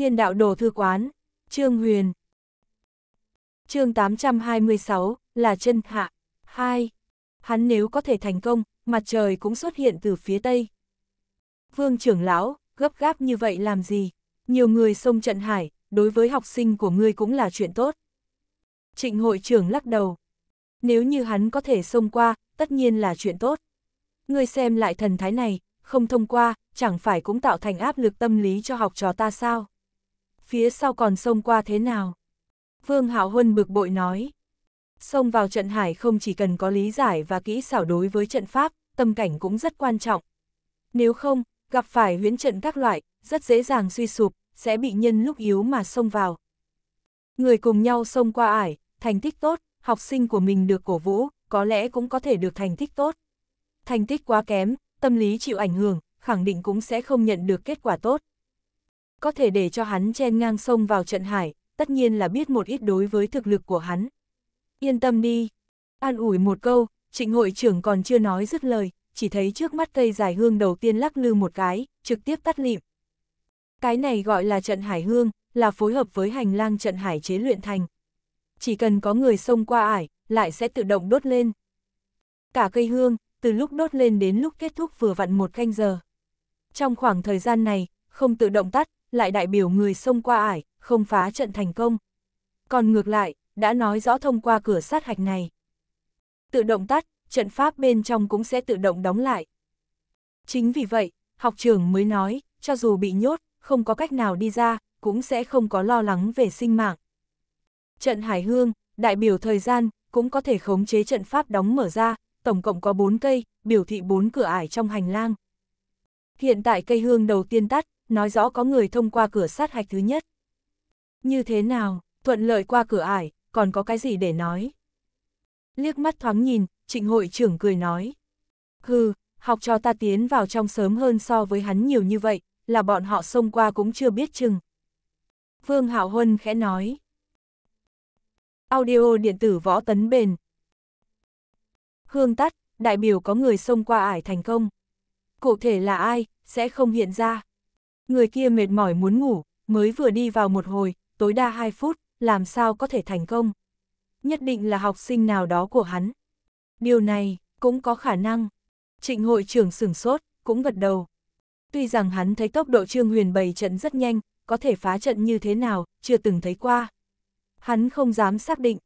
Thiên đạo đồ thư quán, Trương Huyền. chương 826, là chân hạ. 2. Hắn nếu có thể thành công, mặt trời cũng xuất hiện từ phía Tây. Vương trưởng lão, gấp gáp như vậy làm gì? Nhiều người sông trận hải, đối với học sinh của ngươi cũng là chuyện tốt. Trịnh hội trưởng lắc đầu. Nếu như hắn có thể xông qua, tất nhiên là chuyện tốt. Ngươi xem lại thần thái này, không thông qua, chẳng phải cũng tạo thành áp lực tâm lý cho học trò ta sao? phía sau còn sông qua thế nào? Vương Hạo Huân bực bội nói. Xông vào trận hải không chỉ cần có lý giải và kỹ xảo đối với trận pháp, tâm cảnh cũng rất quan trọng. Nếu không, gặp phải huyễn trận các loại, rất dễ dàng suy sụp, sẽ bị nhân lúc yếu mà xông vào. Người cùng nhau xông qua ải, thành tích tốt, học sinh của mình được cổ vũ, có lẽ cũng có thể được thành tích tốt. Thành tích quá kém, tâm lý chịu ảnh hưởng, khẳng định cũng sẽ không nhận được kết quả tốt có thể để cho hắn chen ngang sông vào trận hải, tất nhiên là biết một ít đối với thực lực của hắn. Yên tâm đi. An ủi một câu, trịnh hội trưởng còn chưa nói dứt lời, chỉ thấy trước mắt cây giải hương đầu tiên lắc lư một cái, trực tiếp tắt lịm. Cái này gọi là trận hải hương, là phối hợp với hành lang trận hải chế luyện thành. Chỉ cần có người sông qua ải, lại sẽ tự động đốt lên. Cả cây hương, từ lúc đốt lên đến lúc kết thúc vừa vặn một canh giờ. Trong khoảng thời gian này, không tự động tắt, lại đại biểu người xông qua ải, không phá trận thành công. Còn ngược lại, đã nói rõ thông qua cửa sát hạch này. Tự động tắt, trận pháp bên trong cũng sẽ tự động đóng lại. Chính vì vậy, học trưởng mới nói, cho dù bị nhốt, không có cách nào đi ra, cũng sẽ không có lo lắng về sinh mạng. Trận Hải Hương, đại biểu thời gian, cũng có thể khống chế trận pháp đóng mở ra, tổng cộng có 4 cây, biểu thị 4 cửa ải trong hành lang. Hiện tại cây hương đầu tiên tắt, nói rõ có người thông qua cửa sát hạch thứ nhất. Như thế nào, thuận lợi qua cửa ải, còn có cái gì để nói? Liếc mắt thoáng nhìn, trịnh hội trưởng cười nói. Hừ, học cho ta tiến vào trong sớm hơn so với hắn nhiều như vậy, là bọn họ xông qua cũng chưa biết chừng. Vương Hạo Huân khẽ nói. Audio điện tử võ tấn bền. Hương tắt, đại biểu có người xông qua ải thành công. Cụ thể là ai, sẽ không hiện ra người kia mệt mỏi muốn ngủ, mới vừa đi vào một hồi, tối đa 2 phút, làm sao có thể thành công. Nhất định là học sinh nào đó của hắn. Điều này, cũng có khả năng. Trịnh hội trưởng sửng sốt, cũng gật đầu. Tuy rằng hắn thấy tốc độ Trương Huyền bày trận rất nhanh, có thể phá trận như thế nào, chưa từng thấy qua. Hắn không dám xác định.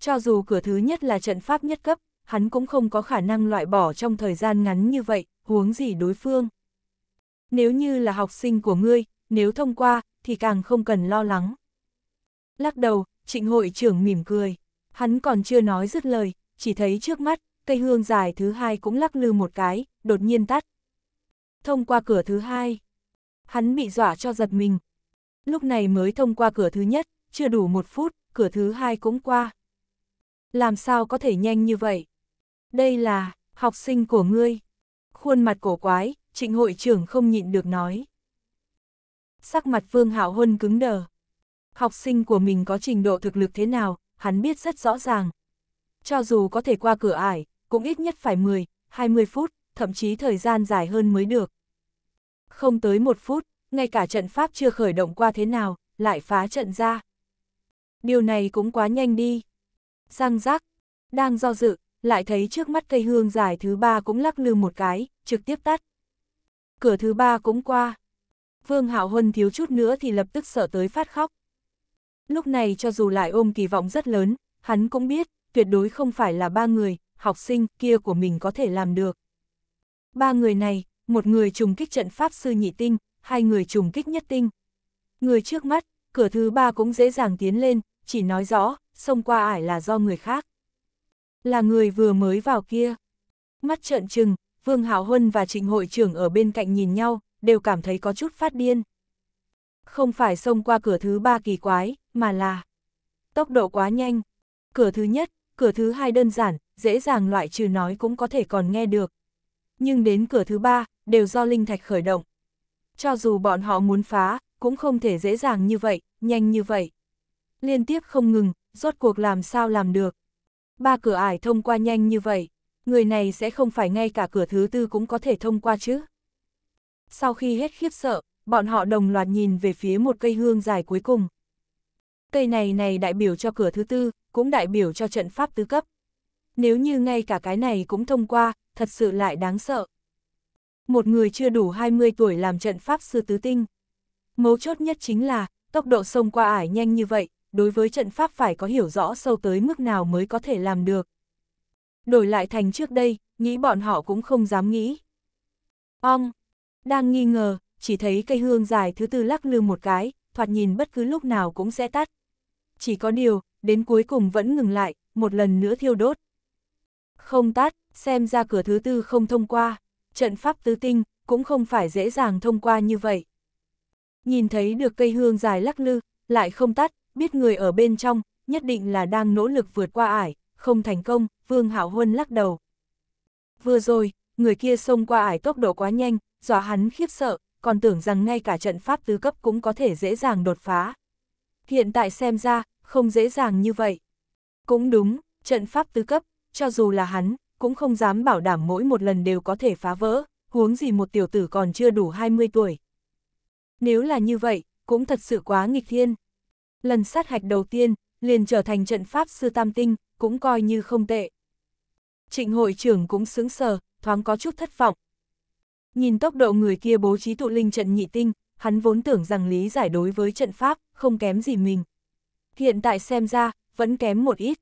Cho dù cửa thứ nhất là trận pháp nhất cấp, hắn cũng không có khả năng loại bỏ trong thời gian ngắn như vậy, huống gì đối phương nếu như là học sinh của ngươi, nếu thông qua, thì càng không cần lo lắng. Lắc đầu, trịnh hội trưởng mỉm cười, hắn còn chưa nói dứt lời, chỉ thấy trước mắt, cây hương dài thứ hai cũng lắc lư một cái, đột nhiên tắt. Thông qua cửa thứ hai, hắn bị dọa cho giật mình. Lúc này mới thông qua cửa thứ nhất, chưa đủ một phút, cửa thứ hai cũng qua. Làm sao có thể nhanh như vậy? Đây là, học sinh của ngươi. Khuôn mặt cổ quái, trịnh hội trưởng không nhịn được nói. Sắc mặt Phương Hạo Huân cứng đờ. Học sinh của mình có trình độ thực lực thế nào, hắn biết rất rõ ràng. Cho dù có thể qua cửa ải, cũng ít nhất phải 10, 20 phút, thậm chí thời gian dài hơn mới được. Không tới một phút, ngay cả trận pháp chưa khởi động qua thế nào, lại phá trận ra. Điều này cũng quá nhanh đi. Giang giác, đang do dự, lại thấy trước mắt cây hương dài thứ ba cũng lắc lư một cái, trực tiếp tắt cửa thứ ba cũng qua. Vương Hạo Huân thiếu chút nữa thì lập tức sợ tới phát khóc. Lúc này cho dù lại ôm kỳ vọng rất lớn, hắn cũng biết, tuyệt đối không phải là ba người, học sinh kia của mình có thể làm được. Ba người này, một người trùng kích trận pháp sư nhị tinh, hai người trùng kích nhất tinh. Người trước mắt, cửa thứ ba cũng dễ dàng tiến lên, chỉ nói rõ, xông qua ải là do người khác. Là người vừa mới vào kia. Mắt trợn trừng, Vương Hảo Huân và Trịnh hội trưởng ở bên cạnh nhìn nhau, đều cảm thấy có chút phát điên. Không phải xông qua cửa thứ ba kỳ quái, mà là tốc độ quá nhanh. Cửa thứ nhất, cửa thứ hai đơn giản, dễ dàng loại trừ nói cũng có thể còn nghe được. Nhưng đến cửa thứ ba, đều do linh thạch khởi động. Cho dù bọn họ muốn phá, cũng không thể dễ dàng như vậy, nhanh như vậy. Liên tiếp không ngừng, rốt cuộc làm sao làm được. Ba cửa ải thông qua nhanh như vậy người này sẽ không phải ngay cả cửa thứ tư cũng có thể thông qua chứ. Sau khi hết khiếp sợ, bọn họ đồng loạt nhìn về phía một cây hương dài cuối cùng. Cây này này đại biểu cho cửa thứ tư, cũng đại biểu cho trận pháp tứ cấp. Nếu như ngay cả cái này cũng thông qua, thật sự lại đáng sợ. Một người chưa đủ 20 tuổi làm trận pháp sư tứ tinh. Mấu chốt nhất chính là, tốc độ sông qua ải nhanh như vậy, đối với trận pháp phải có hiểu rõ sâu tới mức nào mới có thể làm được đổi lại thành trước đây, nghĩ bọn họ cũng không dám nghĩ. Ong, đang nghi ngờ, chỉ thấy cây hương dài thứ tư lắc lư một cái, thoạt nhìn bất cứ lúc nào cũng sẽ tắt. Chỉ có điều, đến cuối cùng vẫn ngừng lại, một lần nữa thiêu đốt. Không tắt, xem ra cửa thứ tư không thông qua, trận pháp tứ tinh cũng không phải dễ dàng thông qua như vậy. Nhìn thấy được cây hương dài lắc lư, lại không tắt, biết người ở bên trong, nhất định là đang nỗ lực vượt qua ải, không thành công. Vương Hảo Huân lắc đầu. Vừa rồi, người kia xông qua ải tốc độ quá nhanh, dọa hắn khiếp sợ, còn tưởng rằng ngay cả trận pháp tứ cấp cũng có thể dễ dàng đột phá. Hiện tại xem ra, không dễ dàng như vậy. Cũng đúng, trận pháp tứ cấp, cho dù là hắn, cũng không dám bảo đảm mỗi một lần đều có thể phá vỡ, huống gì một tiểu tử còn chưa đủ 20 tuổi. Nếu là như vậy, cũng thật sự quá nghịch thiên. Lần sát hạch đầu tiên, liền trở thành trận pháp sư tam tinh, cũng coi như không tệ. Trịnh hội trưởng cũng sững sờ, thoáng có chút thất vọng. Nhìn tốc độ người kia bố trí tụ linh trận nhị tinh, hắn vốn tưởng rằng lý giải đối với trận pháp, không kém gì mình. Hiện tại xem ra, vẫn kém một ít.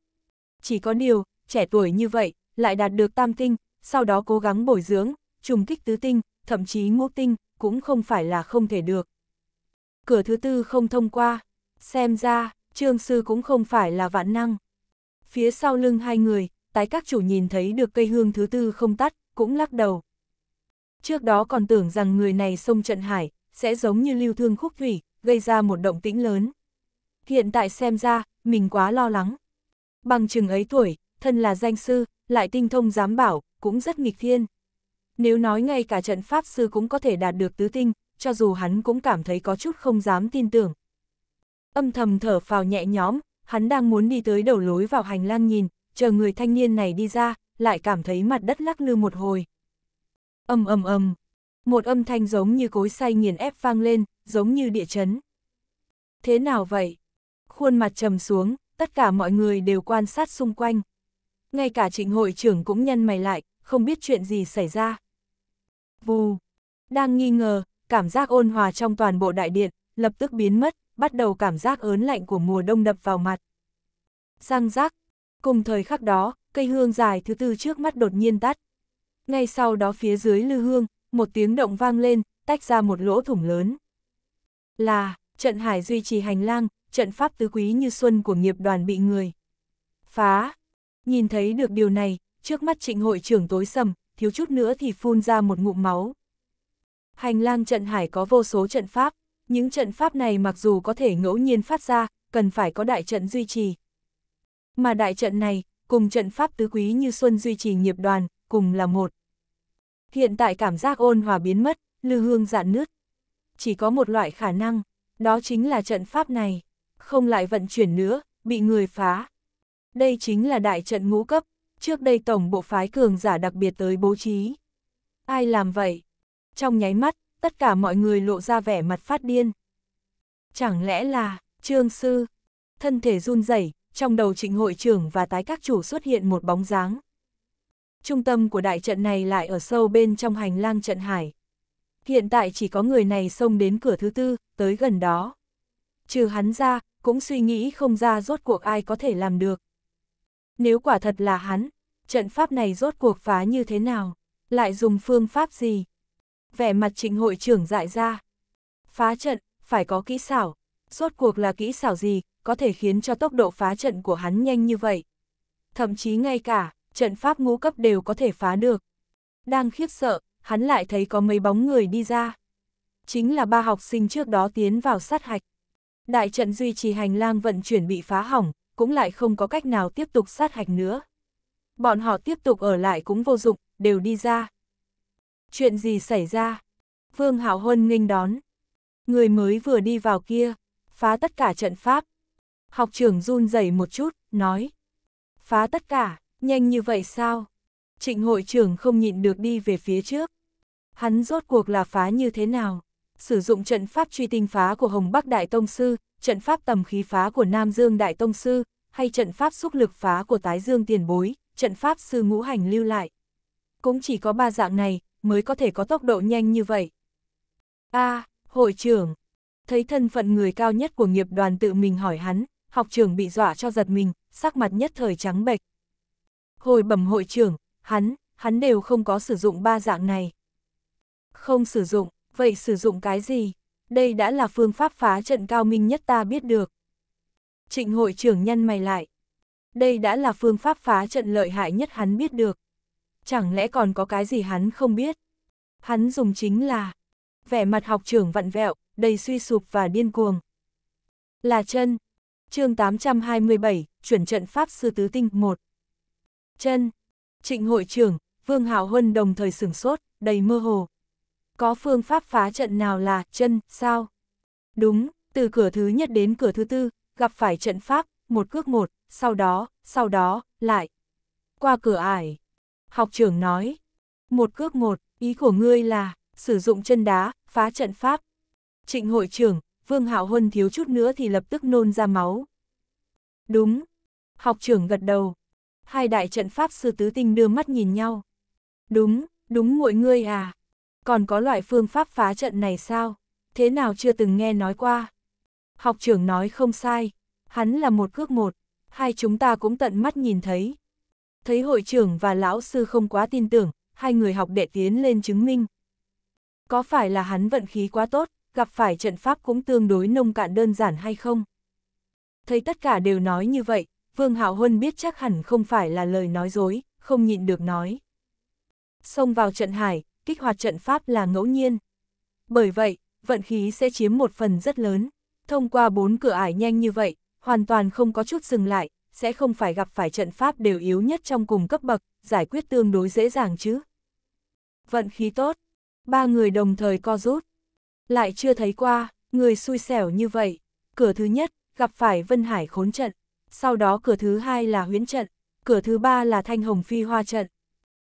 Chỉ có điều, trẻ tuổi như vậy, lại đạt được tam tinh, sau đó cố gắng bồi dưỡng, trùng kích tứ tinh, thậm chí ngũ tinh, cũng không phải là không thể được. Cửa thứ tư không thông qua, xem ra, trương sư cũng không phải là vạn năng. Phía sau lưng hai người, tái các chủ nhìn thấy được cây hương thứ tư không tắt, cũng lắc đầu. Trước đó còn tưởng rằng người này sông trận hải, sẽ giống như lưu thương khúc thủy, gây ra một động tĩnh lớn. Hiện tại xem ra, mình quá lo lắng. Bằng chừng ấy tuổi, thân là danh sư, lại tinh thông giám bảo, cũng rất nghịch thiên. Nếu nói ngay cả trận pháp sư cũng có thể đạt được tứ tinh, cho dù hắn cũng cảm thấy có chút không dám tin tưởng. Âm thầm thở phào nhẹ nhõm, hắn đang muốn đi tới đầu lối vào hành lang nhìn, chờ người thanh niên này đi ra, lại cảm thấy mặt đất lắc lư một hồi. Âm âm âm, một âm thanh giống như cối xay nghiền ép vang lên, giống như địa chấn. Thế nào vậy? Khuôn mặt trầm xuống, tất cả mọi người đều quan sát xung quanh. Ngay cả trịnh hội trưởng cũng nhăn mày lại, không biết chuyện gì xảy ra. Vù, đang nghi ngờ, cảm giác ôn hòa trong toàn bộ đại điện, lập tức biến mất, bắt đầu cảm giác ớn lạnh của mùa đông đập vào mặt. Răng rác. Cùng thời khắc đó, cây hương dài thứ tư trước mắt đột nhiên tắt. Ngay sau đó phía dưới lư hương, một tiếng động vang lên, tách ra một lỗ thủng lớn. Là, trận hải duy trì hành lang, trận pháp tứ quý như xuân của nghiệp đoàn bị người. Phá. Nhìn thấy được điều này, trước mắt trịnh hội trưởng tối sầm, thiếu chút nữa thì phun ra một ngụm máu. Hành lang trận hải có vô số trận pháp, những trận pháp này mặc dù có thể ngẫu nhiên phát ra, cần phải có đại trận duy trì. Mà đại trận này, cùng trận pháp tứ quý như xuân duy trì nghiệp đoàn, cùng là một. Hiện tại cảm giác ôn hòa biến mất, lư hương dạn nứt. Chỉ có một loại khả năng, đó chính là trận pháp này, không lại vận chuyển nữa, bị người phá. Đây chính là đại trận ngũ cấp, trước đây tổng bộ phái cường giả đặc biệt tới bố trí. Ai làm vậy? Trong nháy mắt, tất cả mọi người lộ ra vẻ mặt phát điên. Chẳng lẽ là, trương sư, thân thể run rẩy trong đầu trịnh hội trưởng và tái các chủ xuất hiện một bóng dáng. Trung tâm của đại trận này lại ở sâu bên trong hành lang trận hải. Hiện tại chỉ có người này xông đến cửa thứ tư, tới gần đó. Trừ hắn ra, cũng suy nghĩ không ra rốt cuộc ai có thể làm được. Nếu quả thật là hắn, trận pháp này rốt cuộc phá như thế nào, lại dùng phương pháp gì? vẻ mặt trịnh hội trưởng dại ra. Phá trận, phải có kỹ xảo, rốt cuộc là kỹ xảo gì, có thể khiến cho tốc độ phá trận của hắn nhanh như vậy. Thậm chí ngay cả, trận pháp ngũ cấp đều có thể phá được. Đang khiếp sợ, hắn lại thấy có mấy bóng người đi ra. Chính là ba học sinh trước đó tiến vào sát hạch. Đại trận duy trì hành lang vận chuyển bị phá hỏng, cũng lại không có cách nào tiếp tục sát hạch nữa. Bọn họ tiếp tục ở lại cũng vô dụng, đều đi ra, Chuyện gì xảy ra? Vương hảo Huân nghênh đón. Người mới vừa đi vào kia, phá tất cả trận pháp. Học trưởng run rẩy một chút, nói. Phá tất cả, nhanh như vậy sao? Trịnh hội trưởng không nhịn được đi về phía trước. Hắn rốt cuộc là phá như thế nào? Sử dụng trận pháp truy tinh phá của Hồng Bắc Đại Tông Sư, trận pháp tầm khí phá của Nam Dương Đại Tông Sư, hay trận pháp xúc lực phá của Tái Dương Tiền Bối, trận pháp sư ngũ hành lưu lại. Cũng chỉ có ba dạng này, mới có thể có tốc độ nhanh như vậy. a à, hội trưởng, thấy thân phận người cao nhất của nghiệp đoàn tự mình hỏi hắn, học trưởng bị dọa cho giật mình, sắc mặt nhất thời trắng bệch. Hồi bẩm hội trưởng, hắn, hắn đều không có sử dụng ba dạng này. Không sử dụng, vậy sử dụng cái gì? Đây đã là phương pháp phá trận cao minh nhất ta biết được. Trịnh hội trưởng nhân mày lại. Đây đã là phương pháp phá trận lợi hại nhất hắn biết được chẳng lẽ còn có cái gì hắn không biết? Hắn dùng chính là vẻ mặt học trưởng vặn vẹo, đầy suy sụp và điên cuồng. Là chân. chương 827, chuyển trận Pháp Sư Tứ Tinh 1. Chân. Trịnh hội trưởng, Vương Hảo Huân đồng thời sửng sốt, đầy mơ hồ. Có phương pháp phá trận nào là chân, sao? Đúng, từ cửa thứ nhất đến cửa thứ tư, gặp phải trận pháp, một cước một, sau đó, sau đó, lại. Qua cửa ải học trưởng nói. Một cước một, ý của ngươi là, sử dụng chân đá, phá trận pháp. Trịnh hội trưởng, Vương Hạo Huân thiếu chút nữa thì lập tức nôn ra máu. Đúng. Học trưởng gật đầu. Hai đại trận pháp sư tứ tinh đưa mắt nhìn nhau. Đúng, đúng mọi ngươi à. Còn có loại phương pháp phá trận này sao? Thế nào chưa từng nghe nói qua? Học trưởng nói không sai. Hắn là một cước một. Hai chúng ta cũng tận mắt nhìn thấy thấy hội trưởng và lão sư không quá tin tưởng, hai người học đệ tiến lên chứng minh. Có phải là hắn vận khí quá tốt, gặp phải trận pháp cũng tương đối nông cạn đơn giản hay không? Thấy tất cả đều nói như vậy, Vương Hạo Huân biết chắc hẳn không phải là lời nói dối, không nhịn được nói. Xông vào trận hải, kích hoạt trận pháp là ngẫu nhiên. Bởi vậy, vận khí sẽ chiếm một phần rất lớn. Thông qua bốn cửa ải nhanh như vậy, hoàn toàn không có chút dừng lại, sẽ không phải gặp phải trận pháp đều yếu nhất trong cùng cấp bậc, giải quyết tương đối dễ dàng chứ. Vận khí tốt, ba người đồng thời co rút. Lại chưa thấy qua, người xui xẻo như vậy. Cửa thứ nhất, gặp phải Vân Hải khốn trận. Sau đó cửa thứ hai là huyễn trận. Cửa thứ ba là Thanh Hồng Phi Hoa trận.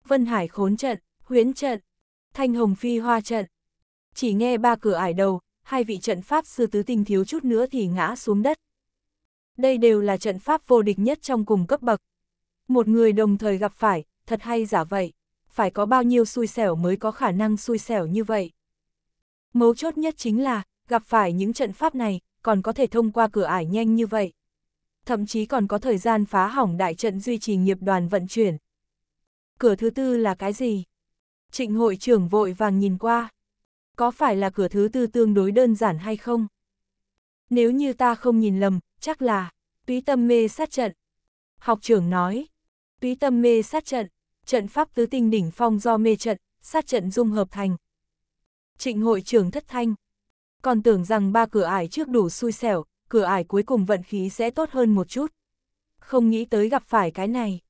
Vân Hải khốn trận, huyễn trận, Thanh Hồng Phi Hoa trận. Chỉ nghe ba cửa ải đầu, hai vị trận pháp sư tứ tinh thiếu chút nữa thì ngã xuống đất, đây đều là trận pháp vô địch nhất trong cùng cấp bậc. Một người đồng thời gặp phải, thật hay giả vậy, phải có bao nhiêu xui xẻo mới có khả năng xui xẻo như vậy. Mấu chốt nhất chính là, gặp phải những trận pháp này, còn có thể thông qua cửa ải nhanh như vậy. Thậm chí còn có thời gian phá hỏng đại trận duy trì nghiệp đoàn vận chuyển. Cửa thứ tư là cái gì? Trịnh hội trưởng vội vàng nhìn qua. Có phải là cửa thứ tư tương đối đơn giản hay không? Nếu như ta không nhìn lầm, chắc là, túy tâm mê sát trận. Học trưởng nói, túy tâm mê sát trận, trận pháp tứ tinh đỉnh phong do mê trận, sát trận dung hợp thành. Trịnh hội trưởng thất thanh, còn tưởng rằng ba cửa ải trước đủ xui xẻo, cửa ải cuối cùng vận khí sẽ tốt hơn một chút. Không nghĩ tới gặp phải cái này.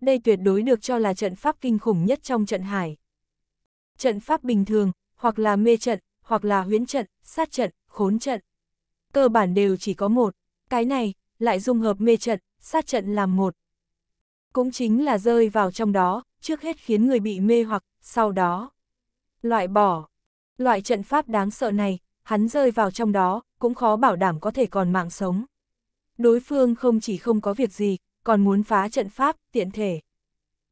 Đây tuyệt đối được cho là trận pháp kinh khủng nhất trong trận hải. Trận pháp bình thường, hoặc là mê trận, hoặc là huyễn trận, sát trận, khốn trận. Cơ bản đều chỉ có một. Cái này, lại dung hợp mê trận, sát trận làm một. Cũng chính là rơi vào trong đó, trước hết khiến người bị mê hoặc, sau đó. Loại bỏ. Loại trận pháp đáng sợ này, hắn rơi vào trong đó, cũng khó bảo đảm có thể còn mạng sống. Đối phương không chỉ không có việc gì, còn muốn phá trận pháp, tiện thể.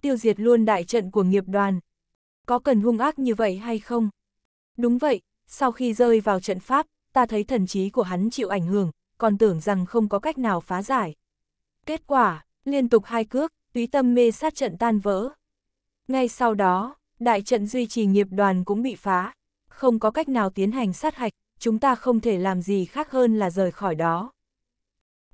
Tiêu diệt luôn đại trận của nghiệp đoàn. Có cần hung ác như vậy hay không? Đúng vậy, sau khi rơi vào trận pháp, ta thấy thần trí của hắn chịu ảnh hưởng, còn tưởng rằng không có cách nào phá giải. Kết quả, liên tục hai cước, túy tâm mê sát trận tan vỡ. Ngay sau đó, đại trận duy trì nghiệp đoàn cũng bị phá, không có cách nào tiến hành sát hạch, chúng ta không thể làm gì khác hơn là rời khỏi đó.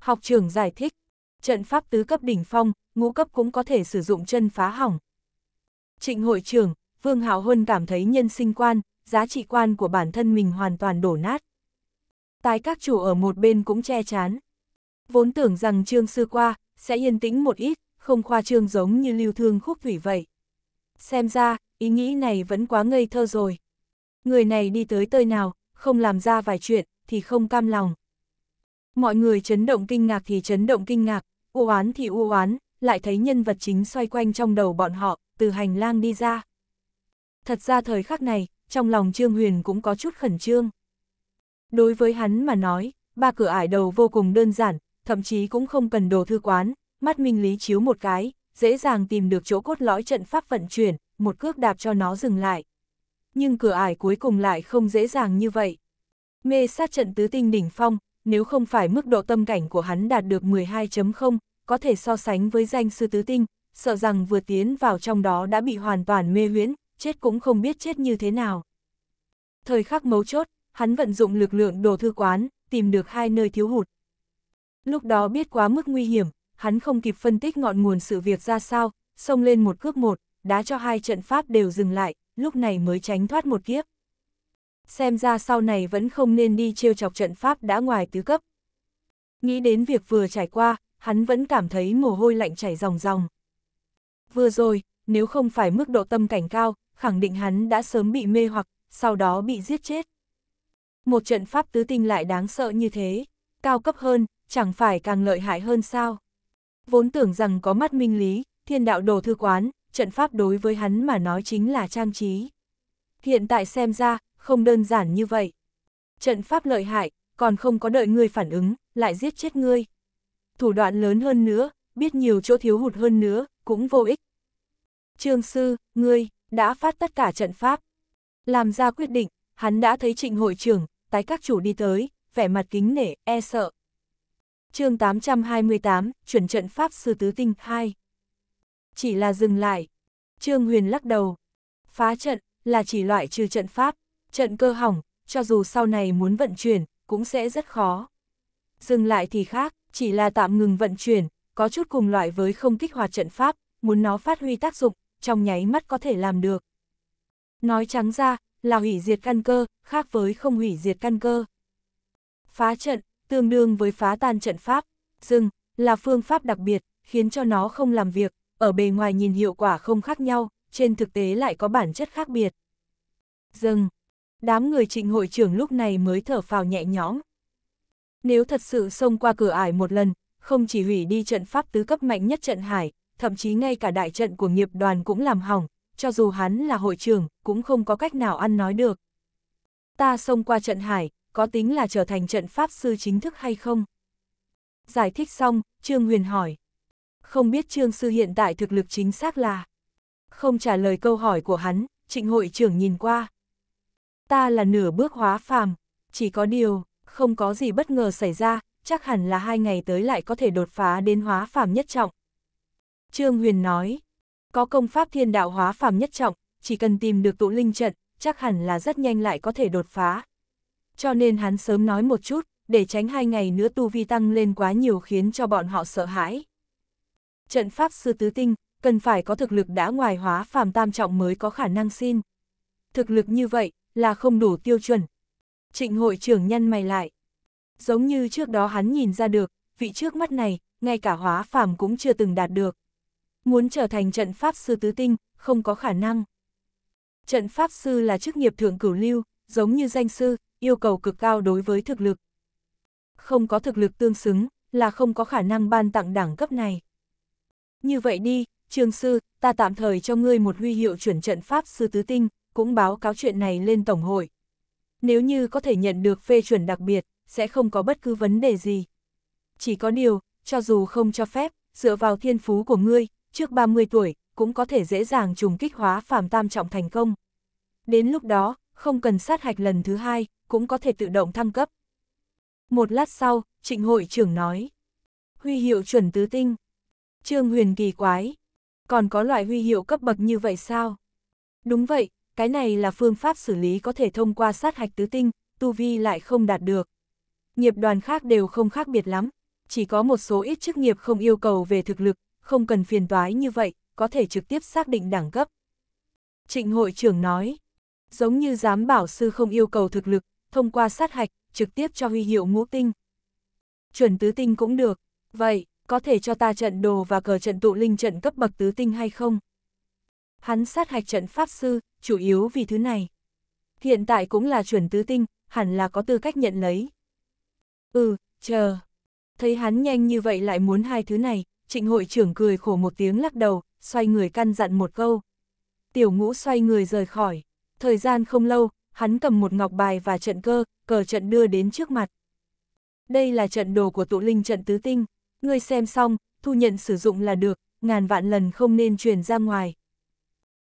Học trưởng giải thích, trận pháp tứ cấp đỉnh phong, ngũ cấp cũng có thể sử dụng chân phá hỏng. Trịnh hội trưởng, Vương Hạo Huân cảm thấy nhân sinh quan, giá trị quan của bản thân mình hoàn toàn đổ nát. Tái các chủ ở một bên cũng che chán. Vốn tưởng rằng trương sư qua, sẽ yên tĩnh một ít, không khoa trương giống như lưu thương khúc thủy vậy. Xem ra, ý nghĩ này vẫn quá ngây thơ rồi. Người này đi tới tơi nào, không làm ra vài chuyện, thì không cam lòng. Mọi người chấn động kinh ngạc thì chấn động kinh ngạc, u oán thì u oán, lại thấy nhân vật chính xoay quanh trong đầu bọn họ, từ hành lang đi ra. Thật ra thời khắc này, trong lòng Trương Huyền cũng có chút khẩn trương. Đối với hắn mà nói, ba cửa ải đầu vô cùng đơn giản, thậm chí cũng không cần đồ thư quán, mắt minh lý chiếu một cái, dễ dàng tìm được chỗ cốt lõi trận pháp vận chuyển, một cước đạp cho nó dừng lại. Nhưng cửa ải cuối cùng lại không dễ dàng như vậy. Mê sát trận tứ tinh đỉnh phong, nếu không phải mức độ tâm cảnh của hắn đạt được 12.0, có thể so sánh với danh sư tứ tinh, sợ rằng vừa tiến vào trong đó đã bị hoàn toàn mê huyễn, chết cũng không biết chết như thế nào. Thời khắc mấu chốt, hắn vận dụng lực lượng đồ thư quán, tìm được hai nơi thiếu hụt. Lúc đó biết quá mức nguy hiểm, hắn không kịp phân tích ngọn nguồn sự việc ra sao, xông lên một cước một, đá cho hai trận pháp đều dừng lại, lúc này mới tránh thoát một kiếp. Xem ra sau này vẫn không nên đi trêu chọc trận pháp đã ngoài tứ cấp. Nghĩ đến việc vừa trải qua, hắn vẫn cảm thấy mồ hôi lạnh chảy ròng ròng. Vừa rồi, nếu không phải mức độ tâm cảnh cao, khẳng định hắn đã sớm bị mê hoặc, sau đó bị giết chết. Một trận pháp tứ tinh lại đáng sợ như thế, cao cấp hơn, chẳng phải càng lợi hại hơn sao. Vốn tưởng rằng có mắt minh lý, thiên đạo đồ thư quán, trận pháp đối với hắn mà nói chính là trang trí. Hiện tại xem ra, không đơn giản như vậy. Trận pháp lợi hại, còn không có đợi ngươi phản ứng, lại giết chết ngươi. Thủ đoạn lớn hơn nữa, biết nhiều chỗ thiếu hụt hơn nữa, cũng vô ích. Trương sư, ngươi, đã phát tất cả trận pháp. Làm ra quyết định, hắn đã thấy trịnh hội trưởng, tái các chủ đi tới, vẻ mặt kính nể, e sợ. chương 828, chuẩn trận Pháp Sư Tứ Tinh 2 Chỉ là dừng lại. Trương Huyền lắc đầu. Phá trận là chỉ loại trừ trận Pháp, trận cơ hỏng, cho dù sau này muốn vận chuyển, cũng sẽ rất khó. Dừng lại thì khác, chỉ là tạm ngừng vận chuyển, có chút cùng loại với không kích hoạt trận Pháp, muốn nó phát huy tác dụng, trong nháy mắt có thể làm được. Nói trắng ra, là hủy diệt căn cơ, khác với không hủy diệt căn cơ. Phá trận, tương đương với phá tan trận pháp, dừng, là phương pháp đặc biệt, khiến cho nó không làm việc, ở bề ngoài nhìn hiệu quả không khác nhau, trên thực tế lại có bản chất khác biệt. Dừng, đám người trịnh hội trưởng lúc này mới thở phào nhẹ nhõm. Nếu thật sự xông qua cửa ải một lần, không chỉ hủy đi trận pháp tứ cấp mạnh nhất trận hải, thậm chí ngay cả đại trận của nghiệp đoàn cũng làm hỏng, cho dù hắn là hội trưởng, cũng không có cách nào ăn nói được. Ta xông qua trận hải, có tính là trở thành trận pháp sư chính thức hay không? Giải thích xong, Trương Huyền hỏi. Không biết Trương Sư hiện tại thực lực chính xác là? Không trả lời câu hỏi của hắn, trịnh hội trưởng nhìn qua. Ta là nửa bước hóa phàm, chỉ có điều, không có gì bất ngờ xảy ra, chắc hẳn là hai ngày tới lại có thể đột phá đến hóa phàm nhất trọng. Trương Huyền nói, có công pháp thiên đạo hóa phàm nhất trọng, chỉ cần tìm được tụ linh trận, chắc hẳn là rất nhanh lại có thể đột phá. Cho nên hắn sớm nói một chút, để tránh hai ngày nữa tu vi tăng lên quá nhiều khiến cho bọn họ sợ hãi. Trận pháp sư tứ tinh, cần phải có thực lực đã ngoài hóa phàm tam trọng mới có khả năng xin. Thực lực như vậy, là không đủ tiêu chuẩn. Trịnh hội trưởng nhăn mày lại. Giống như trước đó hắn nhìn ra được, vị trước mắt này, ngay cả hóa phàm cũng chưa từng đạt được muốn trở thành trận pháp sư tứ tinh, không có khả năng. Trận pháp sư là chức nghiệp thượng cửu lưu, giống như danh sư, yêu cầu cực cao đối với thực lực. Không có thực lực tương xứng, là không có khả năng ban tặng đẳng cấp này. Như vậy đi, trường sư, ta tạm thời cho ngươi một huy hiệu chuẩn trận pháp sư tứ tinh, cũng báo cáo chuyện này lên Tổng hội. Nếu như có thể nhận được phê chuẩn đặc biệt, sẽ không có bất cứ vấn đề gì. Chỉ có điều, cho dù không cho phép, dựa vào thiên phú của ngươi, trước 30 tuổi, cũng có thể dễ dàng trùng kích hóa phàm tam trọng thành công. Đến lúc đó, không cần sát hạch lần thứ hai, cũng có thể tự động thăng cấp. Một lát sau, trịnh hội trưởng nói. Huy hiệu chuẩn tứ tinh. Trương huyền kỳ quái. Còn có loại huy hiệu cấp bậc như vậy sao? Đúng vậy, cái này là phương pháp xử lý có thể thông qua sát hạch tứ tinh, tu vi lại không đạt được. Nghiệp đoàn khác đều không khác biệt lắm, chỉ có một số ít chức nghiệp không yêu cầu về thực lực, không cần phiền toái như vậy, có thể trực tiếp xác định đẳng cấp. Trịnh hội trưởng nói, giống như giám bảo sư không yêu cầu thực lực, thông qua sát hạch, trực tiếp cho huy hiệu ngũ tinh. Chuẩn tứ tinh cũng được, vậy, có thể cho ta trận đồ và cờ trận tụ linh trận cấp bậc tứ tinh hay không? Hắn sát hạch trận pháp sư, chủ yếu vì thứ này. Hiện tại cũng là chuẩn tứ tinh, hẳn là có tư cách nhận lấy. Ừ, chờ. Thấy hắn nhanh như vậy lại muốn hai thứ này, trịnh hội trưởng cười khổ một tiếng lắc đầu, xoay người căn dặn một câu. Tiểu ngũ xoay người rời khỏi, thời gian không lâu, hắn cầm một ngọc bài và trận cơ, cờ trận đưa đến trước mặt. Đây là trận đồ của tụ linh trận tứ tinh, ngươi xem xong, thu nhận sử dụng là được, ngàn vạn lần không nên truyền ra ngoài.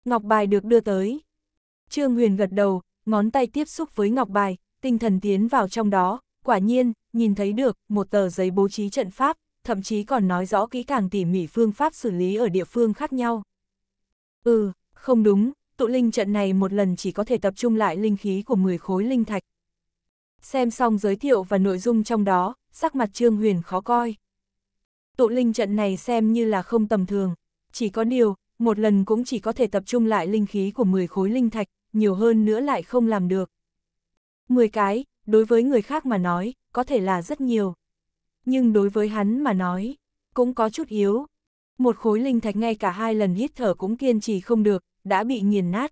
Ngọc bài được đưa tới. Trương Huyền gật đầu, ngón tay tiếp xúc với ngọc bài, tinh thần tiến vào trong đó, quả nhiên, nhìn thấy được một tờ giấy bố trí trận pháp, thậm chí còn nói rõ kỹ càng tỉ mỉ phương pháp xử lý ở địa phương khác nhau. Ừ, không đúng, tụ linh trận này một lần chỉ có thể tập trung lại linh khí của 10 khối linh thạch. Xem xong giới thiệu và nội dung trong đó, sắc mặt Trương Huyền khó coi. Tụ linh trận này xem như là không tầm thường, chỉ có điều, một lần cũng chỉ có thể tập trung lại linh khí của 10 khối linh thạch, nhiều hơn nữa lại không làm được. 10 cái, đối với người khác mà nói, có thể là rất nhiều, nhưng đối với hắn mà nói, cũng có chút yếu. Một khối linh thạch ngay cả hai lần hít thở cũng kiên trì không được, đã bị nghiền nát.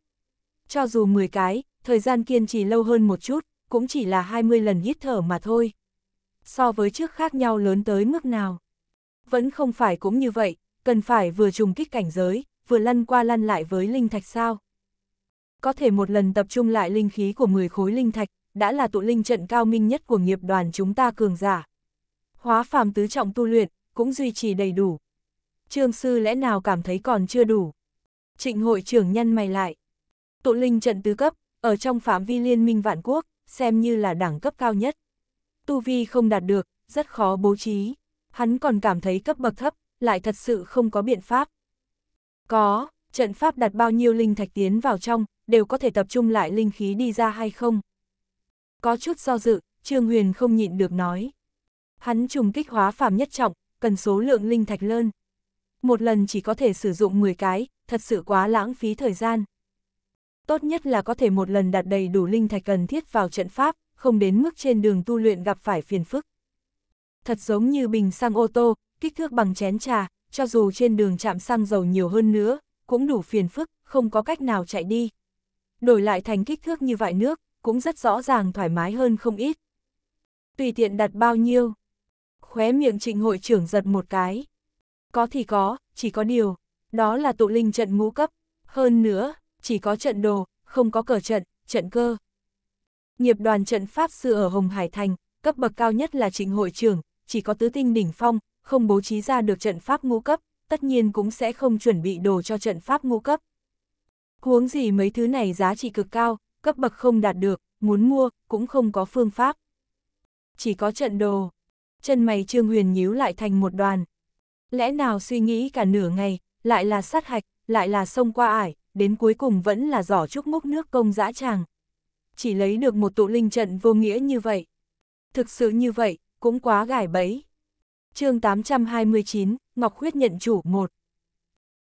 Cho dù 10 cái, thời gian kiên trì lâu hơn một chút, cũng chỉ là 20 lần hít thở mà thôi. So với trước khác nhau lớn tới mức nào. Vẫn không phải cũng như vậy, cần phải vừa trùng kích cảnh giới, vừa lăn qua lăn lại với linh thạch sao. Có thể một lần tập trung lại linh khí của 10 khối linh thạch, đã là tụ linh trận cao minh nhất của nghiệp đoàn chúng ta cường giả. Hóa phàm tứ trọng tu luyện, cũng duy trì đầy đủ. Trương sư lẽ nào cảm thấy còn chưa đủ? Trịnh hội trưởng nhân mày lại. Tụ linh trận tứ cấp, ở trong phạm vi liên minh vạn quốc, xem như là đẳng cấp cao nhất. Tu vi không đạt được, rất khó bố trí. Hắn còn cảm thấy cấp bậc thấp, lại thật sự không có biện pháp. Có, trận pháp đặt bao nhiêu linh thạch tiến vào trong, đều có thể tập trung lại linh khí đi ra hay không? Có chút do dự, Trương Huyền không nhịn được nói. Hắn trùng kích hóa phàm nhất trọng, cần số lượng linh thạch lớn. Một lần chỉ có thể sử dụng 10 cái, thật sự quá lãng phí thời gian. Tốt nhất là có thể một lần đặt đầy đủ linh thạch cần thiết vào trận pháp, không đến mức trên đường tu luyện gặp phải phiền phức. Thật giống như bình xăng ô tô, kích thước bằng chén trà, cho dù trên đường chạm xăng dầu nhiều hơn nữa, cũng đủ phiền phức, không có cách nào chạy đi. Đổi lại thành kích thước như vại nước, cũng rất rõ ràng thoải mái hơn không ít. Tùy tiện đặt bao nhiêu, khóe miệng trịnh hội trưởng giật một cái. Có thì có, chỉ có điều, đó là tụ linh trận ngũ cấp, hơn nữa, chỉ có trận đồ, không có cờ trận, trận cơ. Nghiệp đoàn trận Pháp Sư ở Hồng Hải Thành, cấp bậc cao nhất là trịnh hội trưởng, chỉ có tứ tinh đỉnh phong, không bố trí ra được trận Pháp ngũ cấp, tất nhiên cũng sẽ không chuẩn bị đồ cho trận Pháp ngũ cấp. Huống gì mấy thứ này giá trị cực cao, cấp bậc không đạt được, muốn mua, cũng không có phương pháp. Chỉ có trận đồ chân mày Trương Huyền nhíu lại thành một đoàn. Lẽ nào suy nghĩ cả nửa ngày, lại là sát hạch, lại là sông qua ải, đến cuối cùng vẫn là giỏ trúc múc nước công dã tràng. Chỉ lấy được một tụ linh trận vô nghĩa như vậy. Thực sự như vậy, cũng quá gải bẫy. chương 829, Ngọc Khuyết nhận chủ một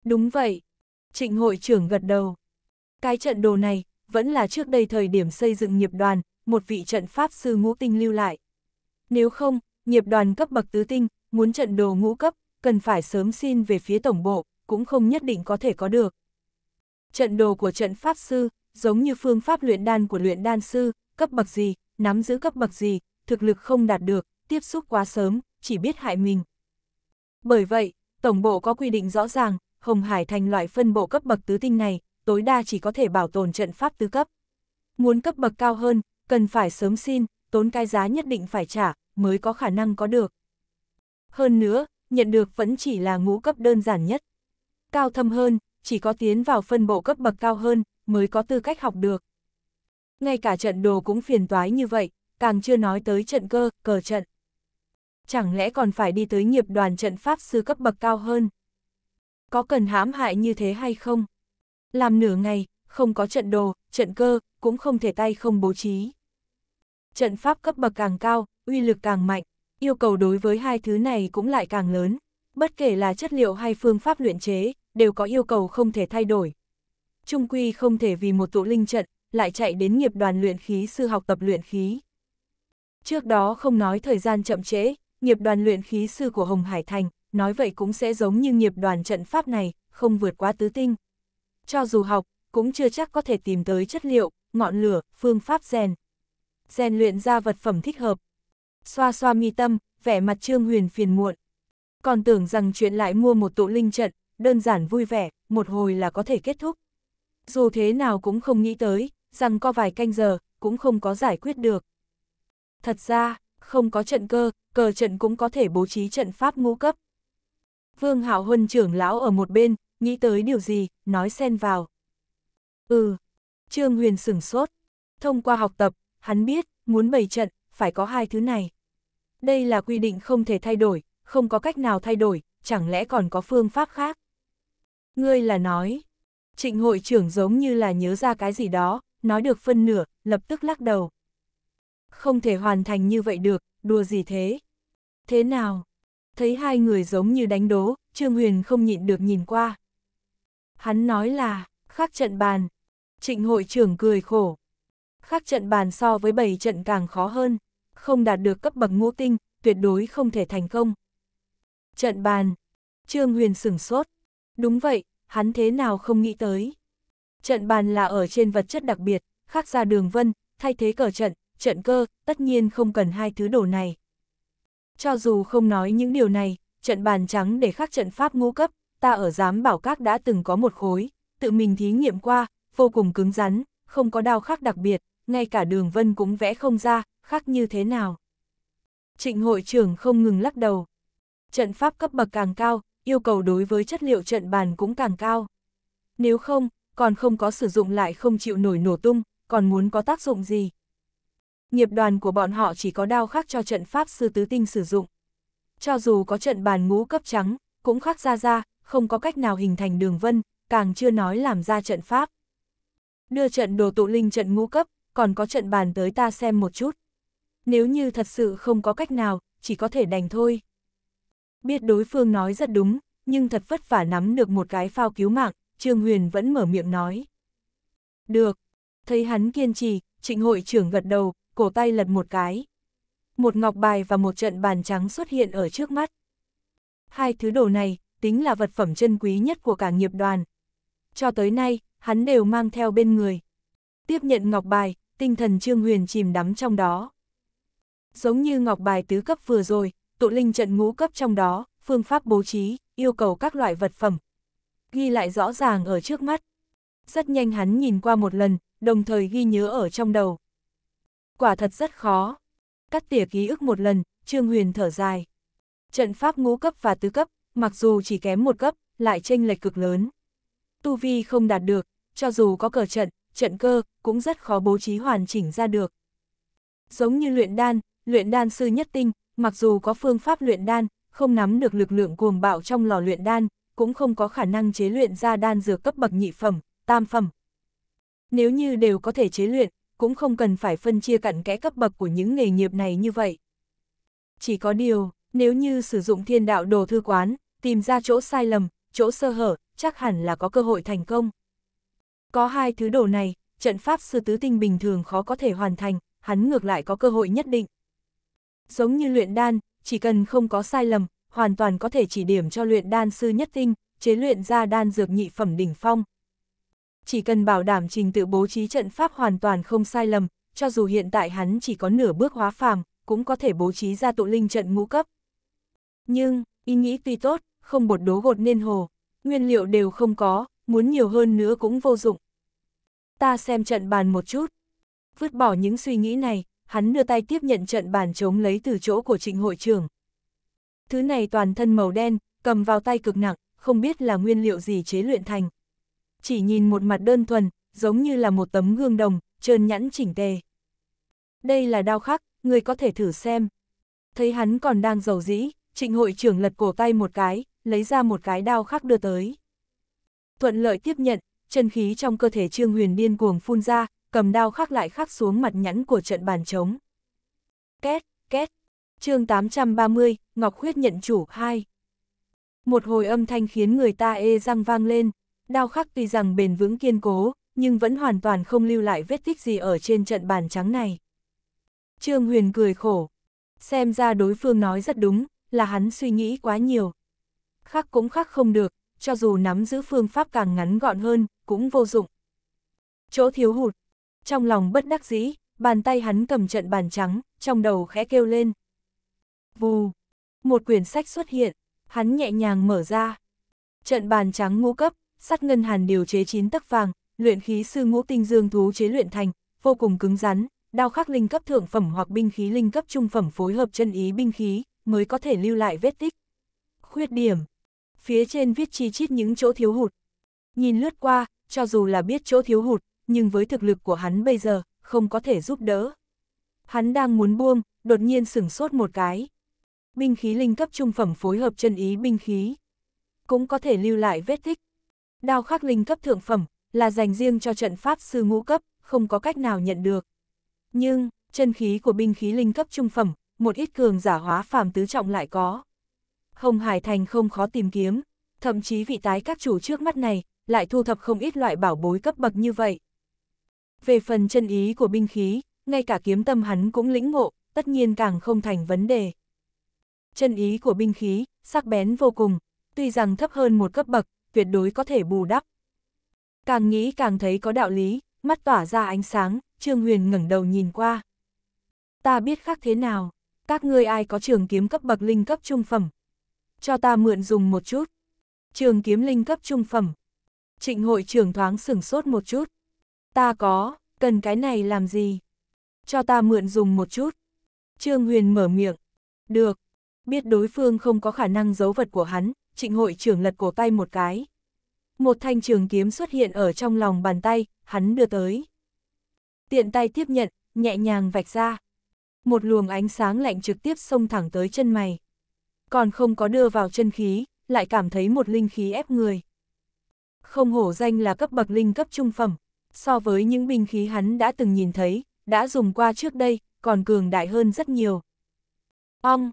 Đúng vậy. Trịnh hội trưởng gật đầu. Cái trận đồ này, vẫn là trước đây thời điểm xây dựng nghiệp đoàn, một vị trận pháp sư ngũ tinh lưu lại. Nếu không, nghiệp đoàn cấp bậc tứ tinh, muốn trận đồ ngũ cấp, cần phải sớm xin về phía tổng bộ, cũng không nhất định có thể có được. Trận đồ của trận pháp sư, giống như phương pháp luyện đan của luyện đan sư, cấp bậc gì, nắm giữ cấp bậc gì, thực lực không đạt được, tiếp xúc quá sớm, chỉ biết hại mình. Bởi vậy, tổng bộ có quy định rõ ràng, Hồng Hải thành loại phân bộ cấp bậc tứ tinh này, tối đa chỉ có thể bảo tồn trận pháp tứ cấp. Muốn cấp bậc cao hơn, cần phải sớm xin, tốn cái giá nhất định phải trả, mới có khả năng có được. Hơn nữa, nhận được vẫn chỉ là ngũ cấp đơn giản nhất. Cao thâm hơn, chỉ có tiến vào phân bộ cấp bậc cao hơn, mới có tư cách học được. Ngay cả trận đồ cũng phiền toái như vậy, càng chưa nói tới trận cơ, cờ trận. Chẳng lẽ còn phải đi tới nghiệp đoàn trận pháp sư cấp bậc cao hơn? Có cần hãm hại như thế hay không? Làm nửa ngày, không có trận đồ, trận cơ, cũng không thể tay không bố trí. Trận pháp cấp bậc càng cao, uy lực càng mạnh, yêu cầu đối với hai thứ này cũng lại càng lớn. Bất kể là chất liệu hay phương pháp luyện chế, đều có yêu cầu không thể thay đổi. Trung Quy không thể vì một tụ linh trận, lại chạy đến nghiệp đoàn luyện khí sư học tập luyện khí. Trước đó không nói thời gian chậm trễ, nghiệp đoàn luyện khí sư của Hồng Hải Thành, nói vậy cũng sẽ giống như nghiệp đoàn trận pháp này, không vượt quá tứ tinh. Cho dù học, cũng chưa chắc có thể tìm tới chất liệu, ngọn lửa, phương pháp rèn. Rèn luyện ra vật phẩm thích hợp, xoa xoa mi tâm, vẻ mặt Trương Huyền phiền muộn. Còn tưởng rằng chuyện lại mua một tụ linh trận, đơn giản vui vẻ, một hồi là có thể kết thúc. Dù thế nào cũng không nghĩ tới, rằng có vài canh giờ, cũng không có giải quyết được. Thật ra, không có trận cơ, cờ trận cũng có thể bố trí trận pháp ngũ cấp. Vương Hạo Huân trưởng lão ở một bên, nghĩ tới điều gì, nói xen vào. Ừ, Trương Huyền sửng sốt. Thông qua học tập, hắn biết, muốn bày trận, phải có hai thứ này. Đây là quy định không thể thay đổi, không có cách nào thay đổi, chẳng lẽ còn có phương pháp khác? Ngươi là nói. Trịnh hội trưởng giống như là nhớ ra cái gì đó, nói được phân nửa, lập tức lắc đầu. Không thể hoàn thành như vậy được, đùa gì thế? Thế nào? Thấy hai người giống như đánh đố, Trương Huyền không nhịn được nhìn qua. Hắn nói là, khác trận bàn. Trịnh hội trưởng cười khổ, khác trận bàn so với 7 trận càng khó hơn, không đạt được cấp bậc ngũ tinh, tuyệt đối không thể thành công. Trận bàn, Trương Huyền sửng sốt, đúng vậy, hắn thế nào không nghĩ tới. Trận bàn là ở trên vật chất đặc biệt, khác ra đường vân, thay thế cờ trận, trận cơ, tất nhiên không cần hai thứ đồ này. Cho dù không nói những điều này, trận bàn trắng để khắc trận pháp ngũ cấp, ta ở giám bảo các đã từng có một khối, tự mình thí nghiệm qua, vô cùng cứng rắn, không có đao khắc đặc biệt, ngay cả đường vân cũng vẽ không ra, khác như thế nào. Trịnh hội trưởng không ngừng lắc đầu. Trận pháp cấp bậc càng cao, yêu cầu đối với chất liệu trận bàn cũng càng cao. Nếu không, còn không có sử dụng lại không chịu nổi nổ tung, còn muốn có tác dụng gì. Nghiệp đoàn của bọn họ chỉ có đao khắc cho trận pháp sư tứ tinh sử dụng. Cho dù có trận bàn ngũ cấp trắng, cũng khắc ra ra, không có cách nào hình thành đường vân, càng chưa nói làm ra trận pháp. Đưa trận đồ tụ linh trận ngũ cấp, còn có trận bàn tới ta xem một chút. Nếu như thật sự không có cách nào, chỉ có thể đành thôi. Biết đối phương nói rất đúng, nhưng thật vất vả nắm được một cái phao cứu mạng, Trương Huyền vẫn mở miệng nói. Được. Thấy hắn kiên trì, trịnh hội trưởng gật đầu, cổ tay lật một cái. Một ngọc bài và một trận bàn trắng xuất hiện ở trước mắt. Hai thứ đồ này, tính là vật phẩm chân quý nhất của cả nghiệp đoàn. Cho tới nay, hắn đều mang theo bên người. Tiếp nhận ngọc bài, tinh thần Trương Huyền chìm đắm trong đó. Giống như ngọc bài tứ cấp vừa rồi, tụ linh trận ngũ cấp trong đó, phương pháp bố trí, yêu cầu các loại vật phẩm. Ghi lại rõ ràng ở trước mắt. Rất nhanh hắn nhìn qua một lần, đồng thời ghi nhớ ở trong đầu. Quả thật rất khó. Cắt tỉa ký ức một lần, Trương Huyền thở dài. Trận pháp ngũ cấp và tứ cấp, mặc dù chỉ kém một cấp, lại chênh lệch cực lớn. Tu vi không đạt được, cho dù có cờ trận, trận cơ, cũng rất khó bố trí hoàn chỉnh ra được. Giống như luyện đan, luyện đan sư nhất tinh, mặc dù có phương pháp luyện đan, không nắm được lực lượng cuồng bạo trong lò luyện đan, cũng không có khả năng chế luyện ra đan dược cấp bậc nhị phẩm, tam phẩm. Nếu như đều có thể chế luyện, cũng không cần phải phân chia cặn kẽ cấp bậc của những nghề nghiệp này như vậy. Chỉ có điều, nếu như sử dụng thiên đạo đồ thư quán, tìm ra chỗ sai lầm, chỗ sơ hở, chắc hẳn là có cơ hội thành công. Có hai thứ đồ này, trận pháp sư tứ tinh bình thường khó có thể hoàn thành, hắn ngược lại có cơ hội nhất định. Giống như luyện đan, chỉ cần không có sai lầm, hoàn toàn có thể chỉ điểm cho luyện đan sư nhất tinh, chế luyện ra đan dược nhị phẩm đỉnh phong. Chỉ cần bảo đảm trình tự bố trí trận pháp hoàn toàn không sai lầm, cho dù hiện tại hắn chỉ có nửa bước hóa phàm, cũng có thể bố trí ra tụ linh trận ngũ cấp. Nhưng, ý nghĩ tuy tốt, không bột đố gột nên hồ, nguyên liệu đều không có, muốn nhiều hơn nữa cũng vô dụng ta xem trận bàn một chút. Vứt bỏ những suy nghĩ này, hắn đưa tay tiếp nhận trận bàn chống lấy từ chỗ của trịnh hội trưởng. Thứ này toàn thân màu đen, cầm vào tay cực nặng, không biết là nguyên liệu gì chế luyện thành. Chỉ nhìn một mặt đơn thuần, giống như là một tấm gương đồng, trơn nhẵn chỉnh tề. Đây là đao khắc, người có thể thử xem. Thấy hắn còn đang giàu dĩ, trịnh hội trưởng lật cổ tay một cái, lấy ra một cái đao khắc đưa tới. Thuận lợi tiếp nhận, chân khí trong cơ thể Trương Huyền điên cuồng phun ra, cầm đao khắc lại khắc xuống mặt nhẵn của trận bàn trống. Két, két, chương 830, Ngọc Khuyết nhận chủ 2. Một hồi âm thanh khiến người ta ê răng vang lên, đao khắc tuy rằng bền vững kiên cố, nhưng vẫn hoàn toàn không lưu lại vết tích gì ở trên trận bàn trắng này. Trương Huyền cười khổ, xem ra đối phương nói rất đúng, là hắn suy nghĩ quá nhiều. Khắc cũng khắc không được, cho dù nắm giữ phương pháp càng ngắn gọn hơn, cũng vô dụng. Chỗ thiếu hụt. Trong lòng bất đắc dĩ, bàn tay hắn cầm trận bàn trắng, trong đầu khẽ kêu lên. Vù. Một quyển sách xuất hiện, hắn nhẹ nhàng mở ra. Trận bàn trắng ngũ cấp, sắt ngân hàn điều chế chín tấc vàng, luyện khí sư ngũ tinh dương thú chế luyện thành, vô cùng cứng rắn, đao khắc linh cấp thượng phẩm hoặc binh khí linh cấp trung phẩm phối hợp chân ý binh khí, mới có thể lưu lại vết tích. Khuyết điểm. Phía trên viết chi chít những chỗ thiếu hụt, Nhìn lướt qua, cho dù là biết chỗ thiếu hụt, nhưng với thực lực của hắn bây giờ, không có thể giúp đỡ. Hắn đang muốn buông, đột nhiên sửng sốt một cái. Binh khí linh cấp trung phẩm phối hợp chân ý binh khí. Cũng có thể lưu lại vết tích. Đao khắc linh cấp thượng phẩm, là dành riêng cho trận pháp sư ngũ cấp, không có cách nào nhận được. Nhưng, chân khí của binh khí linh cấp trung phẩm, một ít cường giả hóa phàm tứ trọng lại có. Hồng Hải Thành không khó tìm kiếm, thậm chí vị tái các chủ trước mắt này, lại thu thập không ít loại bảo bối cấp bậc như vậy. Về phần chân ý của binh khí, ngay cả kiếm tâm hắn cũng lĩnh ngộ, tất nhiên càng không thành vấn đề. Chân ý của binh khí, sắc bén vô cùng, tuy rằng thấp hơn một cấp bậc, tuyệt đối có thể bù đắp. Càng nghĩ càng thấy có đạo lý, mắt tỏa ra ánh sáng, Trương Huyền ngẩng đầu nhìn qua. Ta biết khác thế nào, các ngươi ai có trường kiếm cấp bậc linh cấp trung phẩm. Cho ta mượn dùng một chút. Trường kiếm linh cấp trung phẩm, Trịnh hội trưởng thoáng sửng sốt một chút. Ta có, cần cái này làm gì? Cho ta mượn dùng một chút. Trương Huyền mở miệng. Được. Biết đối phương không có khả năng giấu vật của hắn, trịnh hội trưởng lật cổ tay một cái. Một thanh trường kiếm xuất hiện ở trong lòng bàn tay, hắn đưa tới. Tiện tay tiếp nhận, nhẹ nhàng vạch ra. Một luồng ánh sáng lạnh trực tiếp xông thẳng tới chân mày. Còn không có đưa vào chân khí, lại cảm thấy một linh khí ép người. Không hổ danh là cấp bậc linh cấp trung phẩm, so với những binh khí hắn đã từng nhìn thấy, đã dùng qua trước đây, còn cường đại hơn rất nhiều. Ong,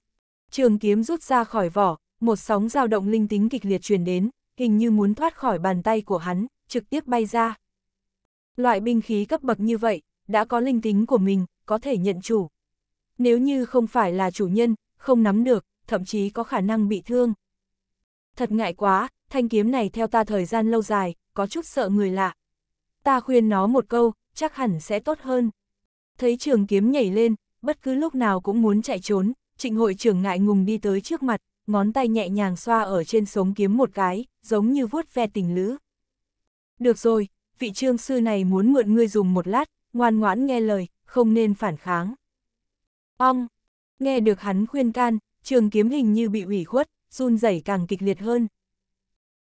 trường kiếm rút ra khỏi vỏ, một sóng dao động linh tính kịch liệt truyền đến, hình như muốn thoát khỏi bàn tay của hắn, trực tiếp bay ra. Loại binh khí cấp bậc như vậy, đã có linh tính của mình, có thể nhận chủ. Nếu như không phải là chủ nhân, không nắm được, thậm chí có khả năng bị thương thật ngại quá, thanh kiếm này theo ta thời gian lâu dài, có chút sợ người lạ. Ta khuyên nó một câu, chắc hẳn sẽ tốt hơn. Thấy trường kiếm nhảy lên, bất cứ lúc nào cũng muốn chạy trốn, trịnh hội trưởng ngại ngùng đi tới trước mặt, ngón tay nhẹ nhàng xoa ở trên sống kiếm một cái, giống như vuốt ve tình lữ. Được rồi, vị trương sư này muốn mượn ngươi dùng một lát, ngoan ngoãn nghe lời, không nên phản kháng. Ong, nghe được hắn khuyên can, trường kiếm hình như bị ủy khuất, run rẩy càng kịch liệt hơn.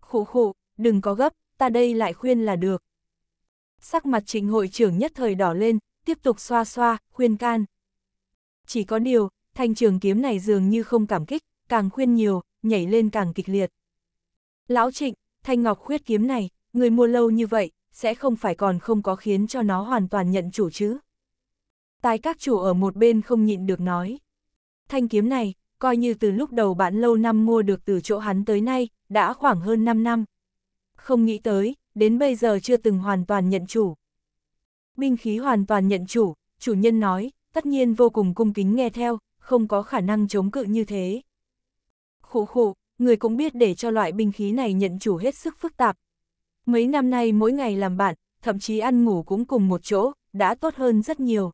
Khụ khụ, đừng có gấp, ta đây lại khuyên là được. Sắc mặt trịnh hội trưởng nhất thời đỏ lên, tiếp tục xoa xoa, khuyên can. Chỉ có điều, thanh trường kiếm này dường như không cảm kích, càng khuyên nhiều, nhảy lên càng kịch liệt. Lão trịnh, thanh ngọc khuyết kiếm này, người mua lâu như vậy, sẽ không phải còn không có khiến cho nó hoàn toàn nhận chủ chứ. Tài các chủ ở một bên không nhịn được nói. Thanh kiếm này, coi như từ lúc đầu bạn lâu năm mua được từ chỗ hắn tới nay, đã khoảng hơn 5 năm. Không nghĩ tới, đến bây giờ chưa từng hoàn toàn nhận chủ. Binh khí hoàn toàn nhận chủ, chủ nhân nói, tất nhiên vô cùng cung kính nghe theo, không có khả năng chống cự như thế. Khụ khụ, người cũng biết để cho loại binh khí này nhận chủ hết sức phức tạp. Mấy năm nay mỗi ngày làm bạn, thậm chí ăn ngủ cũng cùng một chỗ, đã tốt hơn rất nhiều.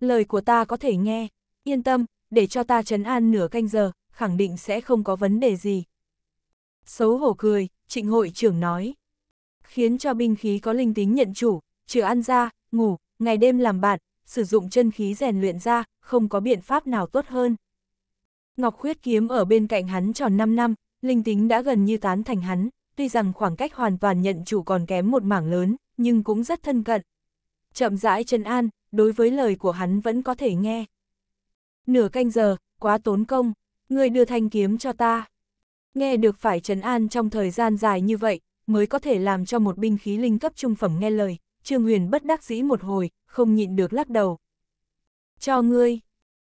Lời của ta có thể nghe, yên tâm, để cho ta trấn an nửa canh giờ, khẳng định sẽ không có vấn đề gì. Xấu hổ cười, trịnh hội trưởng nói. Khiến cho binh khí có linh tính nhận chủ, chữa ăn ra, ngủ, ngày đêm làm bạn, sử dụng chân khí rèn luyện ra, không có biện pháp nào tốt hơn. Ngọc khuyết kiếm ở bên cạnh hắn tròn 5 năm, linh tính đã gần như tán thành hắn, tuy rằng khoảng cách hoàn toàn nhận chủ còn kém một mảng lớn, nhưng cũng rất thân cận. Chậm rãi Trần An, đối với lời của hắn vẫn có thể nghe nửa canh giờ, quá tốn công, người đưa thanh kiếm cho ta. Nghe được phải trấn an trong thời gian dài như vậy, mới có thể làm cho một binh khí linh cấp trung phẩm nghe lời, Trương Huyền bất đắc dĩ một hồi, không nhịn được lắc đầu. Cho ngươi,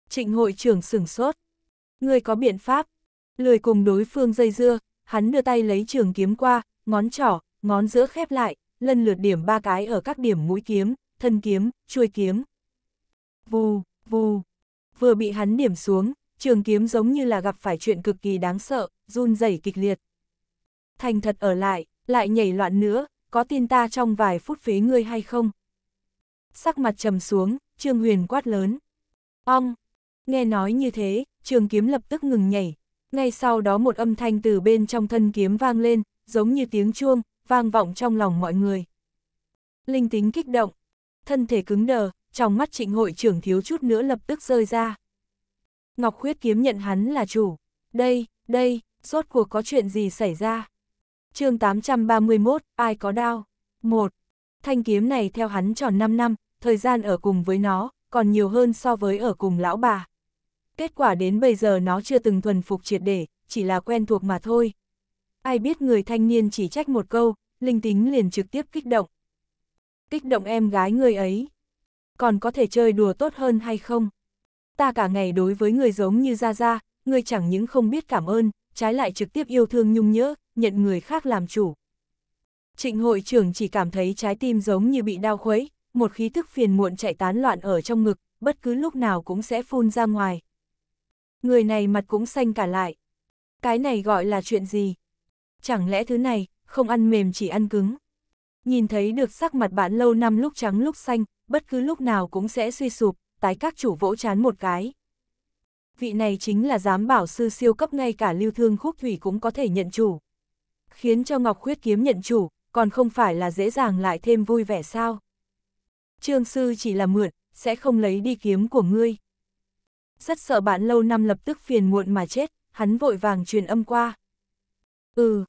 trịnh hội trưởng sửng sốt, ngươi có biện pháp, lười cùng đối phương dây dưa, hắn đưa tay lấy trường kiếm qua, ngón trỏ, ngón giữa khép lại, lần lượt điểm ba cái ở các điểm mũi kiếm, thân kiếm, chuôi kiếm. Vù, vù, vừa bị hắn điểm xuống, trường kiếm giống như là gặp phải chuyện cực kỳ đáng sợ, run rẩy kịch liệt. Thành thật ở lại, lại nhảy loạn nữa, có tin ta trong vài phút phế ngươi hay không? Sắc mặt trầm xuống, Trương Huyền quát lớn. Ong! Nghe nói như thế, trường kiếm lập tức ngừng nhảy. Ngay sau đó một âm thanh từ bên trong thân kiếm vang lên, giống như tiếng chuông, vang vọng trong lòng mọi người. Linh tính kích động, thân thể cứng đờ, trong mắt trịnh hội trưởng thiếu chút nữa lập tức rơi ra. Ngọc Khuyết kiếm nhận hắn là chủ, đây, đây, rốt cuộc có chuyện gì xảy ra? chương 831, ai có đao? một Thanh kiếm này theo hắn tròn 5 năm, thời gian ở cùng với nó, còn nhiều hơn so với ở cùng lão bà. Kết quả đến bây giờ nó chưa từng thuần phục triệt để, chỉ là quen thuộc mà thôi. Ai biết người thanh niên chỉ trách một câu, linh tính liền trực tiếp kích động. Kích động em gái người ấy, còn có thể chơi đùa tốt hơn hay không? Ta cả ngày đối với người giống như Gia Gia, người chẳng những không biết cảm ơn, trái lại trực tiếp yêu thương nhung nhớ, nhận người khác làm chủ. Trịnh hội trưởng chỉ cảm thấy trái tim giống như bị đau khuấy, một khí thức phiền muộn chạy tán loạn ở trong ngực, bất cứ lúc nào cũng sẽ phun ra ngoài. Người này mặt cũng xanh cả lại. Cái này gọi là chuyện gì? Chẳng lẽ thứ này, không ăn mềm chỉ ăn cứng? Nhìn thấy được sắc mặt bạn lâu năm lúc trắng lúc xanh, bất cứ lúc nào cũng sẽ suy sụp, tái các chủ vỗ chán một cái. Vị này chính là giám bảo sư siêu cấp ngay cả lưu thương khúc thủy cũng có thể nhận chủ. Khiến cho Ngọc Khuyết kiếm nhận chủ, còn không phải là dễ dàng lại thêm vui vẻ sao. Trương sư chỉ là mượn, sẽ không lấy đi kiếm của ngươi. Rất sợ bạn lâu năm lập tức phiền muộn mà chết, hắn vội vàng truyền âm qua. Ừ,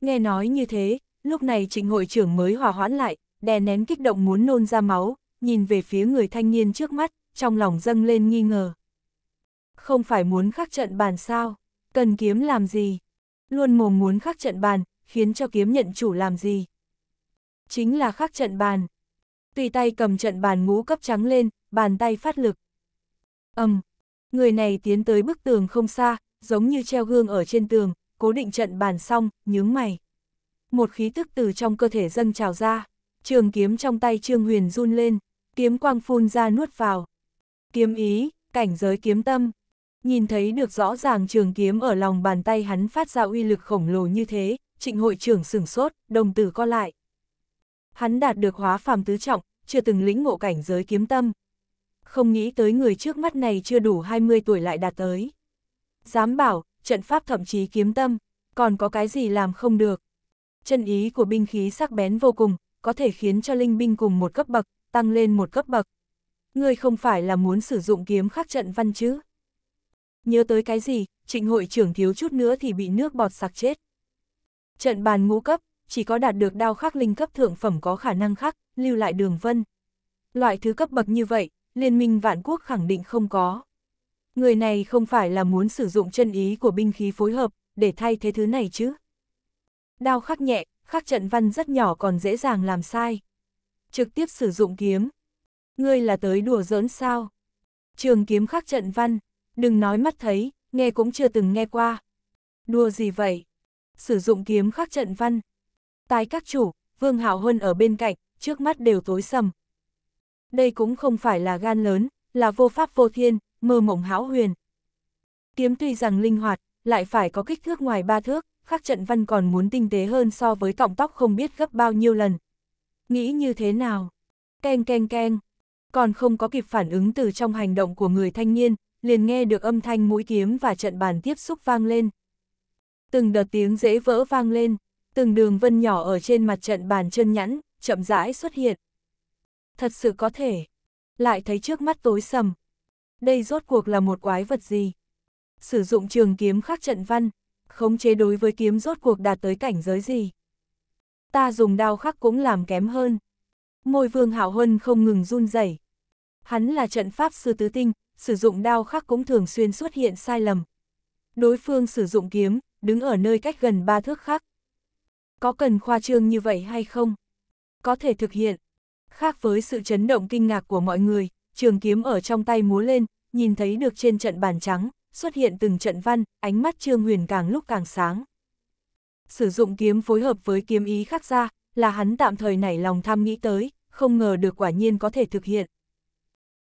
nghe nói như thế, lúc này trịnh hội trưởng mới hòa hoãn lại, đè nén kích động muốn nôn ra máu, nhìn về phía người thanh niên trước mắt, trong lòng dâng lên nghi ngờ. Không phải muốn khắc trận bàn sao, cần kiếm làm gì? Luôn mồm muốn khắc trận bàn, khiến cho kiếm nhận chủ làm gì? Chính là khắc trận bàn. Tùy tay cầm trận bàn ngũ cấp trắng lên, bàn tay phát lực. Ầm, người này tiến tới bức tường không xa, giống như treo gương ở trên tường, cố định trận bàn xong, nhướng mày. Một khí tức từ trong cơ thể dâng trào ra, trường kiếm trong tay Trương Huyền run lên. Kiếm quang phun ra nuốt vào. Kiếm ý, cảnh giới kiếm tâm. Nhìn thấy được rõ ràng trường kiếm ở lòng bàn tay hắn phát ra uy lực khổng lồ như thế, trịnh hội trưởng sửng sốt, đồng tử co lại. Hắn đạt được hóa phàm tứ trọng, chưa từng lĩnh ngộ cảnh giới kiếm tâm. Không nghĩ tới người trước mắt này chưa đủ 20 tuổi lại đạt tới. Dám bảo, trận pháp thậm chí kiếm tâm, còn có cái gì làm không được. Chân ý của binh khí sắc bén vô cùng, có thể khiến cho linh binh cùng một cấp bậc, tăng lên một cấp bậc. Ngươi không phải là muốn sử dụng kiếm khắc trận văn chứ? Nhớ tới cái gì, trịnh hội trưởng thiếu chút nữa thì bị nước bọt sặc chết. Trận bàn ngũ cấp, chỉ có đạt được đao khắc linh cấp thượng phẩm có khả năng khắc, lưu lại đường vân. Loại thứ cấp bậc như vậy, Liên minh vạn quốc khẳng định không có. Người này không phải là muốn sử dụng chân ý của binh khí phối hợp, để thay thế thứ này chứ. Đao khắc nhẹ, khắc trận văn rất nhỏ còn dễ dàng làm sai trực tiếp sử dụng kiếm. Ngươi là tới đùa giỡn sao? Trường kiếm khắc trận văn, đừng nói mắt thấy, nghe cũng chưa từng nghe qua. Đùa gì vậy? Sử dụng kiếm khắc trận văn. tài các chủ, Vương Hạo Huân ở bên cạnh, trước mắt đều tối sầm. Đây cũng không phải là gan lớn, là vô pháp vô thiên, mơ mộng hão huyền. Kiếm tuy rằng linh hoạt, lại phải có kích thước ngoài ba thước, khắc trận văn còn muốn tinh tế hơn so với cọng tóc không biết gấp bao nhiêu lần nghĩ như thế nào? Keng keng keng, còn không có kịp phản ứng từ trong hành động của người thanh niên, liền nghe được âm thanh mũi kiếm và trận bàn tiếp xúc vang lên. Từng đợt tiếng dễ vỡ vang lên, từng đường vân nhỏ ở trên mặt trận bàn chân nhẵn, chậm rãi xuất hiện. Thật sự có thể, lại thấy trước mắt tối sầm. Đây rốt cuộc là một quái vật gì? Sử dụng trường kiếm khắc trận văn, khống chế đối với kiếm rốt cuộc đạt tới cảnh giới gì? ta dùng đao khắc cũng làm kém hơn. Môi vương hảo huân không ngừng run rẩy. Hắn là trận pháp sư tứ tinh, sử dụng đao khắc cũng thường xuyên xuất hiện sai lầm. Đối phương sử dụng kiếm, đứng ở nơi cách gần ba thước khắc. Có cần khoa trương như vậy hay không? Có thể thực hiện. Khác với sự chấn động kinh ngạc của mọi người, trường kiếm ở trong tay múa lên, nhìn thấy được trên trận bàn trắng, xuất hiện từng trận văn, ánh mắt Trương Huyền càng lúc càng sáng sử dụng kiếm phối hợp với kiếm ý khắc ra, là hắn tạm thời nảy lòng tham nghĩ tới, không ngờ được quả nhiên có thể thực hiện.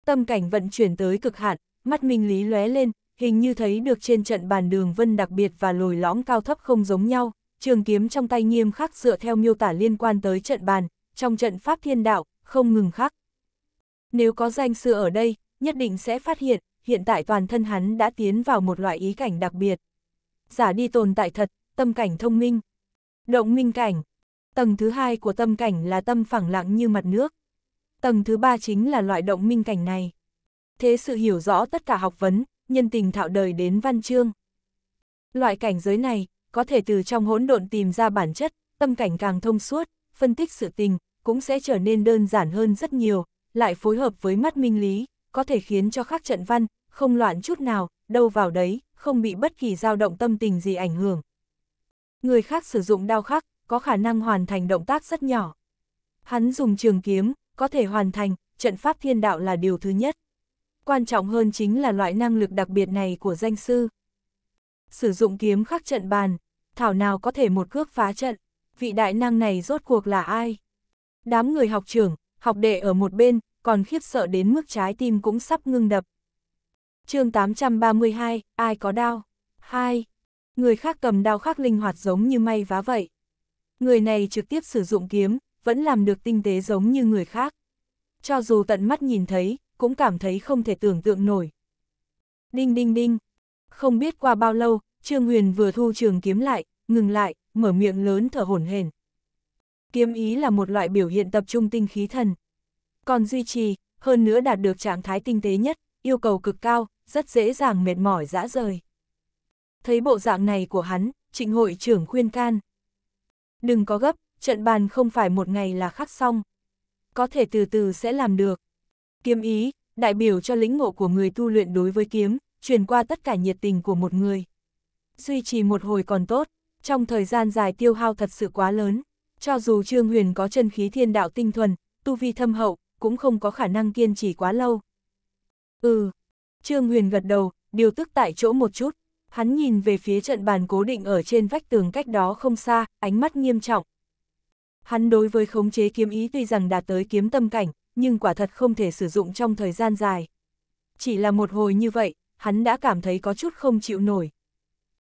Tâm cảnh vận chuyển tới cực hạn, mắt Minh Lý lóe lên, hình như thấy được trên trận bàn đường vân đặc biệt và lồi lõm cao thấp không giống nhau, trường kiếm trong tay nghiêm khắc dựa theo miêu tả liên quan tới trận bàn, trong trận pháp thiên đạo, không ngừng khắc. Nếu có danh sư ở đây, nhất định sẽ phát hiện, hiện tại toàn thân hắn đã tiến vào một loại ý cảnh đặc biệt. Giả đi tồn tại thật, tâm cảnh thông minh. Động minh cảnh. Tầng thứ hai của tâm cảnh là tâm phẳng lặng như mặt nước. Tầng thứ ba chính là loại động minh cảnh này. Thế sự hiểu rõ tất cả học vấn, nhân tình thạo đời đến văn chương. Loại cảnh giới này, có thể từ trong hỗn độn tìm ra bản chất, tâm cảnh càng thông suốt, phân tích sự tình, cũng sẽ trở nên đơn giản hơn rất nhiều, lại phối hợp với mắt minh lý, có thể khiến cho khắc trận văn, không loạn chút nào, đâu vào đấy, không bị bất kỳ dao động tâm tình gì ảnh hưởng. Người khác sử dụng đao khắc, có khả năng hoàn thành động tác rất nhỏ. Hắn dùng trường kiếm, có thể hoàn thành, trận pháp thiên đạo là điều thứ nhất. Quan trọng hơn chính là loại năng lực đặc biệt này của danh sư. Sử dụng kiếm khắc trận bàn, thảo nào có thể một cước phá trận, vị đại năng này rốt cuộc là ai? Đám người học trưởng, học đệ ở một bên, còn khiếp sợ đến mức trái tim cũng sắp ngưng đập. chương 832, ai có đao? 2 người khác cầm đao khác linh hoạt giống như may vá vậy. Người này trực tiếp sử dụng kiếm, vẫn làm được tinh tế giống như người khác. Cho dù tận mắt nhìn thấy, cũng cảm thấy không thể tưởng tượng nổi. Đinh đinh đinh, không biết qua bao lâu, Trương Huyền vừa thu trường kiếm lại, ngừng lại, mở miệng lớn thở hổn hển. Kiếm ý là một loại biểu hiện tập trung tinh khí thần. Còn duy trì, hơn nữa đạt được trạng thái tinh tế nhất, yêu cầu cực cao, rất dễ dàng mệt mỏi dã rời. Thấy bộ dạng này của hắn, trịnh hội trưởng khuyên can. Đừng có gấp, trận bàn không phải một ngày là khắc xong. Có thể từ từ sẽ làm được. Kiếm ý, đại biểu cho lĩnh ngộ của người tu luyện đối với kiếm, truyền qua tất cả nhiệt tình của một người. Duy trì một hồi còn tốt, trong thời gian dài tiêu hao thật sự quá lớn. Cho dù Trương Huyền có chân khí thiên đạo tinh thuần, tu vi thâm hậu, cũng không có khả năng kiên trì quá lâu. Ừ, Trương Huyền gật đầu, điều tức tại chỗ một chút. Hắn nhìn về phía trận bàn cố định ở trên vách tường cách đó không xa, ánh mắt nghiêm trọng. Hắn đối với khống chế kiếm ý tuy rằng đạt tới kiếm tâm cảnh, nhưng quả thật không thể sử dụng trong thời gian dài. Chỉ là một hồi như vậy, hắn đã cảm thấy có chút không chịu nổi.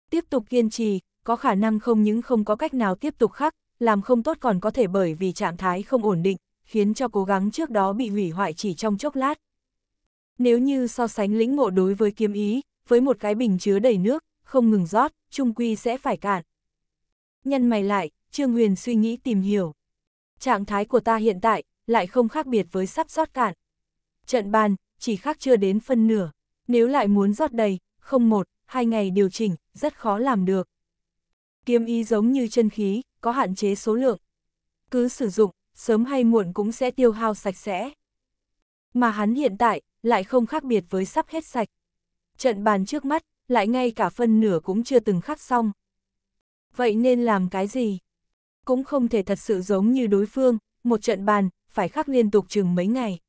Tiếp tục kiên trì, có khả năng không những không có cách nào tiếp tục khắc làm không tốt còn có thể bởi vì trạng thái không ổn định, khiến cho cố gắng trước đó bị hủy hoại chỉ trong chốc lát. Nếu như so sánh lĩnh ngộ đối với kiếm ý, với một cái bình chứa đầy nước, không ngừng rót, trung quy sẽ phải cạn. Nhân mày lại, Trương Huyền suy nghĩ tìm hiểu. Trạng thái của ta hiện tại, lại không khác biệt với sắp rót cạn. Trận bàn, chỉ khác chưa đến phân nửa, nếu lại muốn rót đầy, không một, hai ngày điều chỉnh, rất khó làm được. Kiếm y giống như chân khí, có hạn chế số lượng. Cứ sử dụng, sớm hay muộn cũng sẽ tiêu hao sạch sẽ. Mà hắn hiện tại, lại không khác biệt với sắp hết sạch trận bàn trước mắt, lại ngay cả phân nửa cũng chưa từng khắc xong. Vậy nên làm cái gì? Cũng không thể thật sự giống như đối phương, một trận bàn, phải khắc liên tục chừng mấy ngày.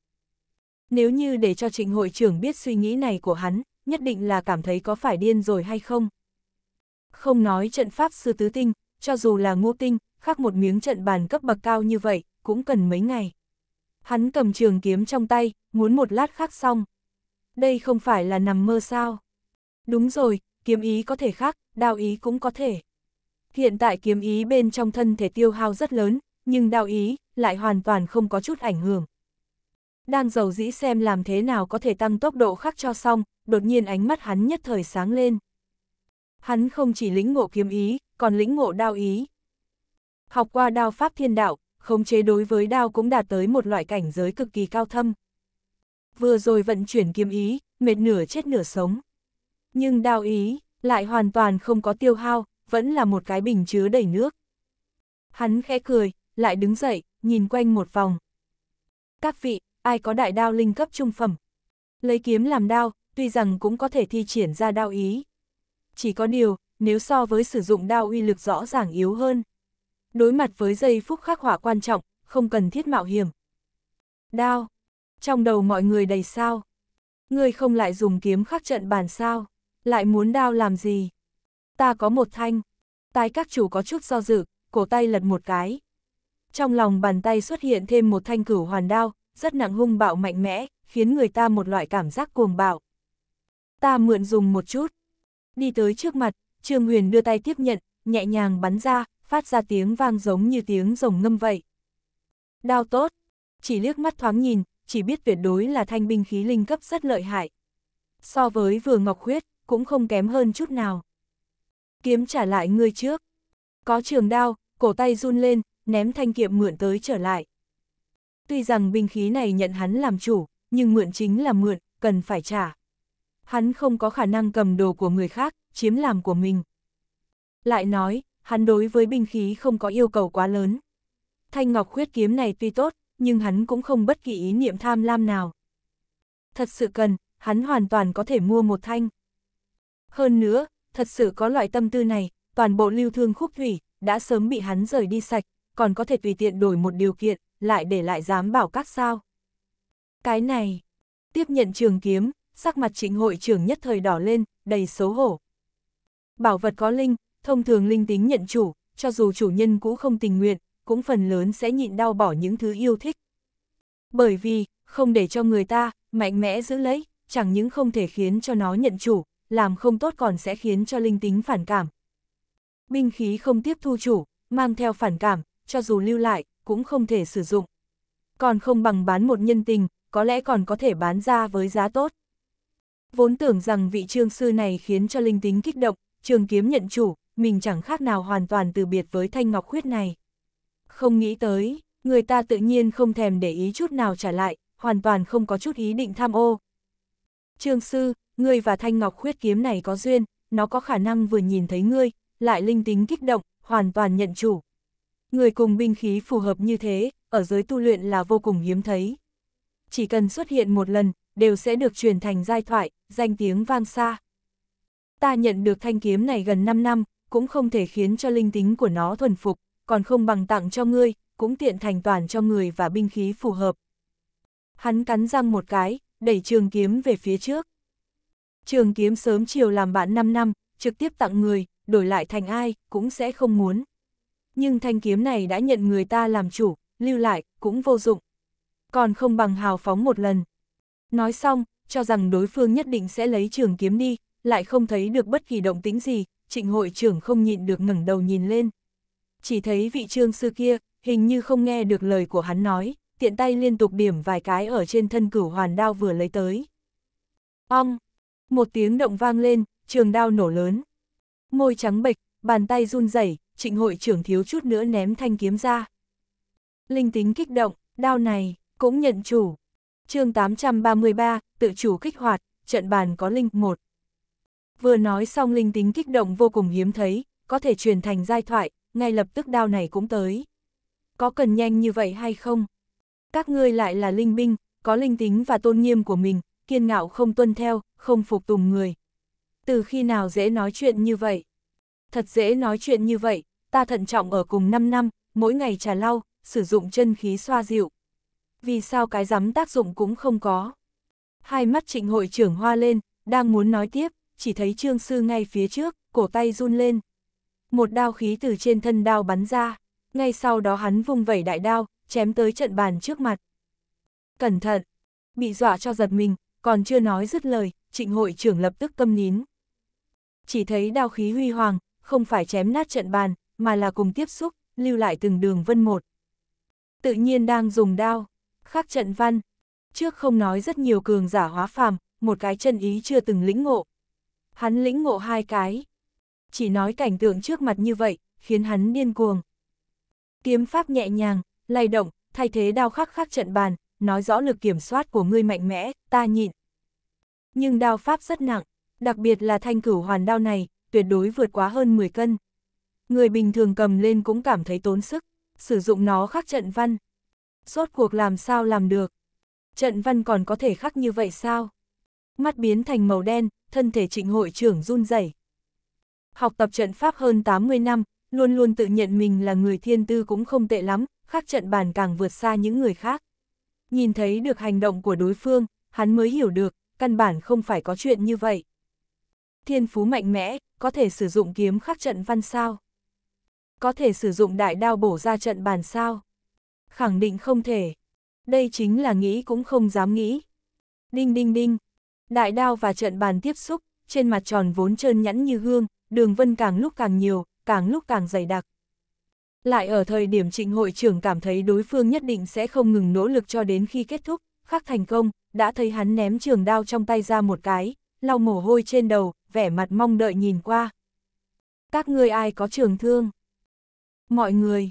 Nếu như để cho trịnh hội trưởng biết suy nghĩ này của hắn, nhất định là cảm thấy có phải điên rồi hay không. Không nói trận pháp sư tứ tinh, cho dù là ngô tinh, khắc một miếng trận bàn cấp bậc cao như vậy, cũng cần mấy ngày. Hắn cầm trường kiếm trong tay, muốn một lát khắc xong đây không phải là nằm mơ sao. Đúng rồi, kiếm ý có thể khác, đao ý cũng có thể. Hiện tại kiếm ý bên trong thân thể tiêu hao rất lớn, nhưng đao ý lại hoàn toàn không có chút ảnh hưởng. Đang Dầu dĩ xem làm thế nào có thể tăng tốc độ khắc cho xong, đột nhiên ánh mắt hắn nhất thời sáng lên. Hắn không chỉ lĩnh ngộ kiếm ý, còn lĩnh ngộ đao ý. Học qua đao pháp thiên đạo, khống chế đối với đao cũng đạt tới một loại cảnh giới cực kỳ cao thâm vừa rồi vận chuyển kiếm ý, mệt nửa chết nửa sống. Nhưng đao ý, lại hoàn toàn không có tiêu hao, vẫn là một cái bình chứa đầy nước. Hắn khẽ cười, lại đứng dậy, nhìn quanh một vòng. Các vị, ai có đại đao linh cấp trung phẩm? Lấy kiếm làm đao, tuy rằng cũng có thể thi triển ra đao ý. Chỉ có điều, nếu so với sử dụng đao uy lực rõ ràng yếu hơn. Đối mặt với giây phút khắc họa quan trọng, không cần thiết mạo hiểm. Đao, trong đầu mọi người đầy sao. Ngươi không lại dùng kiếm khắc trận bàn sao, lại muốn đao làm gì? Ta có một thanh. Tái các chủ có chút do dự, cổ tay lật một cái. Trong lòng bàn tay xuất hiện thêm một thanh cửu hoàn đao, rất nặng hung bạo mạnh mẽ, khiến người ta một loại cảm giác cuồng bạo. Ta mượn dùng một chút. Đi tới trước mặt, Trương Huyền đưa tay tiếp nhận, nhẹ nhàng bắn ra, phát ra tiếng vang giống như tiếng rồng ngâm vậy. Đao tốt. Chỉ liếc mắt thoáng nhìn, chỉ biết tuyệt đối là thanh binh khí linh cấp rất lợi hại. So với vừa ngọc huyết, cũng không kém hơn chút nào. Kiếm trả lại ngươi trước. Có trường đao, cổ tay run lên, ném thanh kiệm mượn tới trở lại. Tuy rằng binh khí này nhận hắn làm chủ, nhưng mượn chính là mượn, cần phải trả. Hắn không có khả năng cầm đồ của người khác, chiếm làm của mình. Lại nói, hắn đối với binh khí không có yêu cầu quá lớn. Thanh ngọc khuyết kiếm này tuy tốt, nhưng hắn cũng không bất kỳ ý niệm tham lam nào. Thật sự cần, hắn hoàn toàn có thể mua một thanh. Hơn nữa, thật sự có loại tâm tư này, toàn bộ lưu thương khúc thủy, đã sớm bị hắn rời đi sạch, còn có thể tùy tiện đổi một điều kiện, lại để lại dám bảo các sao. Cái này, tiếp nhận trường kiếm, sắc mặt trịnh hội trưởng nhất thời đỏ lên, đầy xấu hổ. Bảo vật có linh, thông thường linh tính nhận chủ, cho dù chủ nhân cũ không tình nguyện, cũng phần lớn sẽ nhịn đau bỏ những thứ yêu thích. Bởi vì, không để cho người ta, mạnh mẽ giữ lấy, chẳng những không thể khiến cho nó nhận chủ, làm không tốt còn sẽ khiến cho linh tính phản cảm. Binh khí không tiếp thu chủ, mang theo phản cảm, cho dù lưu lại, cũng không thể sử dụng. Còn không bằng bán một nhân tình, có lẽ còn có thể bán ra với giá tốt. Vốn tưởng rằng vị trương sư này khiến cho linh tính kích động, trường kiếm nhận chủ, mình chẳng khác nào hoàn toàn từ biệt với thanh ngọc khuyết này. Không nghĩ tới, người ta tự nhiên không thèm để ý chút nào trả lại, hoàn toàn không có chút ý định tham ô. Trương sư, ngươi và thanh ngọc khuyết kiếm này có duyên, nó có khả năng vừa nhìn thấy ngươi, lại linh tính kích động, hoàn toàn nhận chủ. Người cùng binh khí phù hợp như thế, ở giới tu luyện là vô cùng hiếm thấy. Chỉ cần xuất hiện một lần, đều sẽ được truyền thành giai thoại, danh tiếng vang xa. Ta nhận được thanh kiếm này gần 5 năm, cũng không thể khiến cho linh tính của nó thuần phục còn không bằng tặng cho ngươi, cũng tiện thành toàn cho người và binh khí phù hợp. Hắn cắn răng một cái, đẩy trường kiếm về phía trước. Trường kiếm sớm chiều làm bạn 5 năm, trực tiếp tặng người, đổi lại thành ai, cũng sẽ không muốn. Nhưng thanh kiếm này đã nhận người ta làm chủ, lưu lại, cũng vô dụng. Còn không bằng hào phóng một lần. Nói xong, cho rằng đối phương nhất định sẽ lấy trường kiếm đi, lại không thấy được bất kỳ động tĩnh gì, trịnh hội trưởng không nhịn được ngẩng đầu nhìn lên chỉ thấy vị trương sư kia, hình như không nghe được lời của hắn nói, tiện tay liên tục điểm vài cái ở trên thân cửu hoàn đao vừa lấy tới. Ong! Một tiếng động vang lên, trường đao nổ lớn. Môi trắng bệch, bàn tay run rẩy, trịnh hội trưởng thiếu chút nữa ném thanh kiếm ra. Linh tính kích động, đao này, cũng nhận chủ. chương 833, tự chủ kích hoạt, trận bàn có linh một Vừa nói xong linh tính kích động vô cùng hiếm thấy, có thể truyền thành giai thoại, ngay lập tức đao này cũng tới. Có cần nhanh như vậy hay không? Các ngươi lại là linh binh, có linh tính và tôn nghiêm của mình, kiên ngạo không tuân theo, không phục tùng người. Từ khi nào dễ nói chuyện như vậy? Thật dễ nói chuyện như vậy, ta thận trọng ở cùng 5 năm, mỗi ngày trà lau, sử dụng chân khí xoa dịu. Vì sao cái rắm tác dụng cũng không có? Hai mắt trịnh hội trưởng hoa lên, đang muốn nói tiếp, chỉ thấy trương sư ngay phía trước, cổ tay run lên một đao khí từ trên thân đao bắn ra, ngay sau đó hắn vung vẩy đại đao, chém tới trận bàn trước mặt. Cẩn thận, bị dọa cho giật mình, còn chưa nói dứt lời, trịnh hội trưởng lập tức câm nín. Chỉ thấy đao khí huy hoàng, không phải chém nát trận bàn, mà là cùng tiếp xúc, lưu lại từng đường vân một. Tự nhiên đang dùng đao, khắc trận văn. Trước không nói rất nhiều cường giả hóa phàm, một cái chân ý chưa từng lĩnh ngộ. Hắn lĩnh ngộ hai cái, chỉ nói cảnh tượng trước mặt như vậy, khiến hắn điên cuồng. Kiếm pháp nhẹ nhàng, lay động, thay thế đao khắc khắc trận bàn, nói rõ lực kiểm soát của ngươi mạnh mẽ, ta nhịn. Nhưng đao pháp rất nặng, đặc biệt là thanh cửu hoàn đao này, tuyệt đối vượt quá hơn 10 cân. Người bình thường cầm lên cũng cảm thấy tốn sức, sử dụng nó khắc trận văn. Rốt cuộc làm sao làm được? Trận văn còn có thể khắc như vậy sao? Mắt biến thành màu đen, thân thể trịnh hội trưởng run rẩy Học tập trận pháp hơn 80 năm, luôn luôn tự nhận mình là người thiên tư cũng không tệ lắm, khác trận bàn càng vượt xa những người khác. Nhìn thấy được hành động của đối phương, hắn mới hiểu được, căn bản không phải có chuyện như vậy. Thiên phú mạnh mẽ, có thể sử dụng kiếm khắc trận văn sao? Có thể sử dụng đại đao bổ ra trận bàn sao? Khẳng định không thể. Đây chính là nghĩ cũng không dám nghĩ. Đinh đinh đinh. Đại đao và trận bàn tiếp xúc, trên mặt tròn vốn trơn nhẵn như gương, đường vân càng lúc càng nhiều, càng lúc càng dày đặc. Lại ở thời điểm trịnh hội trưởng cảm thấy đối phương nhất định sẽ không ngừng nỗ lực cho đến khi kết thúc, khắc thành công, đã thấy hắn ném trường đao trong tay ra một cái, lau mồ hôi trên đầu, vẻ mặt mong đợi nhìn qua. Các ngươi ai có trường thương? Mọi người.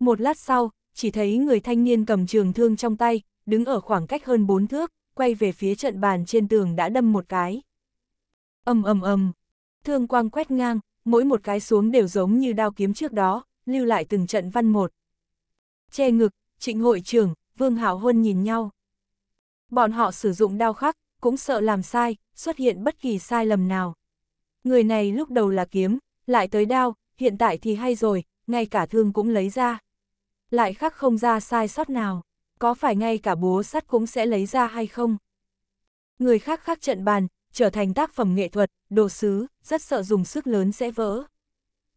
Một lát sau, chỉ thấy người thanh niên cầm trường thương trong tay, đứng ở khoảng cách hơn bốn thước, quay về phía trận bàn trên tường đã đâm một cái. Âm âm âm, thương quang quét ngang, mỗi một cái xuống đều giống như đao kiếm trước đó, lưu lại từng trận văn một. Che ngực, trịnh hội trưởng, Vương Hảo Huân nhìn nhau. Bọn họ sử dụng đao khắc, cũng sợ làm sai, xuất hiện bất kỳ sai lầm nào. Người này lúc đầu là kiếm, lại tới đao, hiện tại thì hay rồi, ngay cả thương cũng lấy ra. Lại khắc không ra sai sót nào, có phải ngay cả búa sắt cũng sẽ lấy ra hay không? Người khác khắc trận bàn, trở thành tác phẩm nghệ thuật, đồ sứ, rất sợ dùng sức lớn sẽ vỡ.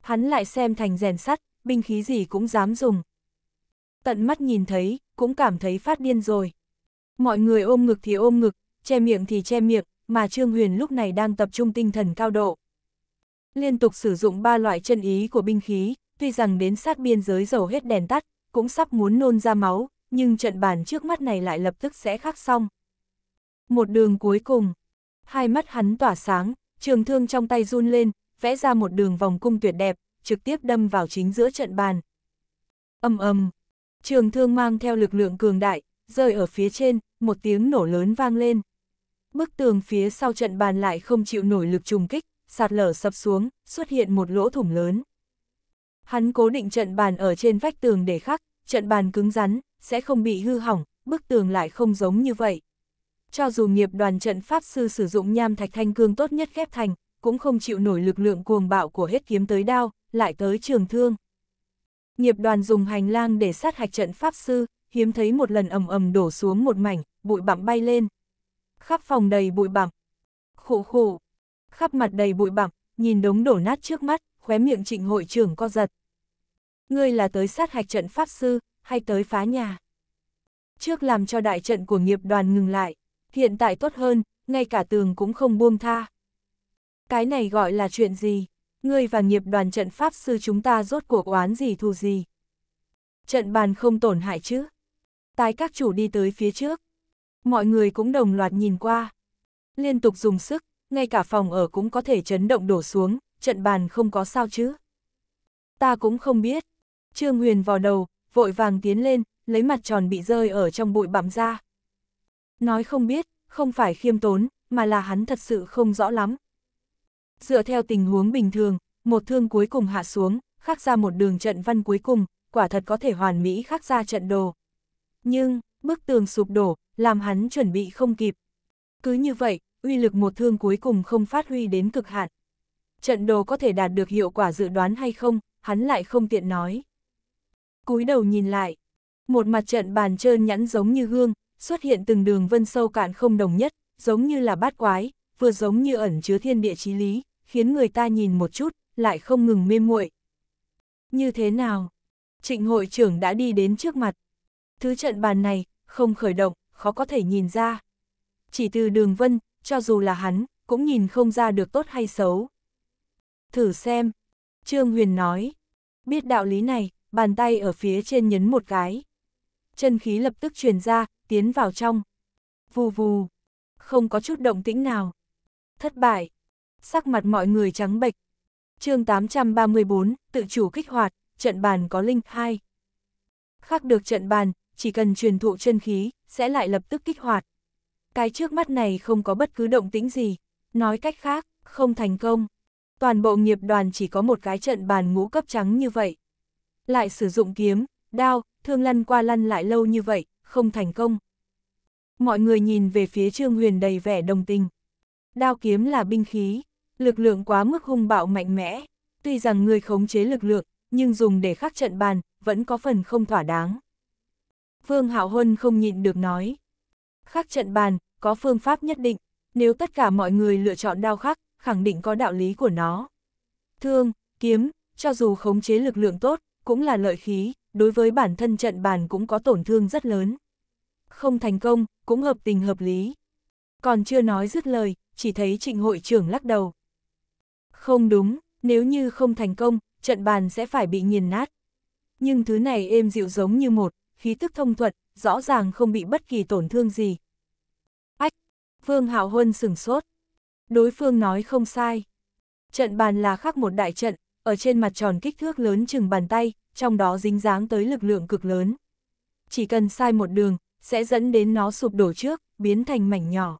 Hắn lại xem thành rèn sắt, binh khí gì cũng dám dùng. Tận mắt nhìn thấy, cũng cảm thấy phát điên rồi. Mọi người ôm ngực thì ôm ngực, che miệng thì che miệng, mà Trương Huyền lúc này đang tập trung tinh thần cao độ. Liên tục sử dụng ba loại chân ý của binh khí, tuy rằng đến sát biên giới dầu hết đèn tắt, cũng sắp muốn nôn ra máu, nhưng trận bàn trước mắt này lại lập tức sẽ khắc xong. Một đường cuối cùng, hai mắt hắn tỏa sáng, trường thương trong tay run lên, vẽ ra một đường vòng cung tuyệt đẹp, trực tiếp đâm vào chính giữa trận bàn. Âm âm, trường thương mang theo lực lượng cường đại, rơi ở phía trên, một tiếng nổ lớn vang lên. Bức tường phía sau trận bàn lại không chịu nổi lực trùng kích, sạt lở sập xuống, xuất hiện một lỗ thủng lớn. Hắn cố định trận bàn ở trên vách tường để khắc, trận bàn cứng rắn, sẽ không bị hư hỏng, bức tường lại không giống như vậy cho dù nghiệp đoàn trận Pháp Sư sử dụng nham thạch thanh cương tốt nhất ghép thành, cũng không chịu nổi lực lượng cuồng bạo của hết kiếm tới đao, lại tới trường thương. Nghiệp đoàn dùng hành lang để sát hạch trận Pháp Sư, hiếm thấy một lần ầm ầm đổ xuống một mảnh, bụi bặm bay lên. Khắp phòng đầy bụi bặm. Khụ khụ. Khắp mặt đầy bụi bặm, nhìn đống đổ nát trước mắt, khóe miệng trịnh hội trưởng co giật. Ngươi là tới sát hạch trận Pháp Sư, hay tới phá nhà? Trước làm cho đại trận của nghiệp đoàn ngừng lại hiện tại tốt hơn, ngay cả tường cũng không buông tha. Cái này gọi là chuyện gì? Ngươi và nghiệp đoàn trận Pháp Sư chúng ta rốt cuộc oán gì thù gì? Trận bàn không tổn hại chứ? Tái các chủ đi tới phía trước. Mọi người cũng đồng loạt nhìn qua. Liên tục dùng sức, ngay cả phòng ở cũng có thể chấn động đổ xuống, trận bàn không có sao chứ. Ta cũng không biết. Trương Huyền vào đầu, vội vàng tiến lên, lấy mặt tròn bị rơi ở trong bụi bặm ra. Nói không biết, không phải khiêm tốn, mà là hắn thật sự không rõ lắm. Dựa theo tình huống bình thường, một thương cuối cùng hạ xuống, khắc ra một đường trận văn cuối cùng, quả thật có thể hoàn mỹ khắc ra trận đồ. Nhưng, bức tường sụp đổ, làm hắn chuẩn bị không kịp. Cứ như vậy, uy lực một thương cuối cùng không phát huy đến cực hạn. Trận đồ có thể đạt được hiệu quả dự đoán hay không, hắn lại không tiện nói. cúi đầu nhìn lại, một mặt trận bàn trơn nhẵn giống như gương, xuất hiện từng đường vân sâu cạn không đồng nhất, giống như là bát quái, vừa giống như ẩn chứa thiên địa chí lý, khiến người ta nhìn một chút, lại không ngừng mê muội. Như thế nào? Trịnh hội trưởng đã đi đến trước mặt. Thứ trận bàn này, không khởi động, khó có thể nhìn ra. Chỉ từ đường vân, cho dù là hắn, cũng nhìn không ra được tốt hay xấu. Thử xem. Trương Huyền nói. Biết đạo lý này, bàn tay ở phía trên nhấn một cái. Chân khí lập tức truyền ra, tiến vào trong. Vù vù, không có chút động tĩnh nào. Thất bại, sắc mặt mọi người trắng bệch. chương 834, tự chủ kích hoạt, trận bàn có linh 2. Khác được trận bàn, chỉ cần truyền thụ chân khí, sẽ lại lập tức kích hoạt. Cái trước mắt này không có bất cứ động tĩnh gì, nói cách khác, không thành công. Toàn bộ nghiệp đoàn chỉ có một cái trận bàn ngũ cấp trắng như vậy. Lại sử dụng kiếm, đao, thương lăn qua lăn lại lâu như vậy, không thành công. Mọi người nhìn về phía Trương Huyền đầy vẻ đồng tình. Đao kiếm là binh khí, lực lượng quá mức hung bạo mạnh mẽ, tuy rằng người khống chế lực lượng, nhưng dùng để khắc trận bàn, vẫn có phần không thỏa đáng. Phương Hạo Huân không nhịn được nói. Khắc trận bàn, có phương pháp nhất định, nếu tất cả mọi người lựa chọn đao khắc, khẳng định có đạo lý của nó. Thương, kiếm, cho dù khống chế lực lượng tốt, cũng là lợi khí, đối với bản thân trận bàn cũng có tổn thương rất lớn. Không thành công, cũng hợp tình hợp lý. Còn chưa nói dứt lời, chỉ thấy trịnh hội trưởng lắc đầu. Không đúng, nếu như không thành công, trận bàn sẽ phải bị nghiền nát. Nhưng thứ này êm dịu giống như một, khí tức thông thuật, rõ ràng không bị bất kỳ tổn thương gì. Ách! Phương Hạo Huân sửng sốt. Đối phương nói không sai. Trận bàn là khác một đại trận, ở trên mặt tròn kích thước lớn chừng bàn tay, trong đó dính dáng tới lực lượng cực lớn. Chỉ cần sai một đường, sẽ dẫn đến nó sụp đổ trước, biến thành mảnh nhỏ.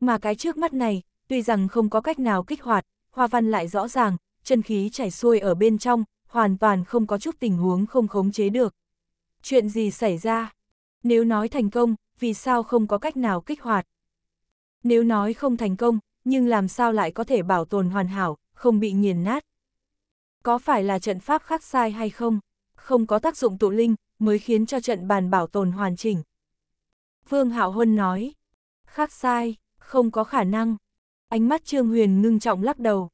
Mà cái trước mắt này, tuy rằng không có cách nào kích hoạt, hoa văn lại rõ ràng, chân khí chảy xuôi ở bên trong, hoàn toàn không có chút tình huống không khống chế được. Chuyện gì xảy ra? Nếu nói thành công, vì sao không có cách nào kích hoạt? Nếu nói không thành công, nhưng làm sao lại có thể bảo tồn hoàn hảo, không bị nghiền nát? Có phải là trận pháp khắc sai hay không? Không có tác dụng tụ linh, mới khiến cho trận bàn bảo tồn hoàn chỉnh. Vương Hạo Huân nói, khác sai, không có khả năng. Ánh mắt Trương Huyền ngưng trọng lắc đầu.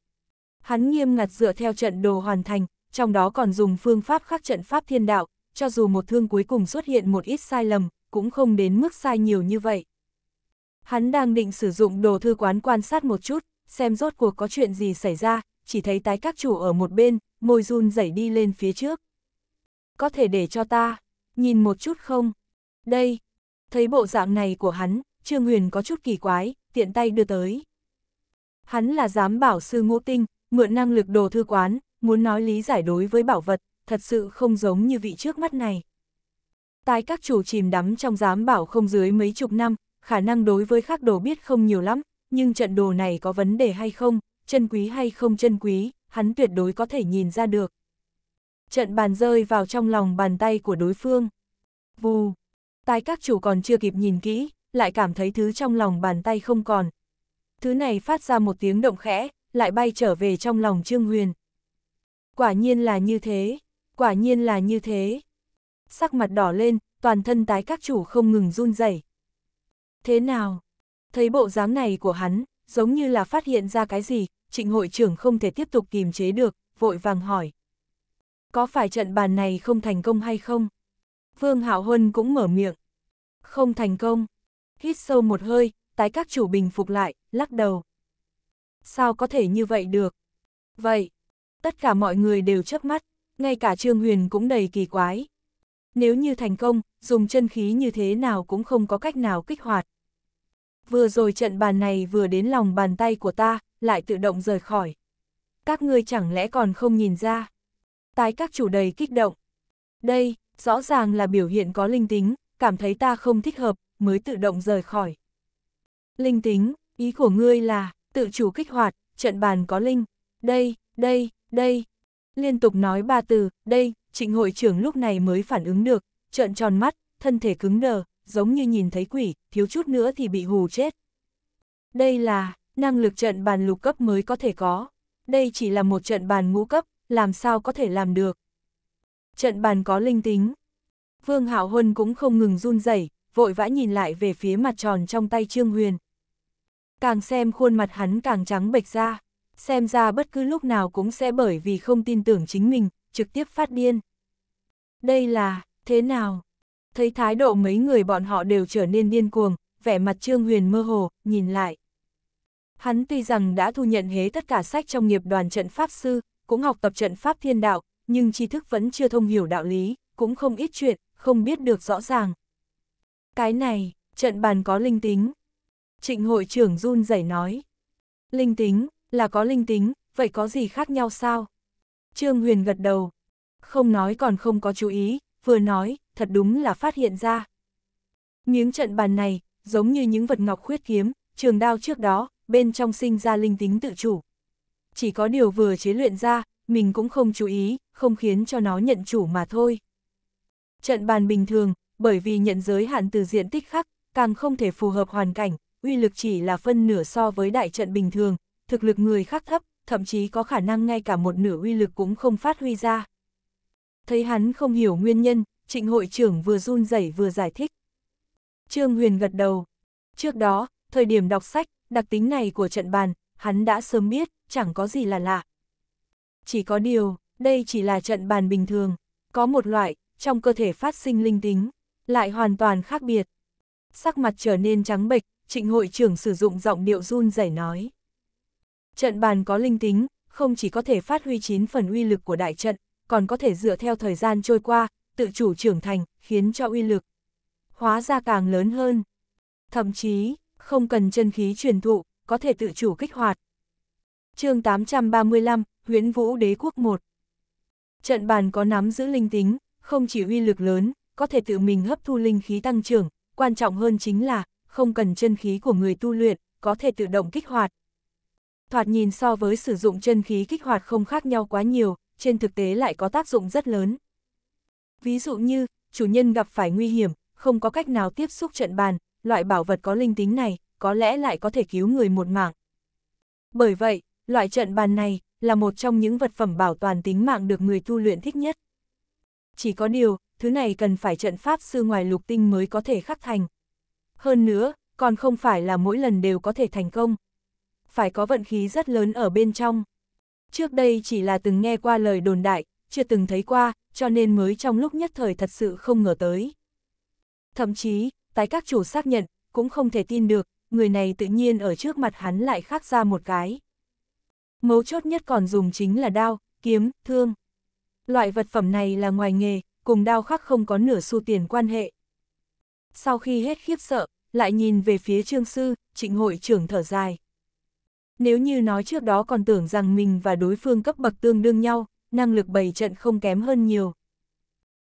Hắn nghiêm ngặt dựa theo trận đồ hoàn thành, trong đó còn dùng phương pháp khắc trận pháp thiên đạo, cho dù một thương cuối cùng xuất hiện một ít sai lầm, cũng không đến mức sai nhiều như vậy. Hắn đang định sử dụng đồ thư quán quan sát một chút, xem rốt cuộc có chuyện gì xảy ra, chỉ thấy tái các chủ ở một bên, môi run rẩy đi lên phía trước. Có thể để cho ta, nhìn một chút không? Đây, thấy bộ dạng này của hắn, Trương Huyền có chút kỳ quái, tiện tay đưa tới. Hắn là giám bảo sư ngô tinh, mượn năng lực đồ thư quán, muốn nói lý giải đối với bảo vật, thật sự không giống như vị trước mắt này. tái các chủ chìm đắm trong giám bảo không dưới mấy chục năm, khả năng đối với khắc đồ biết không nhiều lắm, nhưng trận đồ này có vấn đề hay không, chân quý hay không chân quý, hắn tuyệt đối có thể nhìn ra được. Trận bàn rơi vào trong lòng bàn tay của đối phương. Vù, tái các chủ còn chưa kịp nhìn kỹ, lại cảm thấy thứ trong lòng bàn tay không còn. Thứ này phát ra một tiếng động khẽ, lại bay trở về trong lòng Trương Huyền. Quả nhiên là như thế, quả nhiên là như thế. Sắc mặt đỏ lên, toàn thân tái các chủ không ngừng run rẩy. Thế nào? Thấy bộ dáng này của hắn, giống như là phát hiện ra cái gì, trịnh hội trưởng không thể tiếp tục kìm chế được, vội vàng hỏi. Có phải trận bàn này không thành công hay không? Vương Hạo Huân cũng mở miệng. Không thành công. Hít sâu một hơi, tái các chủ bình phục lại, lắc đầu. Sao có thể như vậy được? Vậy, tất cả mọi người đều chớp mắt, ngay cả Trương Huyền cũng đầy kỳ quái. Nếu như thành công, dùng chân khí như thế nào cũng không có cách nào kích hoạt. Vừa rồi trận bàn này vừa đến lòng bàn tay của ta, lại tự động rời khỏi. Các ngươi chẳng lẽ còn không nhìn ra? Tái các chủ đầy kích động. Đây, rõ ràng là biểu hiện có linh tính, cảm thấy ta không thích hợp, mới tự động rời khỏi. Linh tính, ý của ngươi là, tự chủ kích hoạt, trận bàn có linh. Đây, đây, đây. Liên tục nói ba từ, đây, trịnh hội trưởng lúc này mới phản ứng được, trợn tròn mắt, thân thể cứng đờ, giống như nhìn thấy quỷ, thiếu chút nữa thì bị hù chết. Đây là, năng lực trận bàn lục cấp mới có thể có. Đây chỉ là một trận bàn ngũ cấp, làm sao có thể làm được. Trận bàn có linh tính. Vương Hạo Huân cũng không ngừng run rẩy, vội vã nhìn lại về phía mặt tròn trong tay Trương Huyền. Càng xem khuôn mặt hắn càng trắng bệch ra, xem ra bất cứ lúc nào cũng sẽ bởi vì không tin tưởng chính mình, trực tiếp phát điên. Đây là, thế nào? Thấy thái độ mấy người bọn họ đều trở nên điên cuồng, vẻ mặt Trương Huyền mơ hồ, nhìn lại. Hắn tuy rằng đã thu nhận hế tất cả sách trong nghiệp đoàn trận Pháp Sư, cũng học tập trận Pháp Thiên Đạo, nhưng tri thức vẫn chưa thông hiểu đạo lý, cũng không ít chuyện, không biết được rõ ràng. Cái này, trận bàn có linh tính. Trịnh hội trưởng run rẩy nói. Linh tính, là có linh tính, vậy có gì khác nhau sao? Trương Huyền gật đầu. Không nói còn không có chú ý, vừa nói, thật đúng là phát hiện ra. Miếng trận bàn này, giống như những vật ngọc khuyết kiếm, trường đao trước đó, bên trong sinh ra linh tính tự chủ. Chỉ có điều vừa chế luyện ra, mình cũng không chú ý, không khiến cho nó nhận chủ mà thôi. Trận bàn bình thường, bởi vì nhận giới hạn từ diện tích khác, càng không thể phù hợp hoàn cảnh, uy lực chỉ là phân nửa so với đại trận bình thường, thực lực người khác thấp, thậm chí có khả năng ngay cả một nửa uy lực cũng không phát huy ra. Thấy hắn không hiểu nguyên nhân, trịnh hội trưởng vừa run rẩy vừa giải thích. Trương Huyền gật đầu. Trước đó, thời điểm đọc sách, đặc tính này của trận bàn, hắn đã sớm biết, chẳng có gì là lạ. Chỉ có điều, đây chỉ là trận bàn bình thường, có một loại, trong cơ thể phát sinh linh tính, lại hoàn toàn khác biệt. Sắc mặt trở nên trắng bệch, trịnh hội trưởng sử dụng giọng điệu run rẩy nói. Trận bàn có linh tính, không chỉ có thể phát huy chín phần uy lực của đại trận, còn có thể dựa theo thời gian trôi qua, tự chủ trưởng thành, khiến cho uy lực hóa ra càng lớn hơn. Thậm chí, không cần chân khí truyền thụ, có thể tự chủ kích hoạt. chương 835, Huyễn Vũ Đế Quốc 1 Trận bàn có nắm giữ linh tính, không chỉ uy lực lớn, có thể tự mình hấp thu linh khí tăng trưởng, quan trọng hơn chính là, không cần chân khí của người tu luyện, có thể tự động kích hoạt. Thoạt nhìn so với sử dụng chân khí kích hoạt không khác nhau quá nhiều, trên thực tế lại có tác dụng rất lớn. Ví dụ như, chủ nhân gặp phải nguy hiểm, không có cách nào tiếp xúc trận bàn, loại bảo vật có linh tính này, có lẽ lại có thể cứu người một mạng. Bởi vậy, loại trận bàn này là một trong những vật phẩm bảo toàn tính mạng được người tu luyện thích nhất. Chỉ có điều, thứ này cần phải trận pháp sư ngoài lục tinh mới có thể khắc thành. Hơn nữa, còn không phải là mỗi lần đều có thể thành công. Phải có vận khí rất lớn ở bên trong. Trước đây chỉ là từng nghe qua lời đồn đại, chưa từng thấy qua, cho nên mới trong lúc nhất thời thật sự không ngờ tới. Thậm chí, tái các chủ xác nhận, cũng không thể tin được, người này tự nhiên ở trước mặt hắn lại khác ra một cái. Mấu chốt nhất còn dùng chính là đao, kiếm, thương. Loại vật phẩm này là ngoài nghề, cùng đao khắc không có nửa xu tiền quan hệ. Sau khi hết khiếp sợ, lại nhìn về phía trương sư, trịnh hội trưởng thở dài. Nếu như nói trước đó còn tưởng rằng mình và đối phương cấp bậc tương đương nhau, năng lực bày trận không kém hơn nhiều.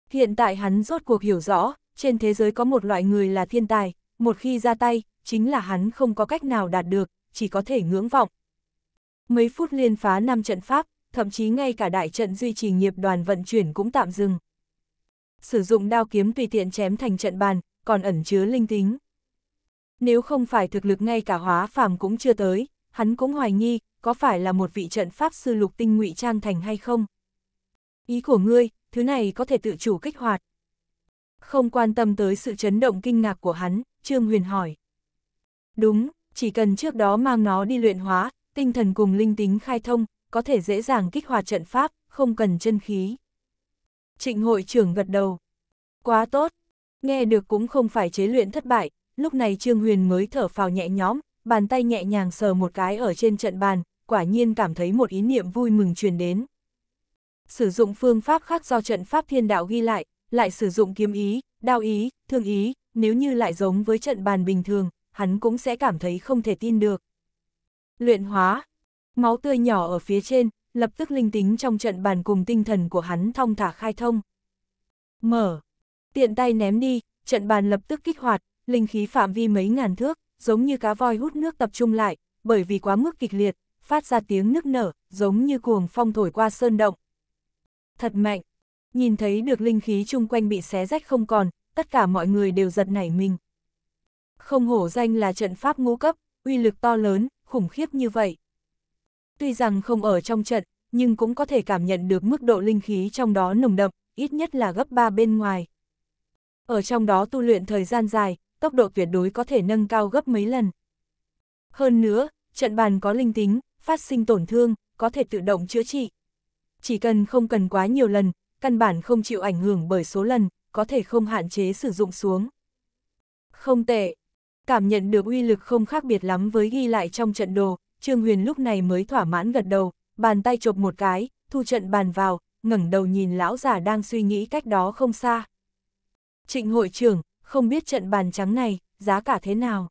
Hiện tại hắn rốt cuộc hiểu rõ, trên thế giới có một loại người là thiên tài, một khi ra tay, chính là hắn không có cách nào đạt được, chỉ có thể ngưỡng vọng. Mấy phút liên phá 5 trận pháp, thậm chí ngay cả đại trận duy trì nghiệp đoàn vận chuyển cũng tạm dừng. Sử dụng đao kiếm tùy tiện chém thành trận bàn, còn ẩn chứa linh tính. Nếu không phải thực lực ngay cả hóa phàm cũng chưa tới, hắn cũng hoài nghi, có phải là một vị trận pháp sư lục tinh ngụy trang thành hay không? Ý của ngươi, thứ này có thể tự chủ kích hoạt. Không quan tâm tới sự chấn động kinh ngạc của hắn, Trương Huyền hỏi. Đúng, chỉ cần trước đó mang nó đi luyện hóa, tinh thần cùng linh tính khai thông, có thể dễ dàng kích hoạt trận pháp, không cần chân khí. Trịnh hội trưởng gật đầu. Quá tốt, nghe được cũng không phải chế luyện thất bại, lúc này Trương Huyền mới thở phào nhẹ nhõm, bàn tay nhẹ nhàng sờ một cái ở trên trận bàn, quả nhiên cảm thấy một ý niệm vui mừng truyền đến. Sử dụng phương pháp khác do trận pháp thiên đạo ghi lại, lại sử dụng kiếm ý, đao ý, thương ý, nếu như lại giống với trận bàn bình thường, hắn cũng sẽ cảm thấy không thể tin được. Luyện hóa, máu tươi nhỏ ở phía trên, lập tức linh tính trong trận bàn cùng tinh thần của hắn thong thả khai thông. Mở, tiện tay ném đi, trận bàn lập tức kích hoạt, linh khí phạm vi mấy ngàn thước, giống như cá voi hút nước tập trung lại, bởi vì quá mức kịch liệt, phát ra tiếng nức nở, giống như cuồng phong thổi qua sơn động. Thật mạnh, Nhìn thấy được linh khí chung quanh bị xé rách không còn, tất cả mọi người đều giật nảy mình. Không hổ danh là trận pháp ngũ cấp, uy lực to lớn, khủng khiếp như vậy. Tuy rằng không ở trong trận, nhưng cũng có thể cảm nhận được mức độ linh khí trong đó nồng đậm, ít nhất là gấp 3 bên ngoài. Ở trong đó tu luyện thời gian dài, tốc độ tuyệt đối có thể nâng cao gấp mấy lần. Hơn nữa, trận bàn có linh tính, phát sinh tổn thương, có thể tự động chữa trị. Chỉ cần không cần quá nhiều lần, căn bản không chịu ảnh hưởng bởi số lần, có thể không hạn chế sử dụng xuống. Không tệ. Cảm nhận được uy lực không khác biệt lắm với ghi lại trong trận đồ, Trương Huyền lúc này mới thỏa mãn gật đầu, bàn tay chộp một cái, thu trận bàn vào, ngẩng đầu nhìn lão giả đang suy nghĩ cách đó không xa. Trịnh hội trưởng, không biết trận bàn trắng này, giá cả thế nào?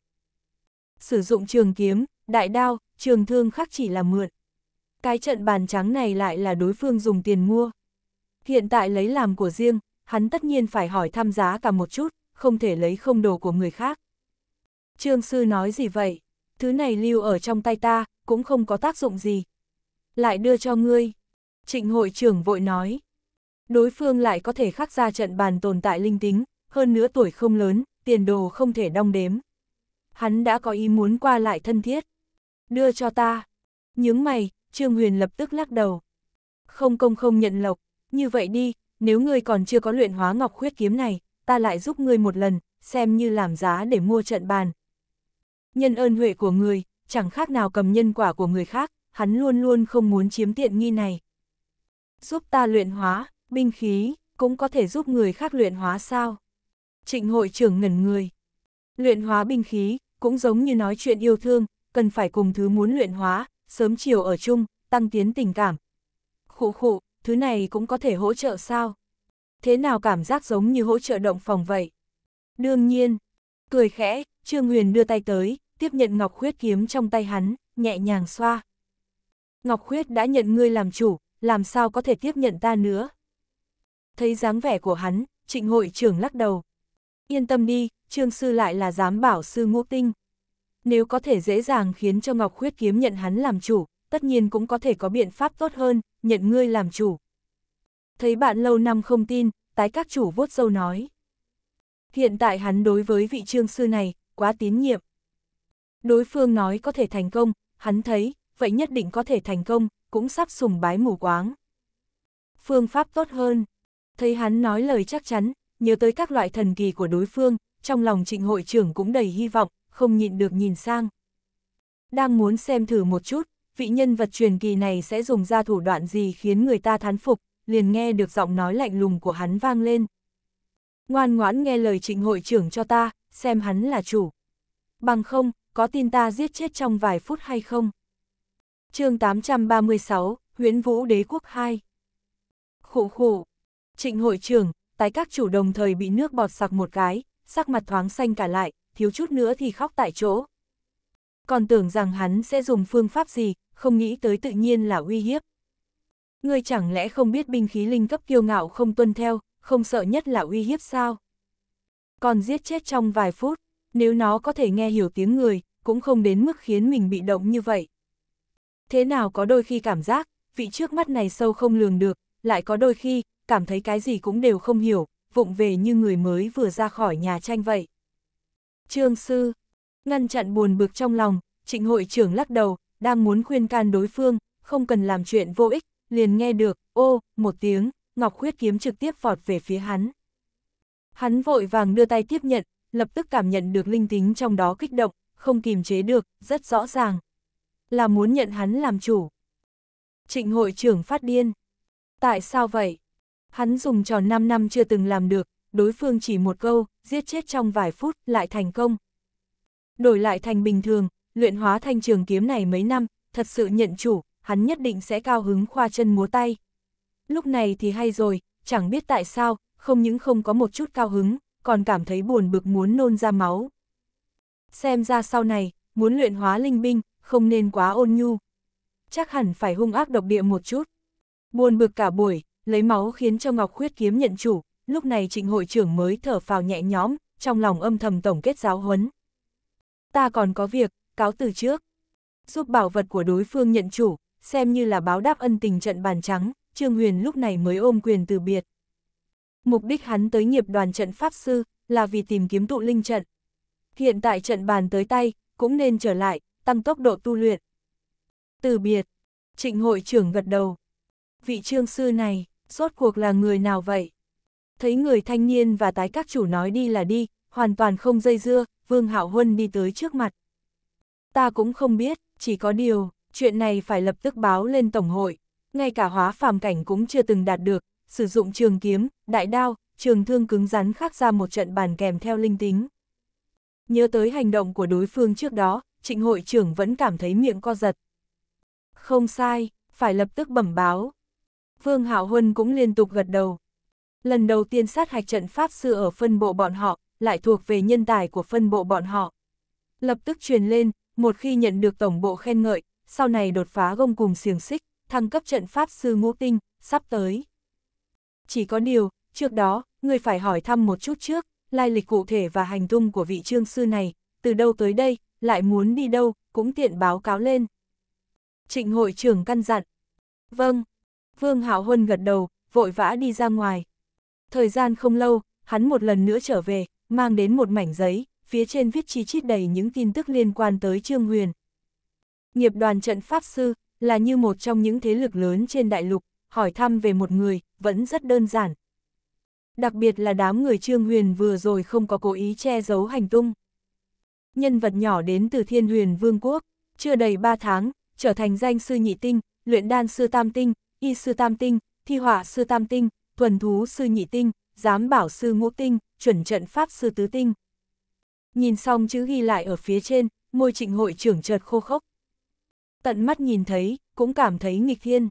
Sử dụng trường kiếm, đại đao, trường thương khác chỉ là mượn. Cái trận bàn trắng này lại là đối phương dùng tiền mua. Hiện tại lấy làm của riêng, hắn tất nhiên phải hỏi thăm giá cả một chút, không thể lấy không đồ của người khác. Trương sư nói gì vậy? Thứ này lưu ở trong tay ta, cũng không có tác dụng gì. Lại đưa cho ngươi. Trịnh hội trưởng vội nói. Đối phương lại có thể khắc ra trận bàn tồn tại linh tính, hơn nữa tuổi không lớn, tiền đồ không thể đong đếm. Hắn đã có ý muốn qua lại thân thiết. Đưa cho ta. Nhướng mày, Trương Huyền lập tức lắc đầu. Không công không nhận lộc, như vậy đi, nếu ngươi còn chưa có luyện hóa ngọc khuyết kiếm này, ta lại giúp ngươi một lần, xem như làm giá để mua trận bàn. Nhân ơn huệ của người, chẳng khác nào cầm nhân quả của người khác, hắn luôn luôn không muốn chiếm tiện nghi này. Giúp ta luyện hóa, binh khí, cũng có thể giúp người khác luyện hóa sao? Trịnh hội trưởng ngẩn người. Luyện hóa binh khí, cũng giống như nói chuyện yêu thương, cần phải cùng thứ muốn luyện hóa, sớm chiều ở chung, tăng tiến tình cảm. Khụ khụ, thứ này cũng có thể hỗ trợ sao? Thế nào cảm giác giống như hỗ trợ động phòng vậy? Đương nhiên, cười khẽ, Trương Huyền đưa tay tới, tiếp nhận Ngọc Khuyết kiếm trong tay hắn, nhẹ nhàng xoa. Ngọc Khuyết đã nhận ngươi làm chủ, làm sao có thể tiếp nhận ta nữa? Thấy dáng vẻ của hắn, trịnh hội trưởng lắc đầu. Yên tâm đi, Trương Sư lại là giám bảo Sư Ngũ Tinh. Nếu có thể dễ dàng khiến cho Ngọc Khuyết kiếm nhận hắn làm chủ, tất nhiên cũng có thể có biện pháp tốt hơn, nhận ngươi làm chủ. Thấy bạn lâu năm không tin, tái các chủ vuốt dâu nói. Hiện tại hắn đối với vị trương sư này, quá tín nhiệm. Đối phương nói có thể thành công, hắn thấy, vậy nhất định có thể thành công, cũng sắp sùng bái mù quáng. Phương pháp tốt hơn. Thấy hắn nói lời chắc chắn, nhớ tới các loại thần kỳ của đối phương, trong lòng trịnh hội trưởng cũng đầy hy vọng, không nhịn được nhìn sang. Đang muốn xem thử một chút, vị nhân vật truyền kỳ này sẽ dùng ra thủ đoạn gì khiến người ta thán phục, liền nghe được giọng nói lạnh lùng của hắn vang lên. Ngoan ngoãn nghe lời trịnh hội trưởng cho ta, xem hắn là chủ. Bằng không, có tin ta giết chết trong vài phút hay không? chương 836, Huyến Vũ Đế Quốc 2 Khủ khủ, trịnh hội trưởng, tái các chủ đồng thời bị nước bọt sặc một cái, sắc mặt thoáng xanh cả lại, thiếu chút nữa thì khóc tại chỗ còn tưởng rằng hắn sẽ dùng phương pháp gì, không nghĩ tới tự nhiên là uy hiếp. Ngươi chẳng lẽ không biết binh khí linh cấp kiêu ngạo không tuân theo, không sợ nhất là uy hiếp sao? Còn giết chết trong vài phút, nếu nó có thể nghe hiểu tiếng người, cũng không đến mức khiến mình bị động như vậy. Thế nào có đôi khi cảm giác, vị trước mắt này sâu không lường được, lại có đôi khi, cảm thấy cái gì cũng đều không hiểu, vụng về như người mới vừa ra khỏi nhà tranh vậy. Trương Sư, Ngăn chặn buồn bực trong lòng, trịnh hội trưởng lắc đầu, đang muốn khuyên can đối phương, không cần làm chuyện vô ích, liền nghe được, ô, một tiếng, Ngọc Khuyết kiếm trực tiếp vọt về phía hắn. Hắn vội vàng đưa tay tiếp nhận, lập tức cảm nhận được linh tính trong đó kích động, không kìm chế được, rất rõ ràng. Là muốn nhận hắn làm chủ. Trịnh hội trưởng phát điên. Tại sao vậy? Hắn dùng trò 5 năm chưa từng làm được, đối phương chỉ một câu, giết chết trong vài phút lại thành công, Đổi lại thành bình thường, luyện hóa thanh trường kiếm này mấy năm, thật sự nhận chủ, hắn nhất định sẽ cao hứng khoa chân múa tay. Lúc này thì hay rồi, chẳng biết tại sao, không những không có một chút cao hứng, còn cảm thấy buồn bực muốn nôn ra máu. Xem ra sau này, muốn luyện hóa linh binh, không nên quá ôn nhu. Chắc hẳn phải hung ác độc địa một chút. Buồn bực cả buổi, lấy máu khiến cho Ngọc Khuyết kiếm nhận chủ, lúc này trịnh hội trưởng mới thở phào nhẹ nhõm, trong lòng âm thầm tổng kết giáo huấn ta còn có việc, cáo từ trước. Giúp bảo vật của đối phương nhận chủ, xem như là báo đáp ân tình trận bàn trắng, Trương Huyền lúc này mới ôm quyền từ biệt. Mục đích hắn tới nghiệp đoàn trận Pháp Sư là vì tìm kiếm tụ linh trận. Hiện tại trận bàn tới tay, cũng nên trở lại, tăng tốc độ tu luyện. Từ biệt, trịnh hội trưởng gật đầu. Vị trương sư này, rốt cuộc là người nào vậy? Thấy người thanh niên và tái các chủ nói đi là đi, hoàn toàn không dây dưa, Vương Hạo Huân đi tới trước mặt. Ta cũng không biết, chỉ có điều, chuyện này phải lập tức báo lên Tổng hội, ngay cả hóa phàm cảnh cũng chưa từng đạt được, sử dụng trường kiếm, đại đao, trường thương cứng rắn khác ra một trận bàn kèm theo linh tính. Nhớ tới hành động của đối phương trước đó, trịnh hội trưởng vẫn cảm thấy miệng co giật. Không sai, phải lập tức bẩm báo. Vương Hạo Huân cũng liên tục gật đầu. Lần đầu tiên sát hạch trận Pháp Sư ở phân bộ bọn họ, lại thuộc về nhân tài của phân bộ bọn họ. Lập tức truyền lên, một khi nhận được tổng bộ khen ngợi, sau này đột phá gông cùng xiềng xích, thăng cấp trận pháp sư ngũ tinh, sắp tới. Chỉ có điều, trước đó, người phải hỏi thăm một chút trước, lai lịch cụ thể và hành tung của vị trương sư này, từ đâu tới đây, lại muốn đi đâu, cũng tiện báo cáo lên. Trịnh hội trưởng căn dặn. Vâng. Vương Hạo Huân gật đầu, vội vã đi ra ngoài. Thời gian không lâu, hắn một lần nữa trở về, mang đến một mảnh giấy, phía trên viết chi chít đầy những tin tức liên quan tới Trương Huyền. Nghiệp đoàn trận Pháp Sư là như một trong những thế lực lớn trên đại lục, hỏi thăm về một người, vẫn rất đơn giản. Đặc biệt là đám người Trương Huyền vừa rồi không có cố ý che giấu hành tung. Nhân vật nhỏ đến từ Thiên Huyền Vương quốc, chưa đầy 3 tháng, trở thành danh sư nhị tinh, luyện đan sư tam tinh, y sư tam tinh, thi họa sư tam tinh, thuần thú sư nhị tinh, giám bảo sư ngũ tinh, chuẩn trận Pháp Sư Tứ Tinh. Nhìn xong chữ ghi lại ở phía trên, môi trịnh hội trưởng chợt khô khốc. Tận mắt nhìn thấy, cũng cảm thấy nghịch thiên.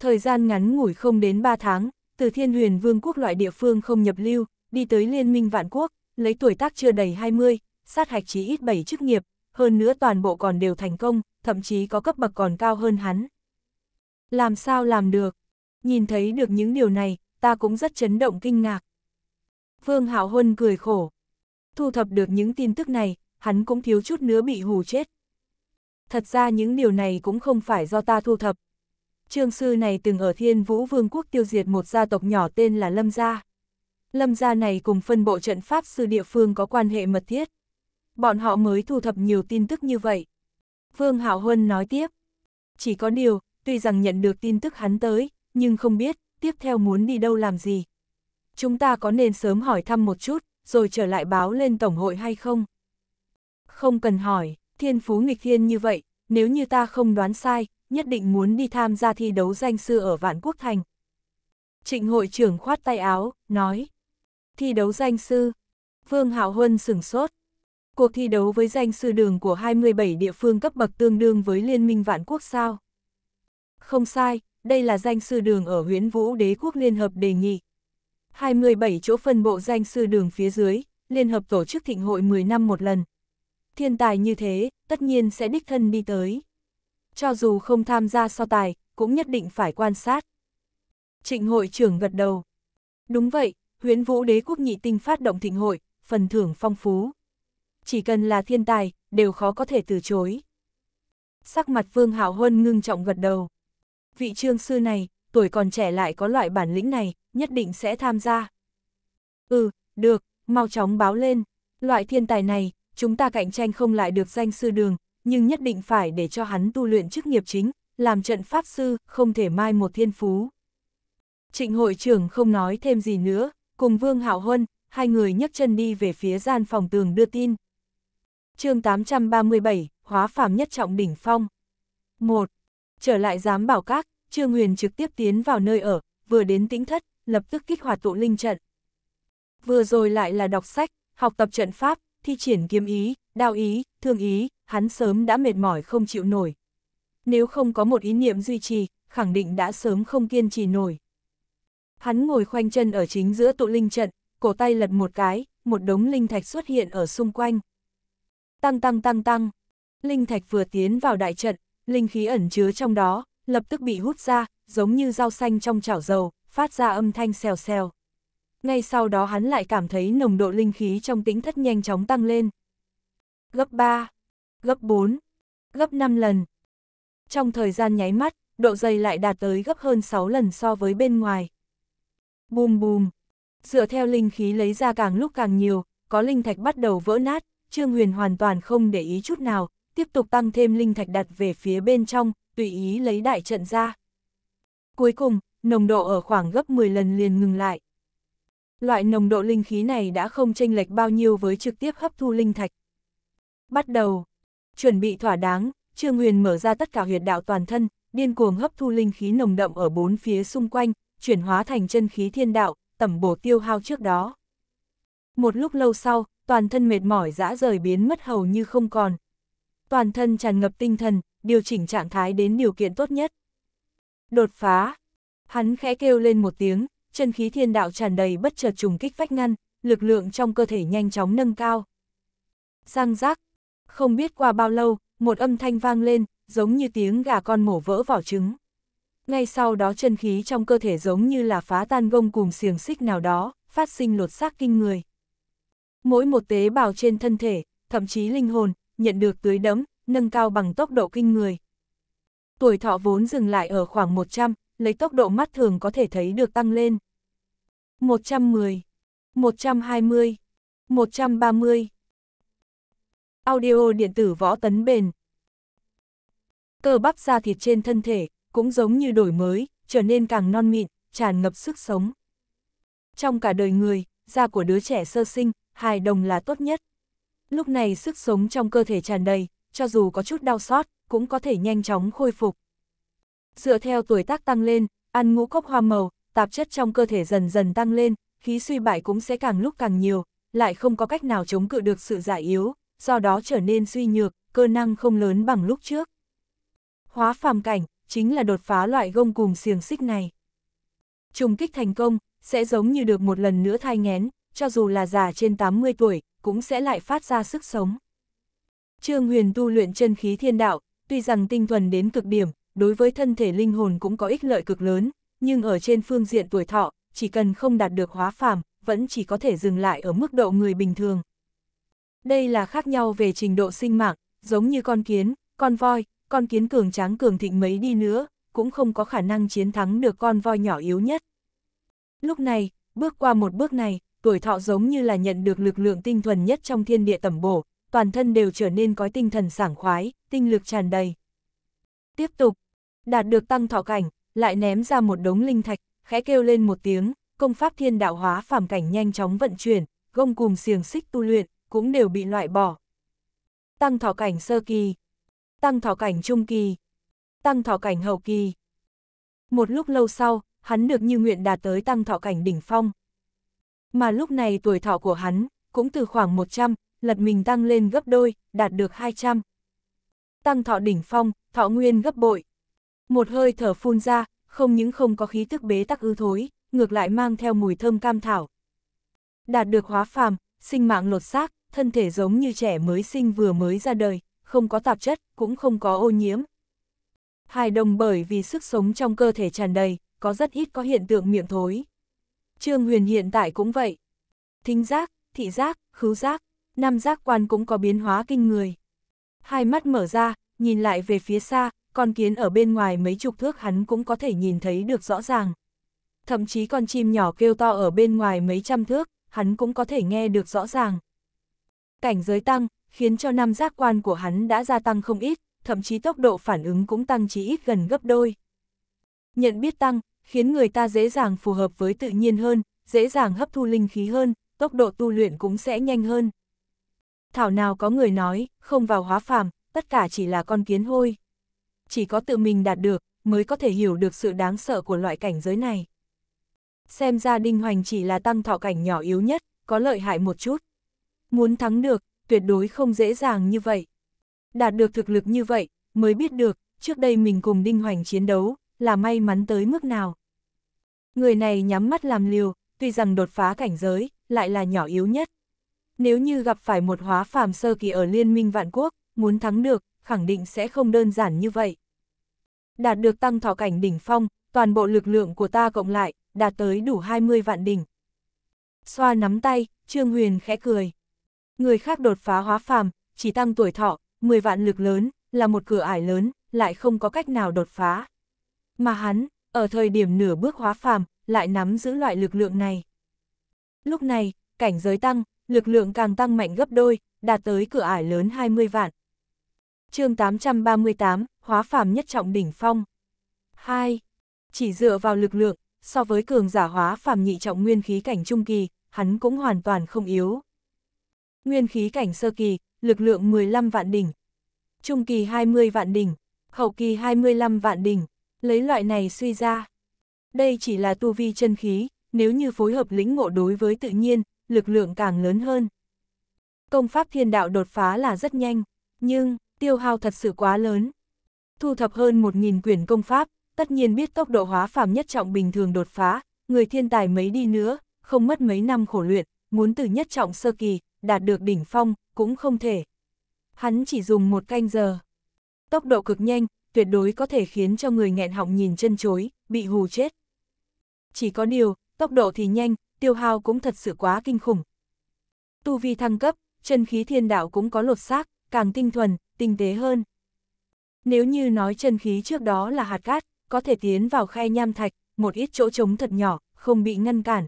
Thời gian ngắn ngủi không đến 3 tháng, từ thiên huyền vương quốc loại địa phương không nhập lưu, đi tới liên minh vạn quốc, lấy tuổi tác chưa đầy 20, sát hạch chí ít 7 chức nghiệp, hơn nữa toàn bộ còn đều thành công, thậm chí có cấp bậc còn cao hơn hắn. Làm sao làm được? Nhìn thấy được những điều này, ta cũng rất chấn động kinh ngạc. Vương Hạo Huân cười khổ. Thu thập được những tin tức này, hắn cũng thiếu chút nữa bị hù chết. Thật ra những điều này cũng không phải do ta thu thập. Trương sư này từng ở Thiên Vũ Vương quốc tiêu diệt một gia tộc nhỏ tên là Lâm Gia. Lâm Gia này cùng phân bộ trận pháp sư địa phương có quan hệ mật thiết. Bọn họ mới thu thập nhiều tin tức như vậy. Vương Hạo Huân nói tiếp. Chỉ có điều, tuy rằng nhận được tin tức hắn tới, nhưng không biết, tiếp theo muốn đi đâu làm gì chúng ta có nên sớm hỏi thăm một chút, rồi trở lại báo lên Tổng hội hay không? Không cần hỏi, thiên phú nghịch thiên như vậy, nếu như ta không đoán sai, nhất định muốn đi tham gia thi đấu danh sư ở Vạn Quốc Thành. Trịnh hội trưởng khoát tay áo, nói. Thi đấu danh sư. Vương Hạo Huân sửng sốt. Cuộc thi đấu với danh sư đường của 27 địa phương cấp bậc tương đương với Liên minh Vạn Quốc sao. Không sai, đây là danh sư đường ở huyễn vũ đế quốc liên hợp đề nghị, 27 chỗ phân bộ danh sư đường phía dưới, liên hợp tổ chức thịnh hội 10 năm một lần. Thiên tài như thế, tất nhiên sẽ đích thân đi tới. Cho dù không tham gia so tài, cũng nhất định phải quan sát. Trịnh hội trưởng gật đầu. Đúng vậy, huyến vũ đế quốc nhị tinh phát động thịnh hội, phần thưởng phong phú. Chỉ cần là thiên tài, đều khó có thể từ chối. Sắc mặt Vương Hảo Huân ngưng trọng gật đầu. Vị trương sư này, tuổi còn trẻ lại có loại bản lĩnh này, nhất định sẽ tham gia. Ừ, được, mau chóng báo lên. Loại thiên tài này, chúng ta cạnh tranh không lại được danh sư đường, nhưng nhất định phải để cho hắn tu luyện chức nghiệp chính, làm trận pháp sư, không thể mai một thiên phú. Trịnh hội trưởng không nói thêm gì nữa, cùng Vương Hạo Huân, hai người nhấc chân đi về phía gian phòng tường đưa tin. chương 837, Hóa phàm nhất trọng đỉnh phong. 1. Trở lại giám bảo các, Trương Huyền trực tiếp tiến vào nơi ở, vừa đến tĩnh thất, lập tức kích hoạt tụ linh trận. Vừa rồi lại là đọc sách, học tập trận pháp, thi triển kiếm ý, đao ý, thương ý, hắn sớm đã mệt mỏi không chịu nổi. Nếu không có một ý niệm duy trì, khẳng định đã sớm không kiên trì nổi. Hắn ngồi khoanh chân ở chính giữa tụ linh trận, cổ tay lật một cái, một đống linh thạch xuất hiện ở xung quanh. Tăng tăng tăng tăng, linh thạch vừa tiến vào đại trận, linh khí ẩn chứa trong đó, lập tức bị hút ra, giống như rau xanh trong chảo dầu, phát ra âm thanh xèo xèo. Ngay sau đó hắn lại cảm thấy nồng độ linh khí trong tĩnh thất nhanh chóng tăng lên. Gấp 3, gấp 4, gấp 5 lần. Trong thời gian nháy mắt, độ dày lại đạt tới gấp hơn 6 lần so với bên ngoài. Bùm bùm, dựa theo linh khí lấy ra càng lúc càng nhiều, có linh thạch bắt đầu vỡ nát, Trương Huyền hoàn toàn không để ý chút nào, tiếp tục tăng thêm linh thạch đặt về phía bên trong, tùy ý lấy đại trận ra. Cuối cùng, nồng độ ở khoảng gấp 10 lần liền ngừng lại. Loại nồng độ linh khí này đã không chênh lệch bao nhiêu với trực tiếp hấp thu linh thạch. Bắt đầu, chuẩn bị thỏa đáng, Trương Huyền mở ra tất cả huyệt đạo toàn thân, điên cuồng hấp thu linh khí nồng đậm ở bốn phía xung quanh, chuyển hóa thành chân khí thiên đạo, tẩm bổ tiêu hao trước đó. Một lúc lâu sau, toàn thân mệt mỏi dã rời biến mất hầu như không còn. Toàn thân tràn ngập tinh thần, điều chỉnh trạng thái đến điều kiện tốt nhất. Đột phá! Hắn khẽ kêu lên một tiếng, chân khí thiên đạo tràn đầy bất chợt trùng kích vách ngăn, lực lượng trong cơ thể nhanh chóng nâng cao. Giang giác! Không biết qua bao lâu, một âm thanh vang lên, giống như tiếng gà con mổ vỡ vỏ trứng. Ngay sau đó chân khí trong cơ thể giống như là phá tan gông cùng xiềng xích nào đó, phát sinh lột xác kinh người. Mỗi một tế bào trên thân thể, thậm chí linh hồn, nhận được tưới đấm, nâng cao bằng tốc độ kinh người. Tuổi thọ vốn dừng lại ở khoảng 100, lấy tốc độ mắt thường có thể thấy được tăng lên. 110, 120, 130. Audio điện tử võ tấn bền. Cơ bắp da thịt trên thân thể, cũng giống như đổi mới, trở nên càng non mịn, tràn ngập sức sống. Trong cả đời người, da của đứa trẻ sơ sinh, hài đồng là tốt nhất. Lúc này sức sống trong cơ thể tràn đầy, cho dù có chút đau xót, cũng có thể nhanh chóng khôi phục. Dựa theo tuổi tác tăng lên, ăn ngũ cốc hoa màu, tạp chất trong cơ thể dần dần tăng lên, khí suy bại cũng sẽ càng lúc càng nhiều, lại không có cách nào chống cự được sự giải yếu, do đó trở nên suy nhược, cơ năng không lớn bằng lúc trước. Hóa phàm cảnh, chính là đột phá loại gông cùng xiềng xích này. Trùng kích thành công, sẽ giống như được một lần nữa thai ngén, cho dù là già trên 80 tuổi, cũng sẽ lại phát ra sức sống. Trương Huyền tu luyện chân khí thiên đạo, tuy rằng tinh thuần đến cực điểm, đối với thân thể linh hồn cũng có ích lợi cực lớn, nhưng ở trên phương diện tuổi thọ, chỉ cần không đạt được hóa phàm, vẫn chỉ có thể dừng lại ở mức độ người bình thường. Đây là khác nhau về trình độ sinh mạng, giống như con kiến, con voi, con kiến cường tráng cường thịnh mấy đi nữa, cũng không có khả năng chiến thắng được con voi nhỏ yếu nhất. Lúc này, bước qua một bước này, tuổi thọ giống như là nhận được lực lượng tinh thuần nhất trong thiên địa tẩm bổ, toàn thân đều trở nên có tinh thần sảng khoái, tinh lực tràn đầy. Tiếp tục, đạt được tăng thọ cảnh, lại ném ra một đống linh thạch, khẽ kêu lên một tiếng, công pháp thiên đạo hóa phàm cảnh nhanh chóng vận chuyển, gông cùm xiềng xích tu luyện, cũng đều bị loại bỏ. Tăng thọ cảnh sơ kỳ, tăng thọ cảnh trung kỳ, tăng thọ cảnh hậu kỳ. Một lúc lâu sau, hắn được như nguyện đạt tới tăng thọ cảnh đỉnh phong. Mà lúc này tuổi thọ của hắn cũng từ khoảng 100 lật mình tăng lên gấp đôi, đạt được 200. Tăng thọ đỉnh phong, thọ nguyên gấp bội. Một hơi thở phun ra, không những không có khí tức bế tắc ư thối, ngược lại mang theo mùi thơm cam thảo. Đạt được hóa phàm, sinh mạng lột xác, thân thể giống như trẻ mới sinh vừa mới ra đời, không có tạp chất, cũng không có ô nhiễm. Hài đồng bởi vì sức sống trong cơ thể tràn đầy, có rất ít có hiện tượng miệng thối. Trương Huyền hiện tại cũng vậy. Thính giác, thị giác, khứu giác, năm giác quan cũng có biến hóa kinh người. Hai mắt mở ra, nhìn lại về phía xa, con kiến ở bên ngoài mấy chục thước hắn cũng có thể nhìn thấy được rõ ràng. Thậm chí con chim nhỏ kêu to ở bên ngoài mấy trăm thước, hắn cũng có thể nghe được rõ ràng. Cảnh giới tăng, khiến cho năm giác quan của hắn đã gia tăng không ít, thậm chí tốc độ phản ứng cũng tăng chỉ ít gần gấp đôi. Nhận biết tăng, khiến người ta dễ dàng phù hợp với tự nhiên hơn, dễ dàng hấp thu linh khí hơn, tốc độ tu luyện cũng sẽ nhanh hơn thảo nào có người nói, không vào hóa phàm, tất cả chỉ là con kiến hôi. Chỉ có tự mình đạt được, mới có thể hiểu được sự đáng sợ của loại cảnh giới này. Xem ra Đinh Hoành chỉ là tăng thọ cảnh nhỏ yếu nhất, có lợi hại một chút. Muốn thắng được, tuyệt đối không dễ dàng như vậy. Đạt được thực lực như vậy, mới biết được, trước đây mình cùng Đinh Hoành chiến đấu, là may mắn tới mức nào. Người này nhắm mắt làm liều, tuy rằng đột phá cảnh giới, lại là nhỏ yếu nhất. Nếu như gặp phải một hóa phàm sơ kỳ ở Liên minh Vạn Quốc, muốn thắng được, khẳng định sẽ không đơn giản như vậy. Đạt được tăng thọ cảnh đỉnh phong, toàn bộ lực lượng của ta cộng lại, đạt tới đủ 20 vạn đỉnh. Xoa nắm tay, Trương Huyền khẽ cười. Người khác đột phá hóa phàm, chỉ tăng tuổi thọ, 10 vạn lực lớn, là một cửa ải lớn, lại không có cách nào đột phá. Mà hắn, ở thời điểm nửa bước hóa phàm, lại nắm giữ loại lực lượng này. Lúc này, cảnh giới tăng, lực lượng càng tăng mạnh gấp đôi, đạt tới cửa ải lớn 20 vạn. chương 838, hóa phàm nhất trọng đỉnh phong. 2. Chỉ dựa vào lực lượng, so với cường giả hóa phàm nhị trọng nguyên khí cảnh trung kỳ, hắn cũng hoàn toàn không yếu. Nguyên khí cảnh sơ kỳ, lực lượng 15 vạn đỉnh, trung kỳ 20 vạn đỉnh, hậu kỳ 25 vạn đỉnh, lấy loại này suy ra. Đây chỉ là tu vi chân khí, nếu như phối hợp lĩnh ngộ đối với tự nhiên, lực lượng càng lớn hơn. Công pháp thiên đạo đột phá là rất nhanh, nhưng tiêu hao thật sự quá lớn. Thu thập hơn 1.000 quyển công pháp, tất nhiên biết tốc độ hóa phàm nhất trọng bình thường đột phá, người thiên tài mấy đi nữa, không mất mấy năm khổ luyện, muốn từ nhất trọng sơ kỳ, đạt được đỉnh phong, cũng không thể. Hắn chỉ dùng một canh giờ. Tốc độ cực nhanh, tuyệt đối có thể khiến cho người nghẹn họng nhìn chân chối, bị hù chết. Chỉ có điều, tốc độ thì nhanh, tiêu hao cũng thật sự quá kinh khủng. Tu vi thăng cấp, chân khí thiên đạo cũng có lột xác, càng tinh thuần, tinh tế hơn. Nếu như nói chân khí trước đó là hạt cát, có thể tiến vào khe nham thạch, một ít chỗ trống thật nhỏ, không bị ngăn cản.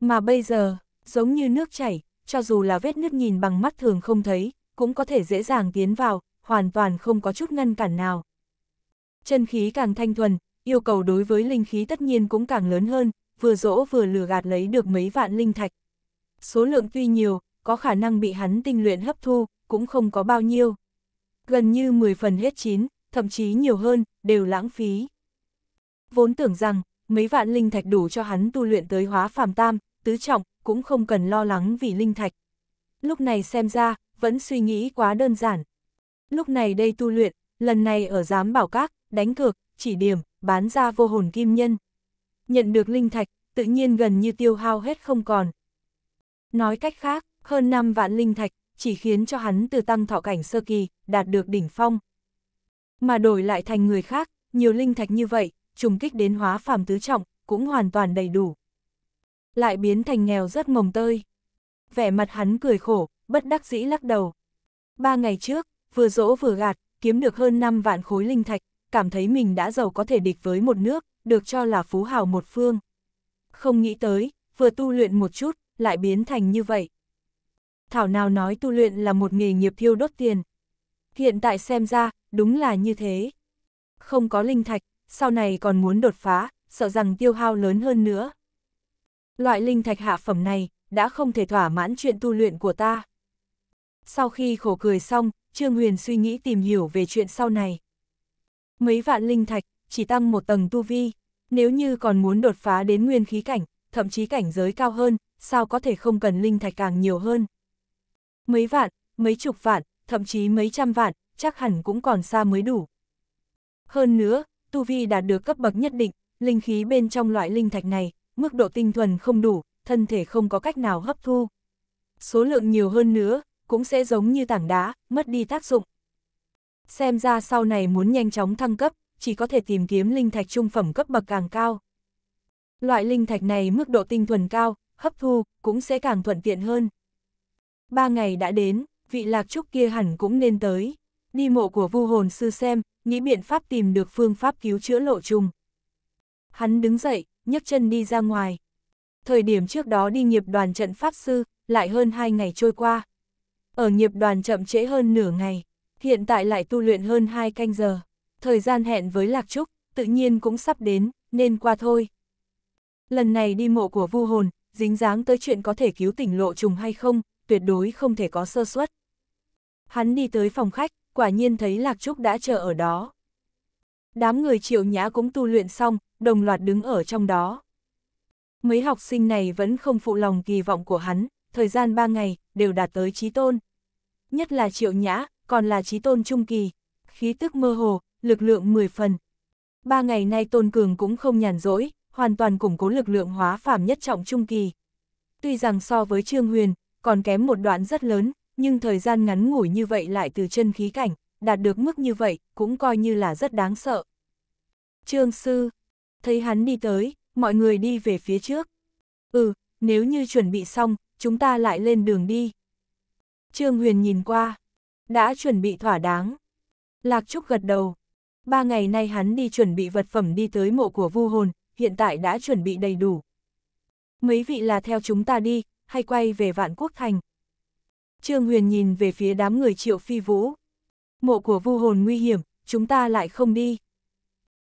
Mà bây giờ, giống như nước chảy, cho dù là vết nứt nhìn bằng mắt thường không thấy, cũng có thể dễ dàng tiến vào, hoàn toàn không có chút ngăn cản nào. Chân khí càng thanh thuần, yêu cầu đối với linh khí tất nhiên cũng càng lớn hơn, vừa dỗ vừa lừa gạt lấy được mấy vạn linh thạch. Số lượng tuy nhiều, có khả năng bị hắn tinh luyện hấp thu, cũng không có bao nhiêu. Gần như 10 phần hết chín, thậm chí nhiều hơn, đều lãng phí. Vốn tưởng rằng, mấy vạn linh thạch đủ cho hắn tu luyện tới hóa phàm tam, tứ trọng, cũng không cần lo lắng vì linh thạch. Lúc này xem ra, vẫn suy nghĩ quá đơn giản. Lúc này đây tu luyện, lần này ở giám bảo các, đánh cược, chỉ điểm, bán ra vô hồn kim nhân nhận được linh thạch, tự nhiên gần như tiêu hao hết không còn. Nói cách khác, hơn 5 vạn linh thạch, chỉ khiến cho hắn từ tăng thọ cảnh sơ kỳ, đạt được đỉnh phong. Mà đổi lại thành người khác, nhiều linh thạch như vậy, trùng kích đến hóa phàm tứ trọng, cũng hoàn toàn đầy đủ. Lại biến thành nghèo rất mồng tơi. Vẻ mặt hắn cười khổ, bất đắc dĩ lắc đầu. Ba ngày trước, vừa dỗ vừa gạt, kiếm được hơn 5 vạn khối linh thạch, cảm thấy mình đã giàu có thể địch với một nước, được cho là phú hào một phương. Không nghĩ tới, vừa tu luyện một chút, lại biến thành như vậy. Thảo nào nói tu luyện là một nghề nghiệp thiêu đốt tiền. Hiện tại xem ra, đúng là như thế. Không có linh thạch, sau này còn muốn đột phá, sợ rằng tiêu hao lớn hơn nữa. Loại linh thạch hạ phẩm này, đã không thể thỏa mãn chuyện tu luyện của ta. Sau khi khổ cười xong, Trương Huyền suy nghĩ tìm hiểu về chuyện sau này. Mấy vạn linh thạch, chỉ tăng một tầng tu vi. Nếu như còn muốn đột phá đến nguyên khí cảnh, thậm chí cảnh giới cao hơn, sao có thể không cần linh thạch càng nhiều hơn. Mấy vạn, mấy chục vạn, thậm chí mấy trăm vạn, chắc hẳn cũng còn xa mới đủ. Hơn nữa, tu vi đạt được cấp bậc nhất định, linh khí bên trong loại linh thạch này, mức độ tinh thuần không đủ, thân thể không có cách nào hấp thu. Số lượng nhiều hơn nữa, cũng sẽ giống như tảng đá, mất đi tác dụng. Xem ra sau này muốn nhanh chóng thăng cấp, chỉ có thể tìm kiếm linh thạch trung phẩm cấp bậc càng cao. Loại linh thạch này mức độ tinh thuần cao, hấp thu, cũng sẽ càng thuận tiện hơn. Ba ngày đã đến, vị lạc trúc kia hẳn cũng nên tới. Đi mộ của vu hồn sư xem, nghĩ biện pháp tìm được phương pháp cứu chữa lộ trùng. Hắn đứng dậy, nhấc chân đi ra ngoài. Thời điểm trước đó đi nghiệp đoàn trận pháp sư, lại hơn hai ngày trôi qua. Ở nghiệp đoàn chậm trễ hơn nửa ngày, hiện tại lại tu luyện hơn hai canh giờ thời gian hẹn với Lạc Trúc, tự nhiên cũng sắp đến, nên qua thôi. Lần này đi mộ của vu hồn, dính dáng tới chuyện có thể cứu tỉnh lộ trùng hay không, tuyệt đối không thể có sơ suất. Hắn đi tới phòng khách, quả nhiên thấy Lạc Trúc đã chờ ở đó. Đám người triệu nhã cũng tu luyện xong, đồng loạt đứng ở trong đó. Mấy học sinh này vẫn không phụ lòng kỳ vọng của hắn, thời gian 3 ngày, đều đạt tới trí tôn. Nhất là triệu nhã, còn là trí tôn trung kỳ. Khí tức mơ hồ, lực lượng 10 phần. Ba ngày nay Tôn Cường cũng không nhàn rỗi, hoàn toàn củng cố lực lượng hóa phàm nhất trọng trung kỳ. Tuy rằng so với Trương Huyền, còn kém một đoạn rất lớn, nhưng thời gian ngắn ngủi như vậy lại từ chân khí cảnh, đạt được mức như vậy, cũng coi như là rất đáng sợ. Trương Sư, thấy hắn đi tới, mọi người đi về phía trước. Ừ, nếu như chuẩn bị xong, chúng ta lại lên đường đi. Trương Huyền nhìn qua, đã chuẩn bị thỏa đáng. Lạc Trúc gật đầu ba ngày nay hắn đi chuẩn bị vật phẩm đi tới mộ của vu hồn, hiện tại đã chuẩn bị đầy đủ. Mấy vị là theo chúng ta đi, hay quay về vạn quốc thành? Trương Huyền nhìn về phía đám người triệu phi vũ. Mộ của vu hồn nguy hiểm, chúng ta lại không đi.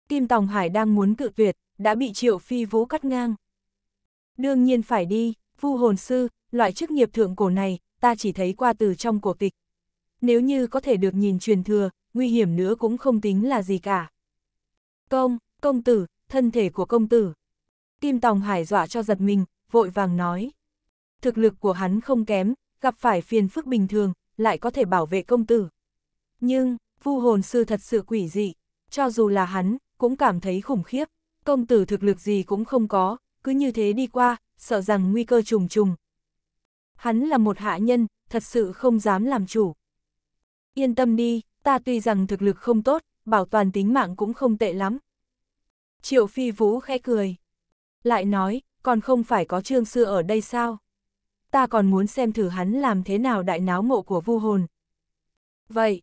Kim Tòng Hải đang muốn cự tuyệt, đã bị triệu phi vũ cắt ngang. Đương nhiên phải đi, vu hồn sư, loại chức nghiệp thượng cổ này, ta chỉ thấy qua từ trong cổ tịch. Nếu như có thể được nhìn truyền thừa, nguy hiểm nữa cũng không tính là gì cả. Công, công tử, thân thể của công tử. Kim Tòng Hải dọa cho giật mình, vội vàng nói. Thực lực của hắn không kém, gặp phải phiền phức bình thường, lại có thể bảo vệ công tử. Nhưng, vu hồn sư thật sự quỷ dị, cho dù là hắn, cũng cảm thấy khủng khiếp, công tử thực lực gì cũng không có, cứ như thế đi qua, sợ rằng nguy cơ trùng trùng. Hắn là một hạ nhân, thật sự không dám làm chủ. Yên tâm đi, ta tuy rằng thực lực không tốt, bảo toàn tính mạng cũng không tệ lắm. Triệu Phi Vũ khẽ cười. Lại nói, còn không phải có trương sư ở đây sao? Ta còn muốn xem thử hắn làm thế nào đại náo mộ của vu hồn. Vậy,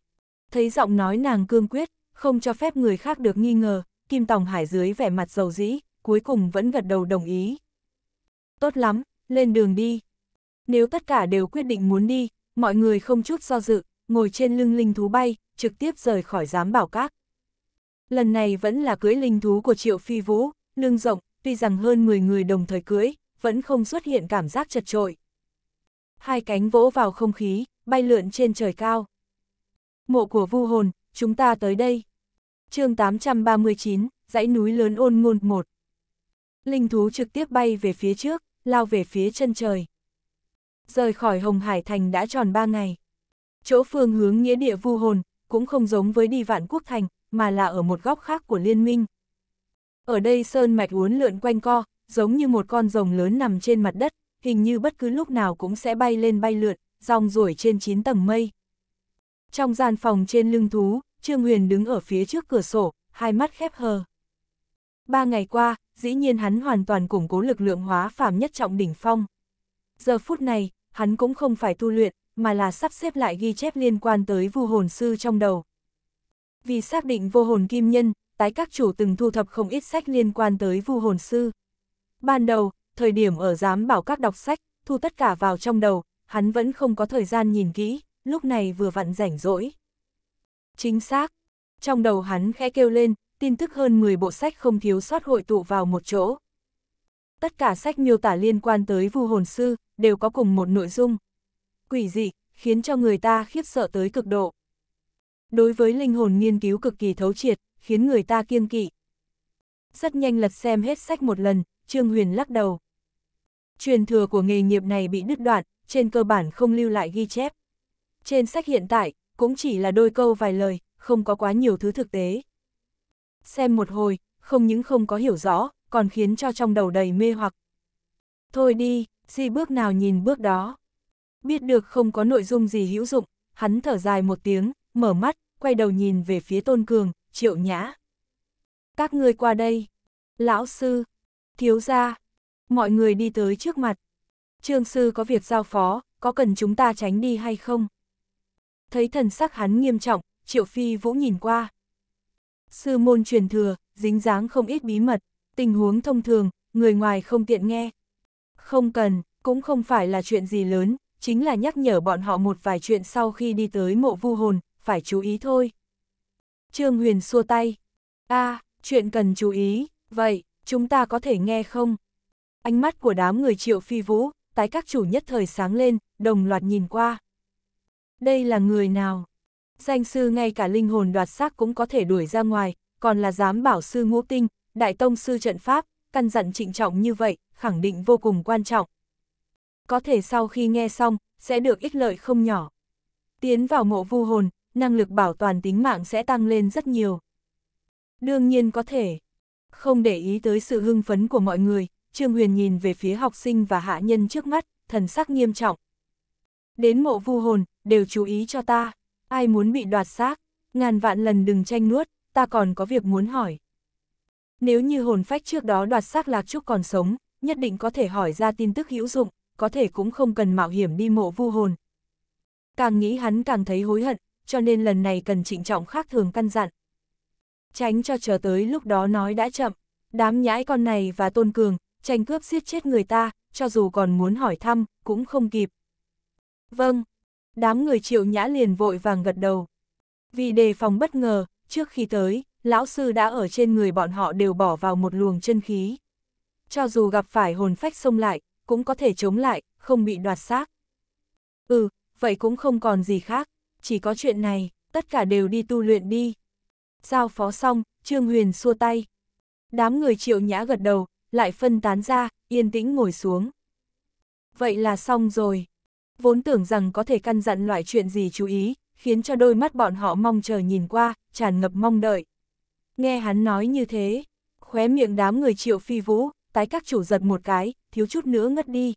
thấy giọng nói nàng cương quyết, không cho phép người khác được nghi ngờ, Kim Tòng Hải dưới vẻ mặt dầu dĩ, cuối cùng vẫn gật đầu đồng ý. Tốt lắm, lên đường đi. Nếu tất cả đều quyết định muốn đi, mọi người không chút do dự, ngồi trên lưng linh thú bay, trực tiếp rời khỏi giám bảo các. Lần này vẫn là cưới linh thú của Triệu Phi Vũ, lưng rộng, tuy rằng hơn 10 người đồng thời cưới, vẫn không xuất hiện cảm giác chật trội. Hai cánh vỗ vào không khí, bay lượn trên trời cao. Mộ của vu hồn, chúng ta tới đây. chương 839, dãy núi lớn ôn ngôn một. Linh thú trực tiếp bay về phía trước, lao về phía chân trời. Rời khỏi Hồng Hải Thành đã tròn 3 ngày. Chỗ phương hướng nghĩa địa vu hồn, cũng không giống với đi vạn quốc thành, mà là ở một góc khác của liên minh. Ở đây sơn mạch uốn lượn quanh co, giống như một con rồng lớn nằm trên mặt đất, hình như bất cứ lúc nào cũng sẽ bay lên bay lượn, rong ruổi trên 9 tầng mây. Trong gian phòng trên lưng thú, Trương Huyền đứng ở phía trước cửa sổ, hai mắt khép hờ. Ba ngày qua, dĩ nhiên hắn hoàn toàn củng cố lực lượng hóa phàm nhất trọng đỉnh phong. Giờ phút này, hắn cũng không phải tu luyện, mà là sắp xếp lại ghi chép liên quan tới vu hồn sư trong đầu. Vì xác định vô hồn kim nhân, tái các chủ từng thu thập không ít sách liên quan tới vu hồn sư. Ban đầu, thời điểm ở giám bảo các đọc sách, thu tất cả vào trong đầu, hắn vẫn không có thời gian nhìn kỹ, lúc này vừa vặn rảnh rỗi. Chính xác, trong đầu hắn khẽ kêu lên, tin tức hơn 10 bộ sách không thiếu sót hội tụ vào một chỗ. Tất cả sách miêu tả liên quan tới vu hồn sư, đều có cùng một nội dung quỷ dị, khiến cho người ta khiếp sợ tới cực độ. Đối với linh hồn nghiên cứu cực kỳ thấu triệt, khiến người ta kiêng kỵ. Rất nhanh lật xem hết sách một lần, Trương Huyền lắc đầu. Truyền thừa của nghề nghiệp này bị đứt đoạn, trên cơ bản không lưu lại ghi chép. Trên sách hiện tại, cũng chỉ là đôi câu vài lời, không có quá nhiều thứ thực tế. Xem một hồi, không những không có hiểu rõ, còn khiến cho trong đầu đầy mê hoặc. Thôi đi, di bước nào nhìn bước đó biết được không có nội dung gì hữu dụng, hắn thở dài một tiếng, mở mắt, quay đầu nhìn về phía Tôn Cường, Triệu Nhã. Các ngươi qua đây. Lão sư, thiếu gia, mọi người đi tới trước mặt. Trương sư có việc giao phó, có cần chúng ta tránh đi hay không? Thấy thần sắc hắn nghiêm trọng, Triệu Phi Vũ nhìn qua. Sư môn truyền thừa, dính dáng không ít bí mật, tình huống thông thường, người ngoài không tiện nghe. Không cần, cũng không phải là chuyện gì lớn, chính là nhắc nhở bọn họ một vài chuyện sau khi đi tới mộ vu hồn, phải chú ý thôi. Trương Huyền xua tay. a à, chuyện cần chú ý, vậy, chúng ta có thể nghe không? Ánh mắt của đám người triệu phi vũ, tái các chủ nhất thời sáng lên, đồng loạt nhìn qua. Đây là người nào? Danh sư ngay cả linh hồn đoạt xác cũng có thể đuổi ra ngoài, còn là giám bảo sư ngũ tinh, đại tông sư trận pháp, căn dặn trịnh trọng như vậy, khẳng định vô cùng quan trọng, có thể sau khi nghe xong, sẽ được ích lợi không nhỏ. Tiến vào mộ vu hồn, năng lực bảo toàn tính mạng sẽ tăng lên rất nhiều. Đương nhiên có thể. Không để ý tới sự hưng phấn của mọi người, Trương Huyền nhìn về phía học sinh và hạ nhân trước mắt, thần sắc nghiêm trọng. Đến mộ vu hồn, đều chú ý cho ta. Ai muốn bị đoạt xác, ngàn vạn lần đừng tranh nuốt, ta còn có việc muốn hỏi. Nếu như hồn phách trước đó đoạt xác Lạc Trúc còn sống, nhất định có thể hỏi ra tin tức hữu dụng có thể cũng không cần mạo hiểm đi mộ vu hồn. Càng nghĩ hắn càng thấy hối hận, cho nên lần này cần trịnh trọng khác thường căn dặn. Tránh cho chờ tới lúc đó nói đã chậm, đám nhãi con này và tôn cường, tranh cướp giết chết người ta, cho dù còn muốn hỏi thăm, cũng không kịp. Vâng, đám người triệu nhã liền vội vàng gật đầu. Vì đề phòng bất ngờ, trước khi tới, lão sư đã ở trên người bọn họ đều bỏ vào một luồng chân khí. Cho dù gặp phải hồn phách xông lại, cũng có thể chống lại, không bị đoạt xác. Ừ, vậy cũng không còn gì khác, chỉ có chuyện này, tất cả đều đi tu luyện đi. Giao phó xong, Trương Huyền xua tay. Đám người triệu nhã gật đầu, lại phân tán ra, yên tĩnh ngồi xuống. Vậy là xong rồi. Vốn tưởng rằng có thể căn dặn loại chuyện gì chú ý, khiến cho đôi mắt bọn họ mong chờ nhìn qua, tràn ngập mong đợi. Nghe hắn nói như thế, khóe miệng đám người triệu phi vũ, tái các chủ giật một cái, thiếu chút nữa ngất đi.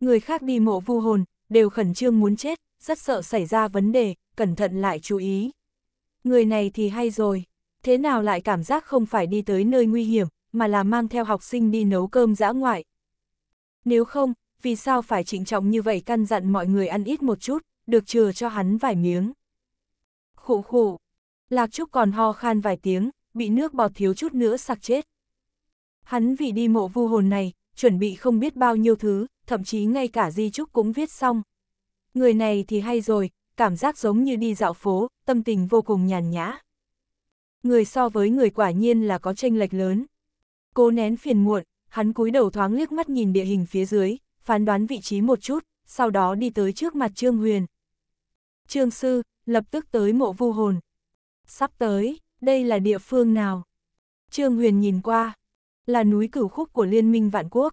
Người khác đi mộ vu hồn, đều khẩn trương muốn chết, rất sợ xảy ra vấn đề, cẩn thận lại chú ý. Người này thì hay rồi, thế nào lại cảm giác không phải đi tới nơi nguy hiểm, mà là mang theo học sinh đi nấu cơm dã ngoại. Nếu không, vì sao phải trịnh trọng như vậy căn dặn mọi người ăn ít một chút, được chừa cho hắn vài miếng. Khụ khụ, Lạc Trúc còn ho khan vài tiếng, bị nước bọt thiếu chút nữa sặc chết. Hắn vì đi mộ vu hồn này, chuẩn bị không biết bao nhiêu thứ, thậm chí ngay cả di trúc cũng viết xong. Người này thì hay rồi, cảm giác giống như đi dạo phố, tâm tình vô cùng nhàn nhã. Người so với người quả nhiên là có tranh lệch lớn. Cố nén phiền muộn, hắn cúi đầu thoáng liếc mắt nhìn địa hình phía dưới, phán đoán vị trí một chút, sau đó đi tới trước mặt Trương Huyền. Trương Sư, lập tức tới mộ vu hồn. Sắp tới, đây là địa phương nào? Trương Huyền nhìn qua, là núi cửu khúc của Liên minh Vạn Quốc.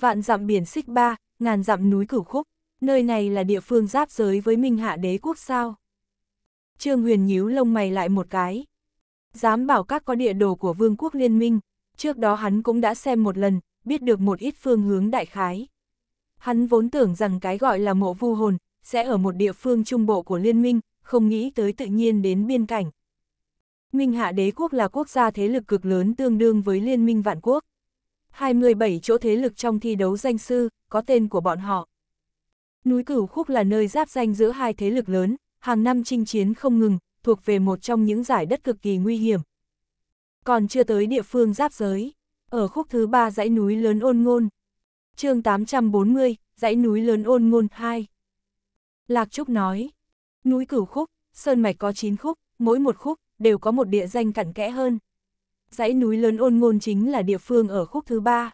Vạn dặm biển xích ba, ngàn dặm núi cửu khúc, nơi này là địa phương giáp giới với Minh Hạ đế quốc sao. Trương Huyền nhíu lông mày lại một cái. Dám bảo các có địa đồ của vương quốc liên minh, trước đó hắn cũng đã xem một lần, biết được một ít phương hướng đại khái. Hắn vốn tưởng rằng cái gọi là mộ vu hồn, sẽ ở một địa phương trung bộ của liên minh, không nghĩ tới tự nhiên đến biên cảnh. Minh Hạ Đế quốc là quốc gia thế lực cực lớn tương đương với Liên minh Vạn Quốc. 27 chỗ thế lực trong thi đấu danh sư, có tên của bọn họ. Núi Cửu Khúc là nơi giáp danh giữa hai thế lực lớn, hàng năm chinh chiến không ngừng, thuộc về một trong những giải đất cực kỳ nguy hiểm. Còn chưa tới địa phương giáp giới, ở khúc thứ ba dãy núi lớn ôn ngôn. chương 840, dãy núi lớn ôn ngôn 2. Lạc Trúc nói, núi Cửu Khúc, Sơn Mạch có 9 khúc, mỗi một khúc đều có một địa danh cặn kẽ hơn. Dãy núi lớn ôn ngôn chính là địa phương ở khúc thứ ba.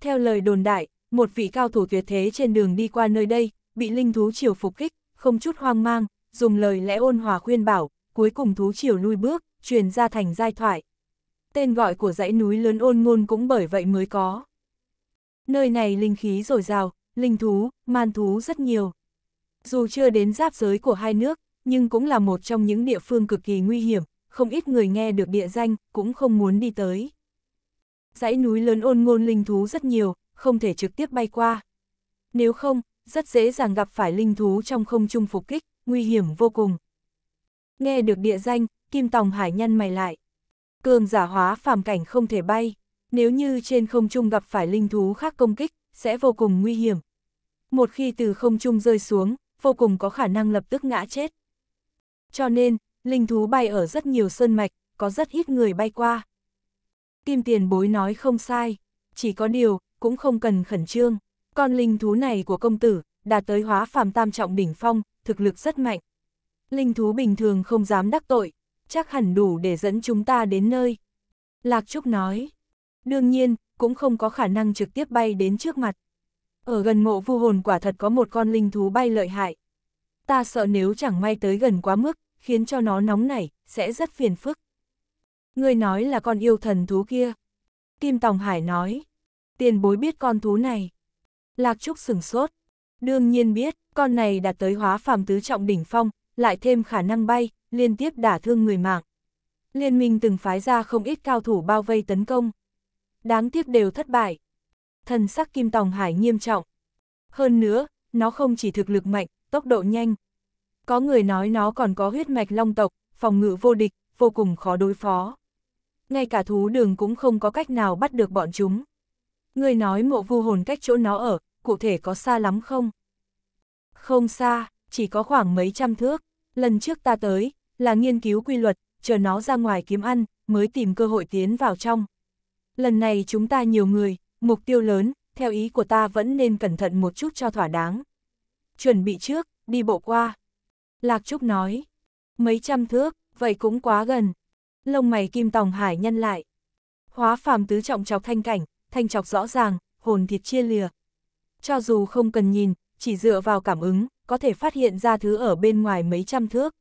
Theo lời đồn đại, một vị cao thủ tuyệt thế trên đường đi qua nơi đây, bị linh thú triều phục kích, không chút hoang mang, dùng lời lẽ ôn hòa khuyên bảo, cuối cùng thú triều lui bước, truyền ra thành giai thoại. Tên gọi của dãy núi lớn ôn ngôn cũng bởi vậy mới có. Nơi này linh khí dồi dào, linh thú, man thú rất nhiều. Dù chưa đến giáp giới của hai nước, nhưng cũng là một trong những địa phương cực kỳ nguy hiểm, không ít người nghe được địa danh, cũng không muốn đi tới. Dãy núi lớn ôn ngôn linh thú rất nhiều, không thể trực tiếp bay qua. Nếu không, rất dễ dàng gặp phải linh thú trong không trung phục kích, nguy hiểm vô cùng. Nghe được địa danh, Kim Tòng Hải nhăn mày lại. Cường giả hóa phàm cảnh không thể bay, nếu như trên không trung gặp phải linh thú khác công kích, sẽ vô cùng nguy hiểm. Một khi từ không trung rơi xuống, vô cùng có khả năng lập tức ngã chết cho nên, linh thú bay ở rất nhiều sơn mạch, có rất ít người bay qua. Kim tiền bối nói không sai, chỉ có điều, cũng không cần khẩn trương. Con linh thú này của công tử, đã tới hóa phàm tam trọng đỉnh phong, thực lực rất mạnh. Linh thú bình thường không dám đắc tội, chắc hẳn đủ để dẫn chúng ta đến nơi. Lạc Trúc nói, đương nhiên, cũng không có khả năng trực tiếp bay đến trước mặt. Ở gần mộ vu hồn quả thật có một con linh thú bay lợi hại, ta sợ nếu chẳng may tới gần quá mức, khiến cho nó nóng nảy, sẽ rất phiền phức. Người nói là con yêu thần thú kia. Kim Tòng Hải nói, tiền bối biết con thú này. Lạc Trúc sừng sốt, đương nhiên biết, con này đã tới hóa phàm tứ trọng đỉnh phong, lại thêm khả năng bay, liên tiếp đả thương người mạng. Liên minh từng phái ra không ít cao thủ bao vây tấn công. Đáng tiếc đều thất bại. Thần sắc Kim Tòng Hải nghiêm trọng. Hơn nữa, nó không chỉ thực lực mạnh, tốc độ nhanh. Có người nói nó còn có huyết mạch long tộc, phòng ngự vô địch, vô cùng khó đối phó. Ngay cả thú đường cũng không có cách nào bắt được bọn chúng. Người nói mộ vu hồn cách chỗ nó ở, cụ thể có xa lắm không? Không xa, chỉ có khoảng mấy trăm thước. Lần trước ta tới, là nghiên cứu quy luật, chờ nó ra ngoài kiếm ăn, mới tìm cơ hội tiến vào trong. Lần này chúng ta nhiều người, mục tiêu lớn, theo ý của ta vẫn nên cẩn thận một chút cho thỏa đáng chuẩn bị trước, đi bộ qua. Lạc Trúc nói, mấy trăm thước, vậy cũng quá gần. Lông mày Kim Tòng Hải nhân lại. Hóa phàm tứ trọng chọc thanh cảnh, thanh chọc rõ ràng, hồn thịt chia lìa. Cho dù không cần nhìn, chỉ dựa vào cảm ứng, có thể phát hiện ra thứ ở bên ngoài mấy trăm thước.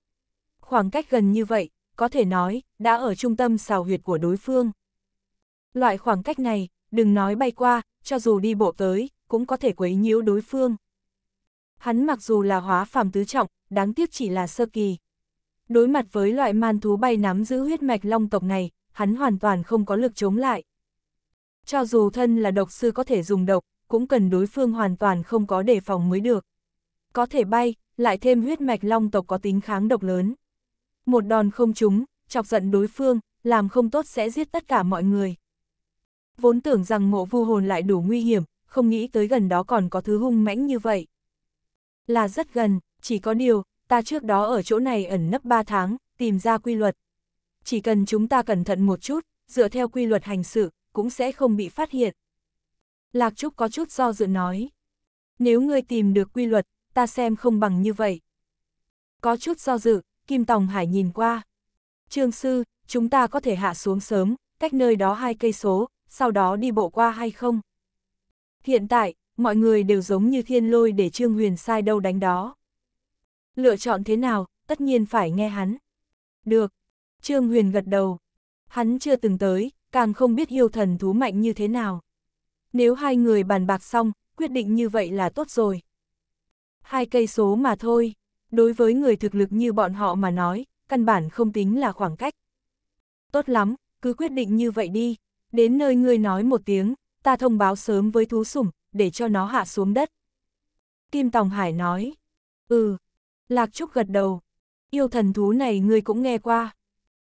Khoảng cách gần như vậy, có thể nói, đã ở trung tâm xào huyệt của đối phương. Loại khoảng cách này, đừng nói bay qua, cho dù đi bộ tới, cũng có thể quấy nhiễu đối phương hắn mặc dù là hóa phàm tứ trọng, đáng tiếc chỉ là sơ kỳ. Đối mặt với loại man thú bay nắm giữ huyết mạch long tộc này, hắn hoàn toàn không có lực chống lại. Cho dù thân là độc sư có thể dùng độc, cũng cần đối phương hoàn toàn không có đề phòng mới được. Có thể bay, lại thêm huyết mạch long tộc có tính kháng độc lớn. Một đòn không trúng, chọc giận đối phương, làm không tốt sẽ giết tất cả mọi người. Vốn tưởng rằng mộ vu hồn lại đủ nguy hiểm, không nghĩ tới gần đó còn có thứ hung mãnh như vậy. Là rất gần, chỉ có điều, ta trước đó ở chỗ này ẩn nấp 3 tháng, tìm ra quy luật. Chỉ cần chúng ta cẩn thận một chút, dựa theo quy luật hành sự, cũng sẽ không bị phát hiện. Lạc Trúc có chút do dự nói. Nếu ngươi tìm được quy luật, ta xem không bằng như vậy. Có chút do dự, Kim Tòng Hải nhìn qua. Trương sư, chúng ta có thể hạ xuống sớm, cách nơi đó hai cây số, sau đó đi bộ qua hay không? Hiện tại, mọi người đều giống như thiên lôi để Trương Huyền sai đâu đánh đó. Lựa chọn thế nào, tất nhiên phải nghe hắn. Được, Trương Huyền gật đầu. Hắn chưa từng tới, càng không biết yêu thần thú mạnh như thế nào. Nếu hai người bàn bạc xong, quyết định như vậy là tốt rồi. Hai cây số mà thôi, đối với người thực lực như bọn họ mà nói, căn bản không tính là khoảng cách. Tốt lắm, cứ quyết định như vậy đi, đến nơi ngươi nói một tiếng, ta thông báo sớm với thú sủng, để cho nó hạ xuống đất. Kim Tòng Hải nói, ừ, Lạc Trúc gật đầu, yêu thần thú này ngươi cũng nghe qua.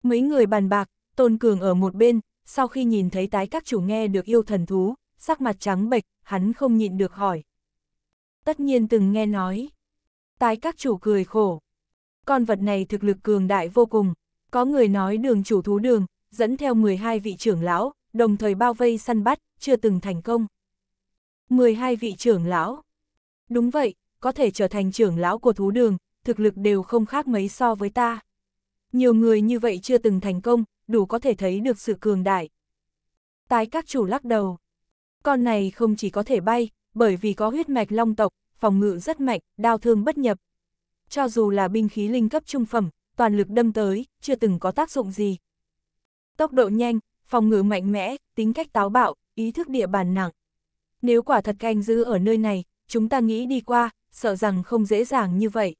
Mấy người bàn bạc, Tôn Cường ở một bên, sau khi nhìn thấy tái các chủ nghe được yêu thần thú, sắc mặt trắng bệch, hắn không nhịn được hỏi. Tất nhiên từng nghe nói. Tái các chủ cười khổ. Con vật này thực lực cường đại vô cùng. Có người nói đường chủ thú đường, dẫn theo 12 vị trưởng lão, đồng thời bao vây săn bắt, chưa từng thành công. 12 vị trưởng lão. Đúng vậy, có thể trở thành trưởng lão của thú đường, thực lực đều không khác mấy so với ta. Nhiều người như vậy chưa từng thành công, đủ có thể thấy được sự cường đại. Tái các chủ lắc đầu. Con này không chỉ có thể bay, bởi vì có huyết mạch long tộc, phòng ngự rất mạnh, đao thương bất nhập. Cho dù là binh khí linh cấp trung phẩm, toàn lực đâm tới, chưa từng có tác dụng gì. Tốc độ nhanh, phòng ngự mạnh mẽ, tính cách táo bạo, ý thức địa bàn nặng nếu quả thật canh giữ ở nơi này, chúng ta nghĩ đi qua, sợ rằng không dễ dàng như vậy.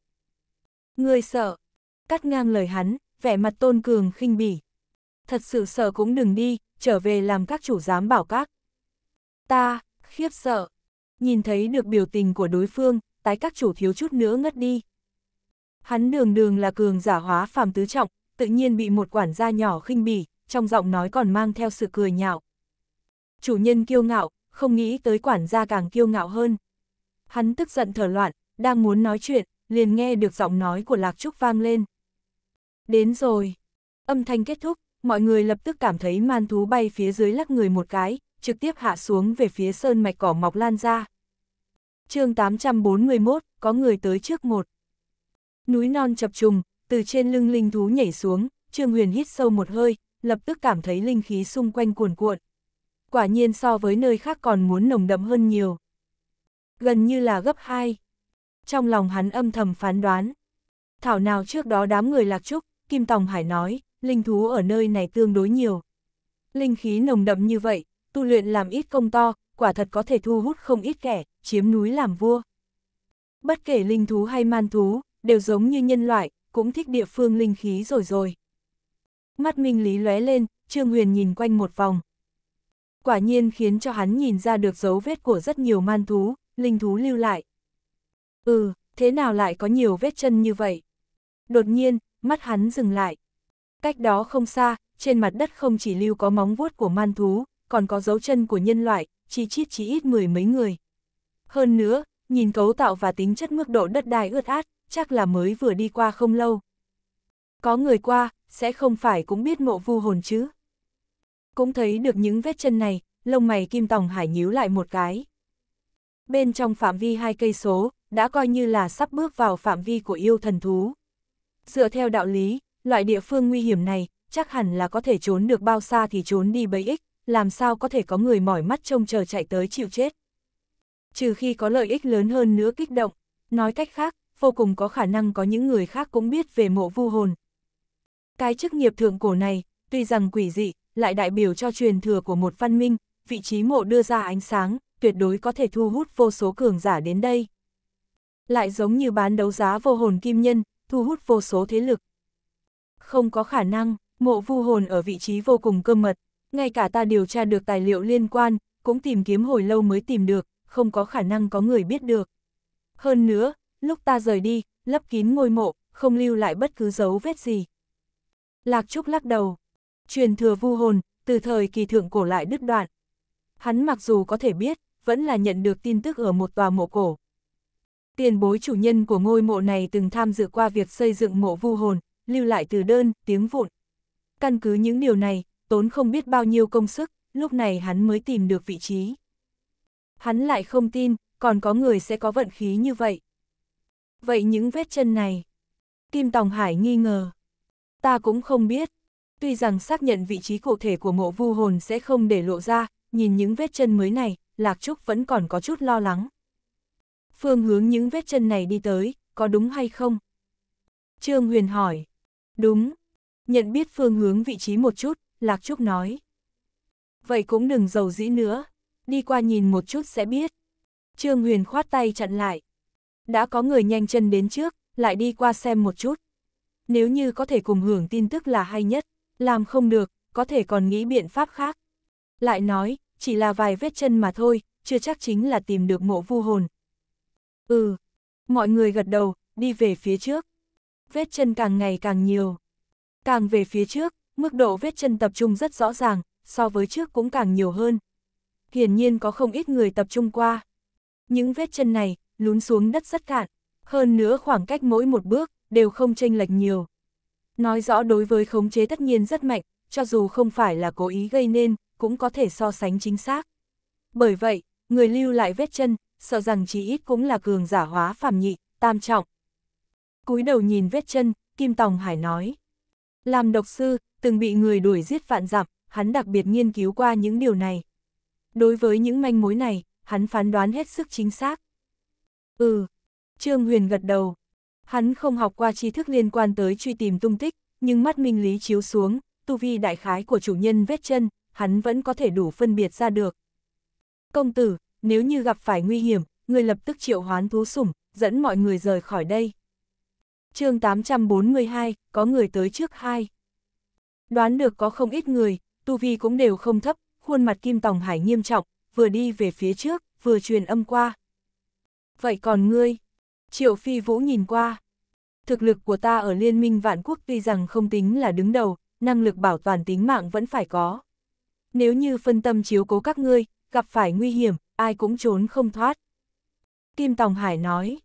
người sợ, cắt ngang lời hắn, vẻ mặt tôn cường khinh bỉ. Thật sự sợ cũng đừng đi, trở về làm các chủ giám bảo các. Ta, khiếp sợ, nhìn thấy được biểu tình của đối phương, tái các chủ thiếu chút nữa ngất đi. Hắn đường đường là cường giả hóa phàm tứ trọng, tự nhiên bị một quản gia nhỏ khinh bỉ, trong giọng nói còn mang theo sự cười nhạo. Chủ nhân kiêu ngạo, không nghĩ tới quản gia càng kiêu ngạo hơn. Hắn tức giận thở loạn, đang muốn nói chuyện, liền nghe được giọng nói của Lạc Trúc vang lên. Đến rồi. Âm thanh kết thúc, mọi người lập tức cảm thấy man thú bay phía dưới lắc người một cái, trực tiếp hạ xuống về phía sơn mạch cỏ mọc lan ra. chương 841, có người tới trước một. Núi non chập trùng, từ trên lưng linh thú nhảy xuống, Trương Huyền hít sâu một hơi, lập tức cảm thấy linh khí xung quanh cuồn cuộn quả nhiên so với nơi khác còn muốn nồng đậm hơn nhiều. Gần như là gấp 2. Trong lòng hắn âm thầm phán đoán. Thảo nào trước đó đám người lạc trúc, Kim Tòng Hải nói, linh thú ở nơi này tương đối nhiều. Linh khí nồng đậm như vậy, tu luyện làm ít công to, quả thật có thể thu hút không ít kẻ, chiếm núi làm vua. Bất kể linh thú hay man thú, đều giống như nhân loại, cũng thích địa phương linh khí rồi rồi. Mắt Minh Lý lóe lên, Trương Huyền nhìn quanh một vòng, quả nhiên khiến cho hắn nhìn ra được dấu vết của rất nhiều man thú, linh thú lưu lại. Ừ, thế nào lại có nhiều vết chân như vậy? Đột nhiên, mắt hắn dừng lại. Cách đó không xa, trên mặt đất không chỉ lưu có móng vuốt của man thú, còn có dấu chân của nhân loại, chi chít chỉ ít mười mấy người. Hơn nữa, nhìn cấu tạo và tính chất mức độ đất đai ướt át, chắc là mới vừa đi qua không lâu. Có người qua, sẽ không phải cũng biết mộ vu hồn chứ cũng thấy được những vết chân này, lông mày Kim Tòng Hải nhíu lại một cái. Bên trong phạm vi hai cây số, đã coi như là sắp bước vào phạm vi của yêu thần thú. Dựa theo đạo lý, loại địa phương nguy hiểm này, chắc hẳn là có thể trốn được bao xa thì trốn đi bấy ích, làm sao có thể có người mỏi mắt trông chờ chạy tới chịu chết. Trừ khi có lợi ích lớn hơn nữa kích động, nói cách khác, vô cùng có khả năng có những người khác cũng biết về mộ vu hồn. Cái chức nghiệp thượng cổ này, tuy rằng quỷ dị, lại đại biểu cho truyền thừa của một văn minh, vị trí mộ đưa ra ánh sáng, tuyệt đối có thể thu hút vô số cường giả đến đây. Lại giống như bán đấu giá vô hồn kim nhân, thu hút vô số thế lực. Không có khả năng, mộ vu hồn ở vị trí vô cùng cơ mật, ngay cả ta điều tra được tài liệu liên quan, cũng tìm kiếm hồi lâu mới tìm được, không có khả năng có người biết được. Hơn nữa, lúc ta rời đi, lấp kín ngôi mộ, không lưu lại bất cứ dấu vết gì. Lạc Trúc lắc đầu, Truyền thừa vu hồn, từ thời kỳ thượng cổ lại đứt đoạn. Hắn mặc dù có thể biết, vẫn là nhận được tin tức ở một tòa mộ cổ. Tiền bối chủ nhân của ngôi mộ này từng tham dự qua việc xây dựng mộ vu hồn, lưu lại từ đơn, tiếng vụn. Căn cứ những điều này, tốn không biết bao nhiêu công sức, lúc này hắn mới tìm được vị trí. Hắn lại không tin, còn có người sẽ có vận khí như vậy. Vậy những vết chân này? Kim Tòng Hải nghi ngờ. Ta cũng không biết, Tuy rằng xác nhận vị trí cụ thể của mộ vu hồn sẽ không để lộ ra, nhìn những vết chân mới này, Lạc Trúc vẫn còn có chút lo lắng. Phương hướng những vết chân này đi tới, có đúng hay không? Trương Huyền hỏi. Đúng. Nhận biết phương hướng vị trí một chút, Lạc Trúc nói. Vậy cũng đừng giàu dĩ nữa, đi qua nhìn một chút sẽ biết. Trương Huyền khoát tay chặn lại. Đã có người nhanh chân đến trước, lại đi qua xem một chút. Nếu như có thể cùng hưởng tin tức là hay nhất. Làm không được, có thể còn nghĩ biện pháp khác. Lại nói, chỉ là vài vết chân mà thôi, chưa chắc chính là tìm được mộ vu hồn. Ừ, mọi người gật đầu, đi về phía trước. Vết chân càng ngày càng nhiều. Càng về phía trước, mức độ vết chân tập trung rất rõ ràng, so với trước cũng càng nhiều hơn. Hiển nhiên có không ít người tập trung qua. Những vết chân này, lún xuống đất rất cạn. Hơn nữa khoảng cách mỗi một bước, đều không chênh lệch nhiều. Nói rõ đối với khống chế tất nhiên rất mạnh, cho dù không phải là cố ý gây nên, cũng có thể so sánh chính xác. Bởi vậy, người lưu lại vết chân, sợ rằng chỉ ít cũng là cường giả hóa phàm nhị, tam trọng. Cúi đầu nhìn vết chân, Kim Tòng Hải nói. Làm độc sư, từng bị người đuổi giết vạn dặm, hắn đặc biệt nghiên cứu qua những điều này. Đối với những manh mối này, hắn phán đoán hết sức chính xác. Ừ, Trương Huyền gật đầu. Hắn không học qua tri thức liên quan tới truy tìm tung tích, nhưng mắt minh lý chiếu xuống, tu vi đại khái của chủ nhân vết chân, hắn vẫn có thể đủ phân biệt ra được. Công tử, nếu như gặp phải nguy hiểm, người lập tức triệu hoán thú sủng, dẫn mọi người rời khỏi đây. chương 842, có người tới trước hai. Đoán được có không ít người, tu vi cũng đều không thấp, khuôn mặt Kim Tòng Hải nghiêm trọng, vừa đi về phía trước, vừa truyền âm qua. Vậy còn ngươi? Triệu Phi Vũ nhìn qua. Thực lực của ta ở liên minh vạn quốc tuy rằng không tính là đứng đầu, năng lực bảo toàn tính mạng vẫn phải có. Nếu như phân tâm chiếu cố các ngươi, gặp phải nguy hiểm, ai cũng trốn không thoát. Kim Tòng Hải nói,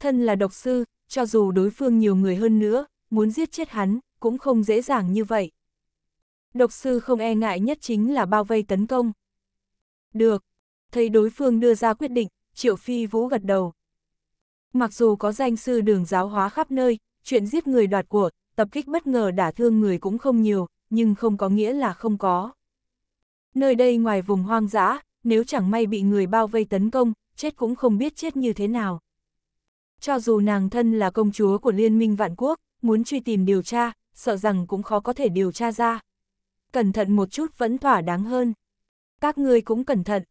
thân là độc sư, cho dù đối phương nhiều người hơn nữa, muốn giết chết hắn, cũng không dễ dàng như vậy. Độc sư không e ngại nhất chính là bao vây tấn công. Được, thấy đối phương đưa ra quyết định, Triệu Phi Vũ gật đầu. Mặc dù có danh sư đường giáo hóa khắp nơi, chuyện giết người đoạt của, tập kích bất ngờ đả thương người cũng không nhiều, nhưng không có nghĩa là không có. Nơi đây ngoài vùng hoang dã, nếu chẳng may bị người bao vây tấn công, chết cũng không biết chết như thế nào. Cho dù nàng thân là công chúa của Liên minh Vạn Quốc, muốn truy tìm điều tra, sợ rằng cũng khó có thể điều tra ra. Cẩn thận một chút vẫn thỏa đáng hơn. Các ngươi cũng cẩn thận.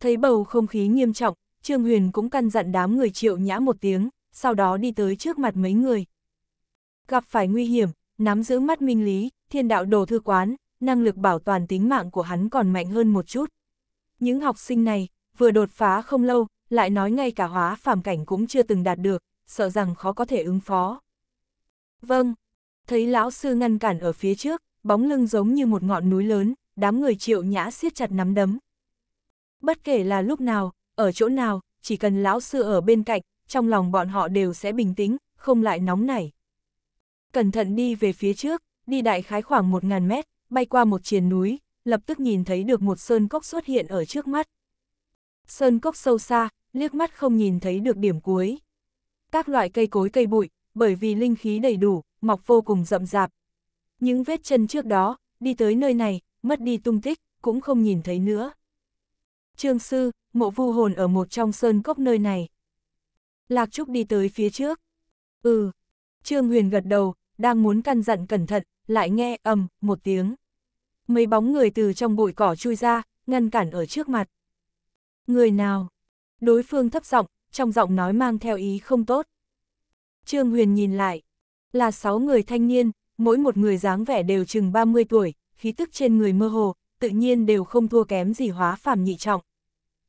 Thấy bầu không khí nghiêm trọng, Trương Huyền cũng căn dặn đám người triệu nhã một tiếng, sau đó đi tới trước mặt mấy người. Gặp phải nguy hiểm, nắm giữ mắt minh lý, thiên đạo đồ thư quán, năng lực bảo toàn tính mạng của hắn còn mạnh hơn một chút. Những học sinh này, vừa đột phá không lâu, lại nói ngay cả hóa phàm cảnh cũng chưa từng đạt được, sợ rằng khó có thể ứng phó. Vâng, thấy lão sư ngăn cản ở phía trước, bóng lưng giống như một ngọn núi lớn, đám người triệu nhã siết chặt nắm đấm. Bất kể là lúc nào, ở chỗ nào, chỉ cần lão sư ở bên cạnh, trong lòng bọn họ đều sẽ bình tĩnh, không lại nóng nảy. Cẩn thận đi về phía trước, đi đại khái khoảng 1.000 mét, bay qua một triền núi, lập tức nhìn thấy được một sơn cốc xuất hiện ở trước mắt. Sơn cốc sâu xa, liếc mắt không nhìn thấy được điểm cuối. Các loại cây cối cây bụi, bởi vì linh khí đầy đủ, mọc vô cùng rậm rạp. Những vết chân trước đó, đi tới nơi này, mất đi tung tích, cũng không nhìn thấy nữa. Trương Sư, mộ vu hồn ở một trong sơn cốc nơi này. Lạc Trúc đi tới phía trước. Ừ. Trương Huyền gật đầu, đang muốn căn dặn cẩn thận, lại nghe ầm một tiếng. Mấy bóng người từ trong bụi cỏ chui ra, ngăn cản ở trước mặt. Người nào? Đối phương thấp giọng, trong giọng nói mang theo ý không tốt. Trương Huyền nhìn lại, là sáu người thanh niên, mỗi một người dáng vẻ đều chừng 30 tuổi, khí tức trên người mơ hồ, tự nhiên đều không thua kém gì hóa phàm nhị trọng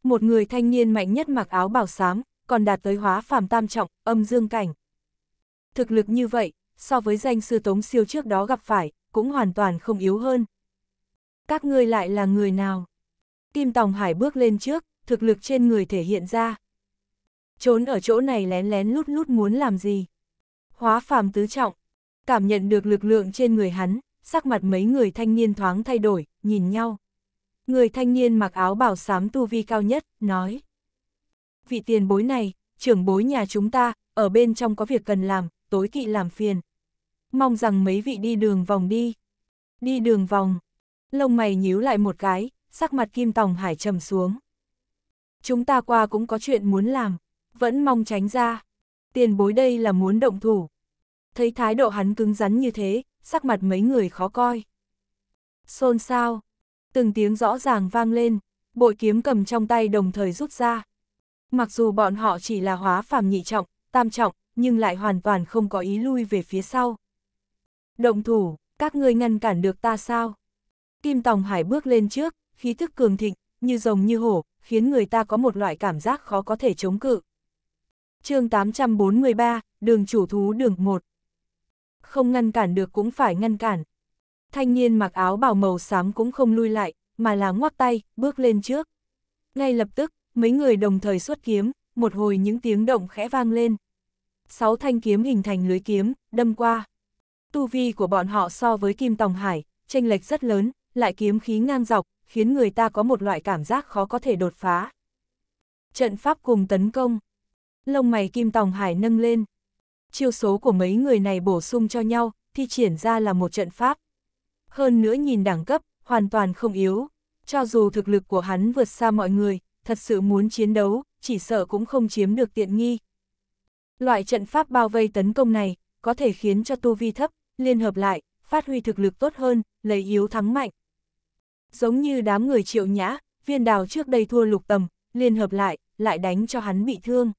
một người thanh niên mạnh nhất mặc áo bảo xám, còn đạt tới hóa phàm tam trọng, âm dương cảnh. Thực lực như vậy, so với danh sư tống siêu trước đó gặp phải, cũng hoàn toàn không yếu hơn. Các ngươi lại là người nào? Kim Tòng Hải bước lên trước, thực lực trên người thể hiện ra. Trốn ở chỗ này lén lén lút lút muốn làm gì? Hóa phàm tứ trọng, cảm nhận được lực lượng trên người hắn, sắc mặt mấy người thanh niên thoáng thay đổi, nhìn nhau. Người thanh niên mặc áo bảo sám tu vi cao nhất, nói. Vị tiền bối này, trưởng bối nhà chúng ta, ở bên trong có việc cần làm, tối kỵ làm phiền. Mong rằng mấy vị đi đường vòng đi. Đi đường vòng. Lông mày nhíu lại một cái, sắc mặt kim tòng hải trầm xuống. Chúng ta qua cũng có chuyện muốn làm, vẫn mong tránh ra. Tiền bối đây là muốn động thủ. Thấy thái độ hắn cứng rắn như thế, sắc mặt mấy người khó coi. Xôn xao. Từng tiếng rõ ràng vang lên, bội kiếm cầm trong tay đồng thời rút ra. Mặc dù bọn họ chỉ là hóa phàm nhị trọng, tam trọng, nhưng lại hoàn toàn không có ý lui về phía sau. Động thủ, các ngươi ngăn cản được ta sao? Kim Tòng Hải bước lên trước, khí thức cường thịnh, như rồng như hổ, khiến người ta có một loại cảm giác khó có thể chống cự. chương 843, đường chủ thú đường 1. Không ngăn cản được cũng phải ngăn cản. Thanh niên mặc áo bảo màu xám cũng không lui lại, mà là ngoắc tay, bước lên trước. Ngay lập tức, mấy người đồng thời xuất kiếm, một hồi những tiếng động khẽ vang lên. Sáu thanh kiếm hình thành lưới kiếm, đâm qua. Tu vi của bọn họ so với Kim Tòng Hải, chênh lệch rất lớn, lại kiếm khí ngang dọc, khiến người ta có một loại cảm giác khó có thể đột phá. Trận pháp cùng tấn công. Lông mày Kim Tòng Hải nâng lên. Chiêu số của mấy người này bổ sung cho nhau, thi triển ra là một trận pháp, hơn nữa nhìn đẳng cấp, hoàn toàn không yếu. Cho dù thực lực của hắn vượt xa mọi người, thật sự muốn chiến đấu, chỉ sợ cũng không chiếm được tiện nghi. Loại trận pháp bao vây tấn công này, có thể khiến cho tu vi thấp, liên hợp lại, phát huy thực lực tốt hơn, lấy yếu thắng mạnh. Giống như đám người triệu nhã, viên đào trước đây thua lục tầm, liên hợp lại, lại đánh cho hắn bị thương.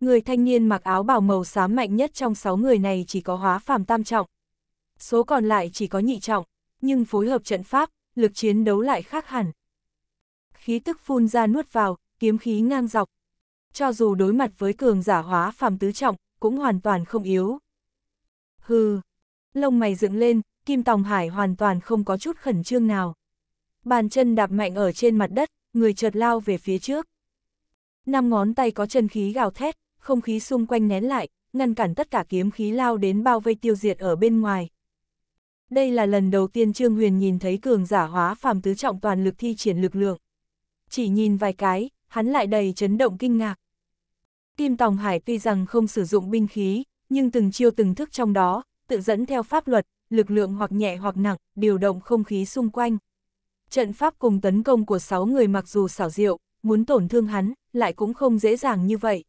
Người thanh niên mặc áo bào màu xám mạnh nhất trong sáu người này chỉ có hóa phàm tam trọng, số còn lại chỉ có nhị trọng, nhưng phối hợp trận pháp, lực chiến đấu lại khác hẳn. Khí tức phun ra nuốt vào, kiếm khí ngang dọc. Cho dù đối mặt với cường giả hóa phàm tứ trọng, cũng hoàn toàn không yếu. Hừ, lông mày dựng lên, Kim Tòng Hải hoàn toàn không có chút khẩn trương nào. Bàn chân đạp mạnh ở trên mặt đất, người chợt lao về phía trước. Năm ngón tay có chân khí gào thét, không khí xung quanh nén lại, ngăn cản tất cả kiếm khí lao đến bao vây tiêu diệt ở bên ngoài. Đây là lần đầu tiên Trương Huyền nhìn thấy cường giả hóa phàm tứ trọng toàn lực thi triển lực lượng. Chỉ nhìn vài cái, hắn lại đầy chấn động kinh ngạc. Kim Tòng Hải tuy rằng không sử dụng binh khí, nhưng từng chiêu từng thức trong đó, tự dẫn theo pháp luật, lực lượng hoặc nhẹ hoặc nặng, điều động không khí xung quanh. Trận pháp cùng tấn công của sáu người mặc dù xảo diệu, muốn tổn thương hắn, lại cũng không dễ dàng như vậy.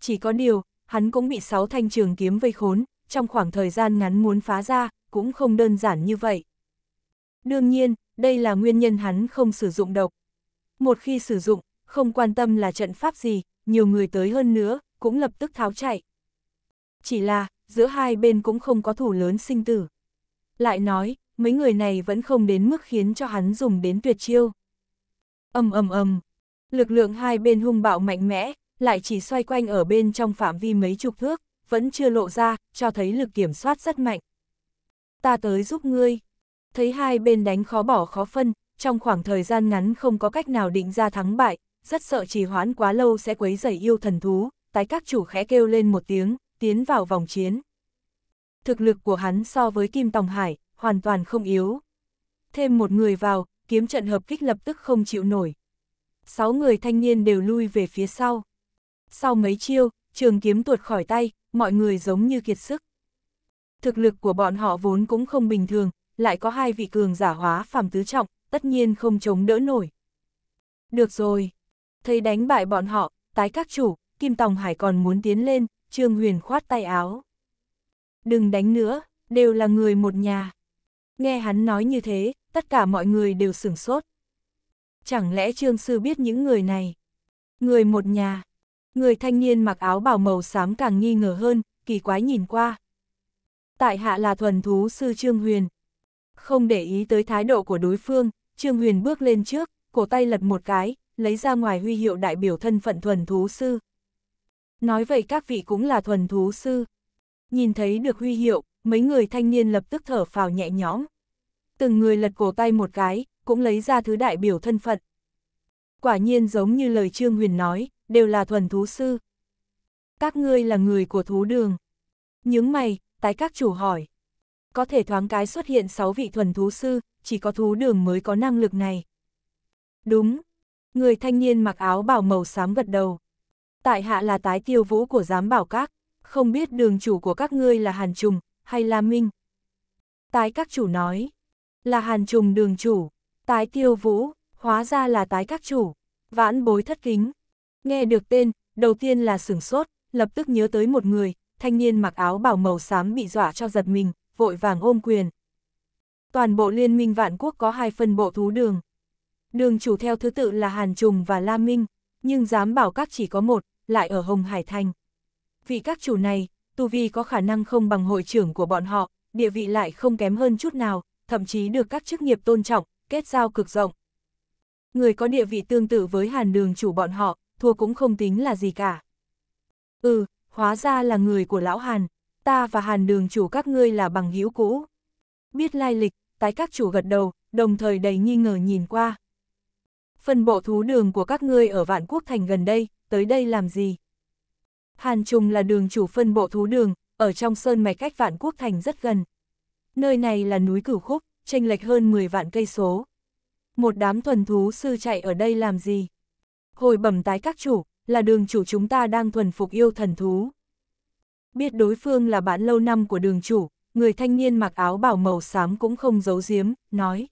Chỉ có điều, hắn cũng bị sáu thanh trường kiếm vây khốn, trong khoảng thời gian ngắn muốn phá ra, cũng không đơn giản như vậy. Đương nhiên, đây là nguyên nhân hắn không sử dụng độc. Một khi sử dụng, không quan tâm là trận pháp gì, nhiều người tới hơn nữa, cũng lập tức tháo chạy. Chỉ là, giữa hai bên cũng không có thủ lớn sinh tử. Lại nói, mấy người này vẫn không đến mức khiến cho hắn dùng đến tuyệt chiêu. ầm ầm ầm, lực lượng hai bên hung bạo mạnh mẽ, lại chỉ xoay quanh ở bên trong phạm vi mấy chục thước, vẫn chưa lộ ra, cho thấy lực kiểm soát rất mạnh ta tới giúp ngươi. Thấy hai bên đánh khó bỏ khó phân, trong khoảng thời gian ngắn không có cách nào định ra thắng bại, rất sợ trì hoãn quá lâu sẽ quấy rầy yêu thần thú, tái các chủ khẽ kêu lên một tiếng, tiến vào vòng chiến. Thực lực của hắn so với Kim Tòng Hải, hoàn toàn không yếu. Thêm một người vào, kiếm trận hợp kích lập tức không chịu nổi. Sáu người thanh niên đều lui về phía sau. Sau mấy chiêu, trường kiếm tuột khỏi tay, mọi người giống như kiệt sức thực lực của bọn họ vốn cũng không bình thường, lại có hai vị cường giả hóa phàm tứ trọng, tất nhiên không chống đỡ nổi. Được rồi, thấy đánh bại bọn họ, tái các chủ, Kim Tòng Hải còn muốn tiến lên, Trương Huyền khoát tay áo. Đừng đánh nữa, đều là người một nhà. Nghe hắn nói như thế, tất cả mọi người đều sửng sốt. Chẳng lẽ Trương Sư biết những người này? Người một nhà. Người thanh niên mặc áo bảo màu xám càng nghi ngờ hơn, kỳ quái nhìn qua, tại hạ là thuần thú sư Trương Huyền. Không để ý tới thái độ của đối phương, Trương Huyền bước lên trước, cổ tay lật một cái, lấy ra ngoài huy hiệu đại biểu thân phận thuần thú sư. Nói vậy các vị cũng là thuần thú sư. Nhìn thấy được huy hiệu, mấy người thanh niên lập tức thở phào nhẹ nhõm. Từng người lật cổ tay một cái, cũng lấy ra thứ đại biểu thân phận. Quả nhiên giống như lời Trương Huyền nói, đều là thuần thú sư. Các ngươi là người của thú đường. Nhướng mày, tái các chủ hỏi. Có thể thoáng cái xuất hiện 6 vị thuần thú sư, chỉ có thú đường mới có năng lực này. Đúng. Người thanh niên mặc áo bảo màu xám gật đầu. Tại hạ là tái tiêu vũ của giám bảo các, không biết đường chủ của các ngươi là Hàn Trùng, hay là Minh. Tái các chủ nói, là Hàn Trùng đường chủ, tái tiêu vũ, hóa ra là tái các chủ, vãn bối thất kính. Nghe được tên, đầu tiên là sửng sốt, lập tức nhớ tới một người, thanh niên mặc áo bảo màu xám bị dọa cho giật mình, vội vàng ôm quyền. Toàn bộ liên minh vạn quốc có hai phân bộ thú đường. Đường chủ theo thứ tự là Hàn Trùng và Lam Minh, nhưng dám bảo các chỉ có một, lại ở Hồng Hải Thành. Vị các chủ này, tu vi có khả năng không bằng hội trưởng của bọn họ, địa vị lại không kém hơn chút nào, thậm chí được các chức nghiệp tôn trọng, kết giao cực rộng. Người có địa vị tương tự với hàn đường chủ bọn họ, thua cũng không tính là gì cả. Ừ, hóa ra là người của lão Hàn, ta và Hàn đường chủ các ngươi là bằng hữu cũ. Biết lai lịch, tái các chủ gật đầu, đồng thời đầy nghi ngờ nhìn qua. Phân bộ thú đường của các ngươi ở Vạn Quốc Thành gần đây, tới đây làm gì? Hàn Trùng là đường chủ phân bộ thú đường, ở trong sơn mạch cách Vạn Quốc Thành rất gần. Nơi này là núi Cửu Khúc, chênh lệch hơn 10 vạn cây số. Một đám thuần thú sư chạy ở đây làm gì? Hồi bẩm tái các chủ, là đường chủ chúng ta đang thuần phục yêu thần thú. Biết đối phương là bạn lâu năm của đường chủ, người thanh niên mặc áo bảo màu xám cũng không giấu giếm, nói.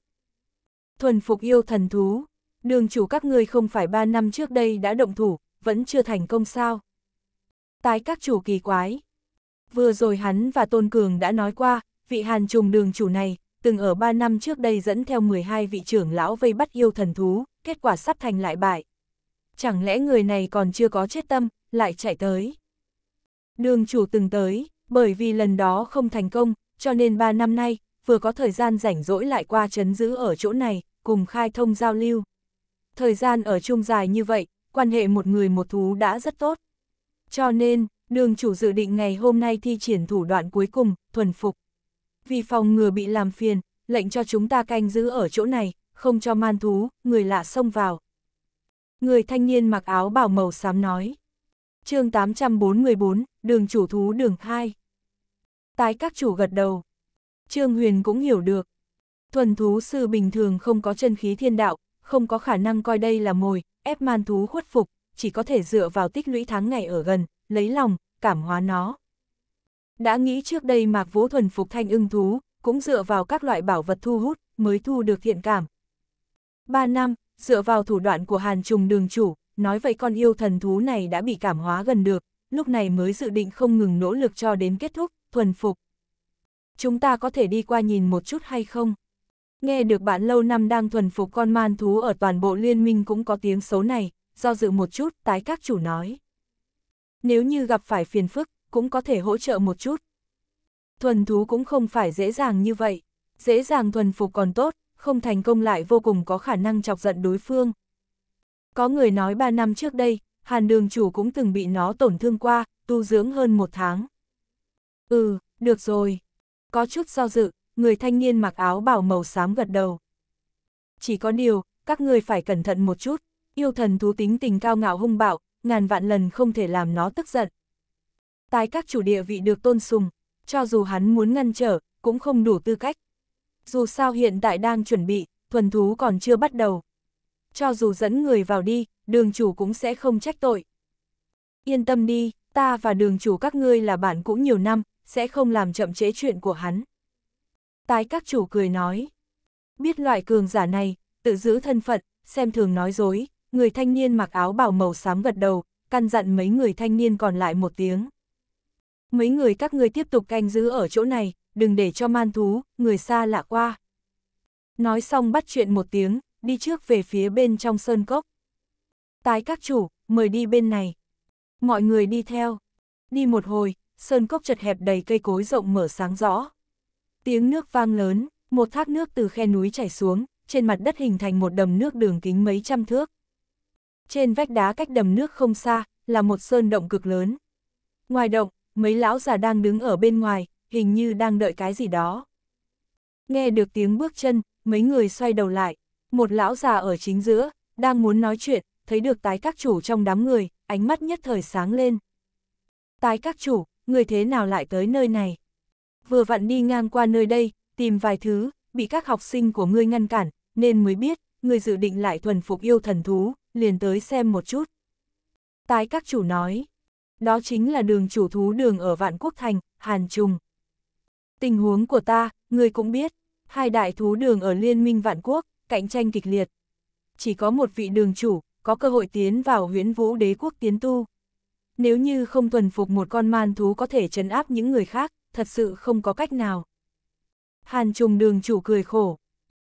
Thuần phục yêu thần thú, đường chủ các ngươi không phải ba năm trước đây đã động thủ, vẫn chưa thành công sao. Tái các chủ kỳ quái. Vừa rồi hắn và Tôn Cường đã nói qua, vị hàn trùng đường chủ này, từng ở ba năm trước đây dẫn theo 12 vị trưởng lão vây bắt yêu thần thú, kết quả sắp thành lại bại chẳng lẽ người này còn chưa có chết tâm, lại chạy tới. Đường chủ từng tới, bởi vì lần đó không thành công, cho nên ba năm nay, vừa có thời gian rảnh rỗi lại qua chấn giữ ở chỗ này, cùng khai thông giao lưu. Thời gian ở chung dài như vậy, quan hệ một người một thú đã rất tốt. Cho nên, đường chủ dự định ngày hôm nay thi triển thủ đoạn cuối cùng, thuần phục. Vì phòng ngừa bị làm phiền, lệnh cho chúng ta canh giữ ở chỗ này, không cho man thú, người lạ xông vào, Người thanh niên mặc áo bảo màu xám nói. chương 844, đường chủ thú đường khai. Tái các chủ gật đầu. Trương Huyền cũng hiểu được. Thuần thú sư bình thường không có chân khí thiên đạo, không có khả năng coi đây là mồi, ép man thú khuất phục, chỉ có thể dựa vào tích lũy tháng ngày ở gần, lấy lòng, cảm hóa nó. Đã nghĩ trước đây Mạc Vũ thuần phục thanh ưng thú, cũng dựa vào các loại bảo vật thu hút, mới thu được thiện cảm. Ba năm, dựa vào thủ đoạn của Hàn Trùng đường chủ, nói vậy con yêu thần thú này đã bị cảm hóa gần được, lúc này mới dự định không ngừng nỗ lực cho đến kết thúc, thuần phục. Chúng ta có thể đi qua nhìn một chút hay không? Nghe được bạn lâu năm đang thuần phục con man thú ở toàn bộ liên minh cũng có tiếng xấu này, do dự một chút, tái các chủ nói. Nếu như gặp phải phiền phức, cũng có thể hỗ trợ một chút. Thuần thú cũng không phải dễ dàng như vậy, dễ dàng thuần phục còn tốt, không thành công lại vô cùng có khả năng chọc giận đối phương. Có người nói 3 năm trước đây, Hàn đường chủ cũng từng bị nó tổn thương qua, tu dưỡng hơn một tháng. Ừ, được rồi. Có chút do dự, người thanh niên mặc áo bảo màu xám gật đầu. Chỉ có điều, các người phải cẩn thận một chút, yêu thần thú tính tình cao ngạo hung bạo, ngàn vạn lần không thể làm nó tức giận. Tái các chủ địa vị được tôn sùng, cho dù hắn muốn ngăn trở, cũng không đủ tư cách dù sao hiện tại đang chuẩn bị, thuần thú còn chưa bắt đầu. Cho dù dẫn người vào đi, đường chủ cũng sẽ không trách tội. Yên tâm đi, ta và đường chủ các ngươi là bạn cũng nhiều năm, sẽ không làm chậm chế chuyện của hắn. Tái các chủ cười nói, biết loại cường giả này, tự giữ thân phận, xem thường nói dối, người thanh niên mặc áo bảo màu xám gật đầu, căn dặn mấy người thanh niên còn lại một tiếng. Mấy người các ngươi tiếp tục canh giữ ở chỗ này, đừng để cho man thú, người xa lạ qua. Nói xong bắt chuyện một tiếng, đi trước về phía bên trong sơn cốc. Tái các chủ, mời đi bên này. Mọi người đi theo. Đi một hồi, sơn cốc chật hẹp đầy cây cối rộng mở sáng rõ. Tiếng nước vang lớn, một thác nước từ khe núi chảy xuống, trên mặt đất hình thành một đầm nước đường kính mấy trăm thước. Trên vách đá cách đầm nước không xa, là một sơn động cực lớn. Ngoài động, mấy lão già đang đứng ở bên ngoài, hình như đang đợi cái gì đó. Nghe được tiếng bước chân, mấy người xoay đầu lại, một lão già ở chính giữa, đang muốn nói chuyện, thấy được tái các chủ trong đám người, ánh mắt nhất thời sáng lên. Tái các chủ, người thế nào lại tới nơi này? Vừa vặn đi ngang qua nơi đây, tìm vài thứ, bị các học sinh của ngươi ngăn cản, nên mới biết, người dự định lại thuần phục yêu thần thú, liền tới xem một chút. Tái các chủ nói, đó chính là đường chủ thú đường ở Vạn Quốc Thành, Hàn Trùng. Tình huống của ta, người cũng biết, hai đại thú đường ở Liên minh Vạn Quốc, cạnh tranh kịch liệt. Chỉ có một vị đường chủ, có cơ hội tiến vào huyễn vũ đế quốc tiến tu. Nếu như không thuần phục một con man thú có thể trấn áp những người khác, thật sự không có cách nào. Hàn trùng đường chủ cười khổ.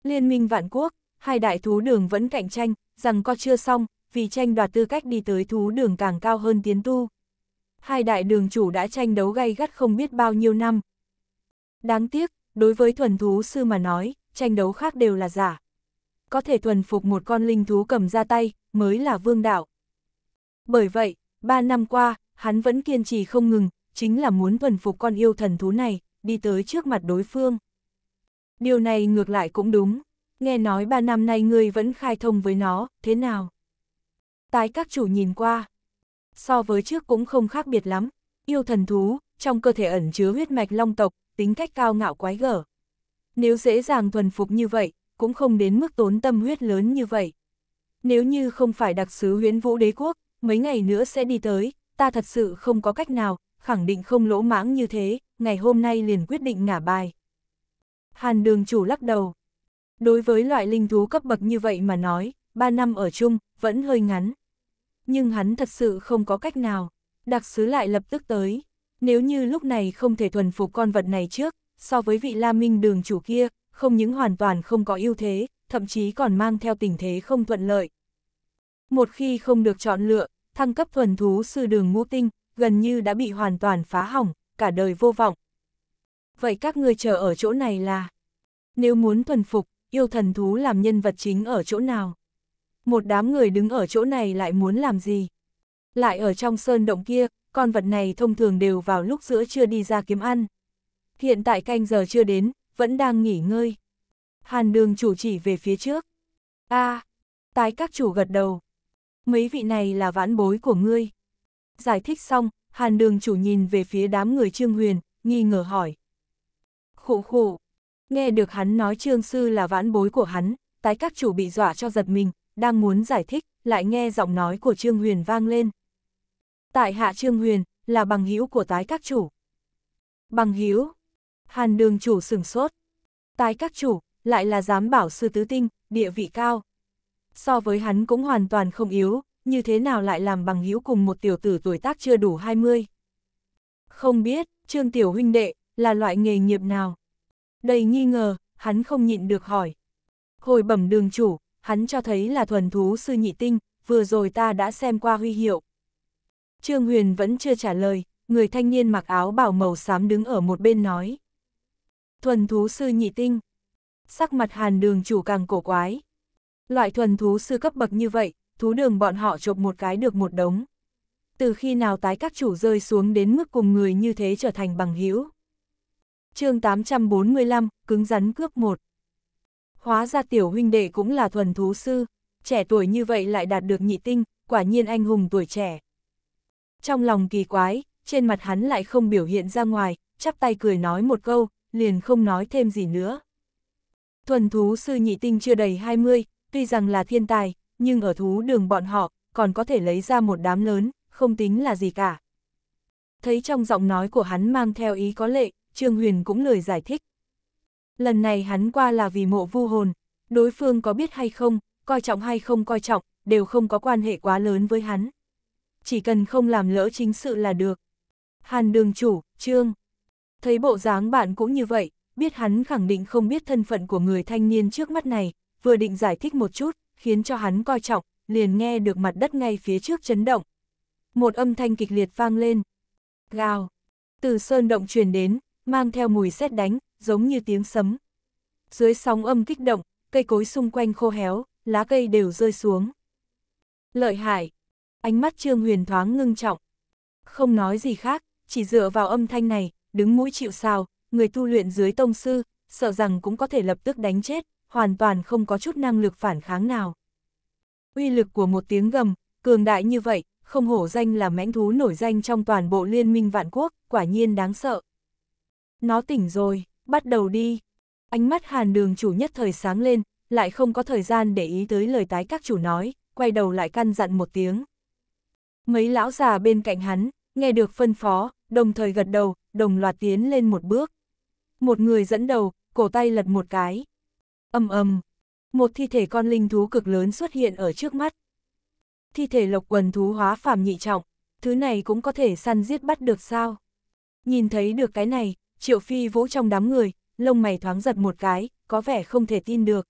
Liên minh Vạn Quốc, hai đại thú đường vẫn cạnh tranh, rằng có chưa xong, vì tranh đoạt tư cách đi tới thú đường càng cao hơn tiến tu. Hai đại đường chủ đã tranh đấu gay gắt không biết bao nhiêu năm, Đáng tiếc, đối với thuần thú sư mà nói, tranh đấu khác đều là giả. Có thể thuần phục một con linh thú cầm ra tay, mới là vương đạo. Bởi vậy, ba năm qua, hắn vẫn kiên trì không ngừng, chính là muốn thuần phục con yêu thần thú này, đi tới trước mặt đối phương. Điều này ngược lại cũng đúng, nghe nói ba năm nay ngươi vẫn khai thông với nó, thế nào? Tái các chủ nhìn qua, so với trước cũng không khác biệt lắm, yêu thần thú, trong cơ thể ẩn chứa huyết mạch long tộc, tính cách cao ngạo quái gở. Nếu dễ dàng thuần phục như vậy, cũng không đến mức tốn tâm huyết lớn như vậy. Nếu như không phải đặc sứ huyến vũ đế quốc, mấy ngày nữa sẽ đi tới, ta thật sự không có cách nào, khẳng định không lỗ mãng như thế, ngày hôm nay liền quyết định ngả bài. Hàn đường chủ lắc đầu. Đối với loại linh thú cấp bậc như vậy mà nói, 3 năm ở chung, vẫn hơi ngắn. Nhưng hắn thật sự không có cách nào. Đặc sứ lại lập tức tới. Nếu như lúc này không thể thuần phục con vật này trước, so với vị La Minh đường chủ kia, không những hoàn toàn không có ưu thế, thậm chí còn mang theo tình thế không thuận lợi. Một khi không được chọn lựa, thăng cấp thuần thú sư đường ngũ tinh, gần như đã bị hoàn toàn phá hỏng, cả đời vô vọng. Vậy các ngươi chờ ở chỗ này là... Nếu muốn thuần phục, yêu thần thú làm nhân vật chính ở chỗ nào? Một đám người đứng ở chỗ này lại muốn làm gì? Lại ở trong sơn động kia, con vật này thông thường đều vào lúc giữa chưa đi ra kiếm ăn. Hiện tại canh giờ chưa đến, vẫn đang nghỉ ngơi. Hàn đường chủ chỉ về phía trước. a à, tái các chủ gật đầu. Mấy vị này là vãn bối của ngươi. Giải thích xong, hàn đường chủ nhìn về phía đám người Trương Huyền, nghi ngờ hỏi. Khụ khụ, nghe được hắn nói Trương Sư là vãn bối của hắn, tái các chủ bị dọa cho giật mình, đang muốn giải thích, lại nghe giọng nói của Trương Huyền vang lên, tại hạ Trương Huyền, là bằng hữu của tái các chủ. Bằng hữu Hàn đường chủ sửng sốt. Tái các chủ, lại là giám bảo sư tứ tinh, địa vị cao. So với hắn cũng hoàn toàn không yếu, như thế nào lại làm bằng hữu cùng một tiểu tử tuổi tác chưa đủ 20. Không biết, Trương Tiểu huynh đệ, là loại nghề nghiệp nào? Đầy nghi ngờ, hắn không nhịn được hỏi. Hồi bẩm đường chủ, hắn cho thấy là thuần thú sư nhị tinh, vừa rồi ta đã xem qua huy hiệu, Trương Huyền vẫn chưa trả lời, người thanh niên mặc áo bảo màu xám đứng ở một bên nói. Thuần thú sư nhị tinh. Sắc mặt hàn đường chủ càng cổ quái. Loại thuần thú sư cấp bậc như vậy, thú đường bọn họ chộp một cái được một đống. Từ khi nào tái các chủ rơi xuống đến mức cùng người như thế trở thành bằng hữu chương 845, cứng rắn cướp một. Hóa ra tiểu huynh đệ cũng là thuần thú sư, trẻ tuổi như vậy lại đạt được nhị tinh, quả nhiên anh hùng tuổi trẻ trong lòng kỳ quái, trên mặt hắn lại không biểu hiện ra ngoài, chắp tay cười nói một câu, liền không nói thêm gì nữa. Thuần thú sư nhị tinh chưa đầy 20, tuy rằng là thiên tài, nhưng ở thú đường bọn họ, còn có thể lấy ra một đám lớn, không tính là gì cả. Thấy trong giọng nói của hắn mang theo ý có lệ, Trương Huyền cũng lời giải thích. Lần này hắn qua là vì mộ vu hồn, đối phương có biết hay không, coi trọng hay không coi trọng, đều không có quan hệ quá lớn với hắn chỉ cần không làm lỡ chính sự là được. Hàn đường chủ, trương. Thấy bộ dáng bạn cũng như vậy, biết hắn khẳng định không biết thân phận của người thanh niên trước mắt này, vừa định giải thích một chút, khiến cho hắn coi trọng, liền nghe được mặt đất ngay phía trước chấn động. Một âm thanh kịch liệt vang lên. Gào. Từ sơn động truyền đến, mang theo mùi xét đánh, giống như tiếng sấm. Dưới sóng âm kích động, cây cối xung quanh khô héo, lá cây đều rơi xuống. Lợi hại, ánh mắt Trương Huyền thoáng ngưng trọng. Không nói gì khác, chỉ dựa vào âm thanh này, đứng mũi chịu sao, người tu luyện dưới tông sư, sợ rằng cũng có thể lập tức đánh chết, hoàn toàn không có chút năng lực phản kháng nào. Uy lực của một tiếng gầm, cường đại như vậy, không hổ danh là mãnh thú nổi danh trong toàn bộ liên minh vạn quốc, quả nhiên đáng sợ. Nó tỉnh rồi, bắt đầu đi. Ánh mắt hàn đường chủ nhất thời sáng lên, lại không có thời gian để ý tới lời tái các chủ nói, quay đầu lại căn dặn một tiếng. Mấy lão già bên cạnh hắn, nghe được phân phó, đồng thời gật đầu, đồng loạt tiến lên một bước. Một người dẫn đầu, cổ tay lật một cái. Âm âm, một thi thể con linh thú cực lớn xuất hiện ở trước mắt. Thi thể lộc quần thú hóa phàm nhị trọng, thứ này cũng có thể săn giết bắt được sao? Nhìn thấy được cái này, triệu phi vỗ trong đám người, lông mày thoáng giật một cái, có vẻ không thể tin được.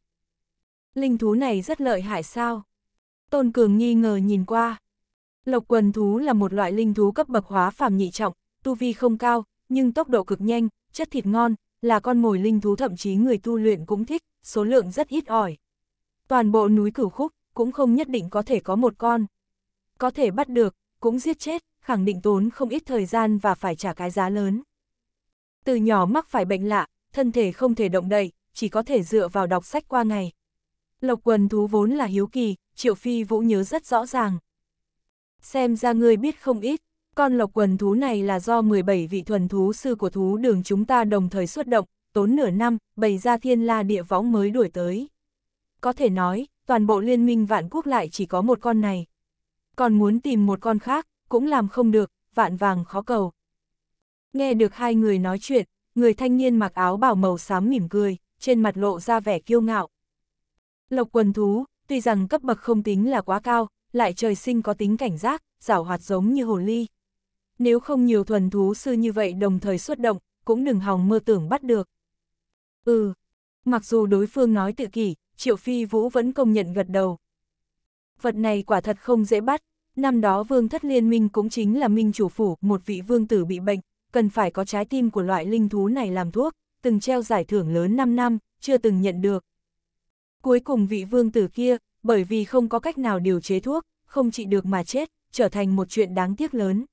Linh thú này rất lợi hại sao? Tôn Cường nghi ngờ nhìn qua, Lộc quần thú là một loại linh thú cấp bậc hóa phàm nhị trọng, tu vi không cao, nhưng tốc độ cực nhanh, chất thịt ngon, là con mồi linh thú thậm chí người tu luyện cũng thích, số lượng rất ít ỏi. Toàn bộ núi cửu khúc cũng không nhất định có thể có một con. Có thể bắt được, cũng giết chết, khẳng định tốn không ít thời gian và phải trả cái giá lớn. Từ nhỏ mắc phải bệnh lạ, thân thể không thể động đậy, chỉ có thể dựa vào đọc sách qua ngày. Lộc quần thú vốn là hiếu kỳ, Triệu Phi Vũ nhớ rất rõ ràng, xem ra ngươi biết không ít, con lộc quần thú này là do 17 vị thuần thú sư của thú đường chúng ta đồng thời xuất động, tốn nửa năm, bày ra thiên la địa võng mới đuổi tới. Có thể nói, toàn bộ liên minh vạn quốc lại chỉ có một con này. Còn muốn tìm một con khác, cũng làm không được, vạn vàng khó cầu. Nghe được hai người nói chuyện, người thanh niên mặc áo bảo màu xám mỉm cười, trên mặt lộ ra vẻ kiêu ngạo. Lộc quần thú, tuy rằng cấp bậc không tính là quá cao, lại trời sinh có tính cảnh giác, giảo hoạt giống như hồ ly. Nếu không nhiều thuần thú sư như vậy đồng thời xuất động, cũng đừng hòng mơ tưởng bắt được. Ừ, mặc dù đối phương nói tự kỷ, Triệu Phi Vũ vẫn công nhận gật đầu. Vật này quả thật không dễ bắt, năm đó vương thất liên minh cũng chính là minh chủ phủ, một vị vương tử bị bệnh, cần phải có trái tim của loại linh thú này làm thuốc, từng treo giải thưởng lớn 5 năm, chưa từng nhận được. Cuối cùng vị vương tử kia, bởi vì không có cách nào điều chế thuốc, không trị được mà chết, trở thành một chuyện đáng tiếc lớn.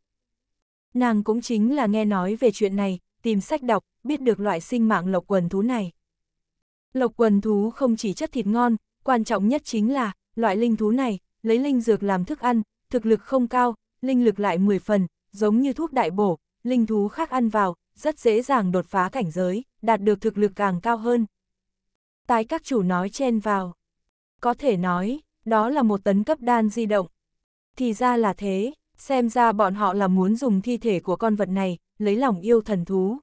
Nàng cũng chính là nghe nói về chuyện này, tìm sách đọc, biết được loại sinh mạng lộc quần thú này. Lộc quần thú không chỉ chất thịt ngon, quan trọng nhất chính là, loại linh thú này, lấy linh dược làm thức ăn, thực lực không cao, linh lực lại 10 phần, giống như thuốc đại bổ, linh thú khác ăn vào, rất dễ dàng đột phá cảnh giới, đạt được thực lực càng cao hơn. Tái các chủ nói chen vào. Có thể nói, đó là một tấn cấp đan di động. Thì ra là thế, xem ra bọn họ là muốn dùng thi thể của con vật này, lấy lòng yêu thần thú.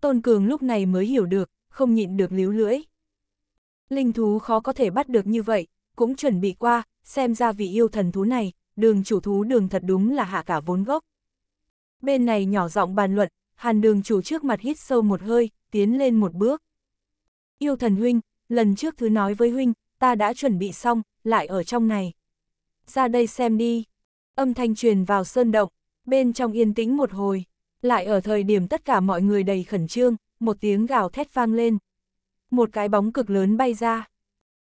Tôn Cường lúc này mới hiểu được, không nhịn được líu lưỡi. Linh thú khó có thể bắt được như vậy, cũng chuẩn bị qua, xem ra vị yêu thần thú này, đường chủ thú đường thật đúng là hạ cả vốn gốc. Bên này nhỏ giọng bàn luận, hàn đường chủ trước mặt hít sâu một hơi, tiến lên một bước. Yêu thần huynh, lần trước thứ nói với huynh, ta đã chuẩn bị xong, lại ở trong này. Ra đây xem đi. Âm thanh truyền vào sơn động, bên trong yên tĩnh một hồi, lại ở thời điểm tất cả mọi người đầy khẩn trương, một tiếng gào thét vang lên. Một cái bóng cực lớn bay ra.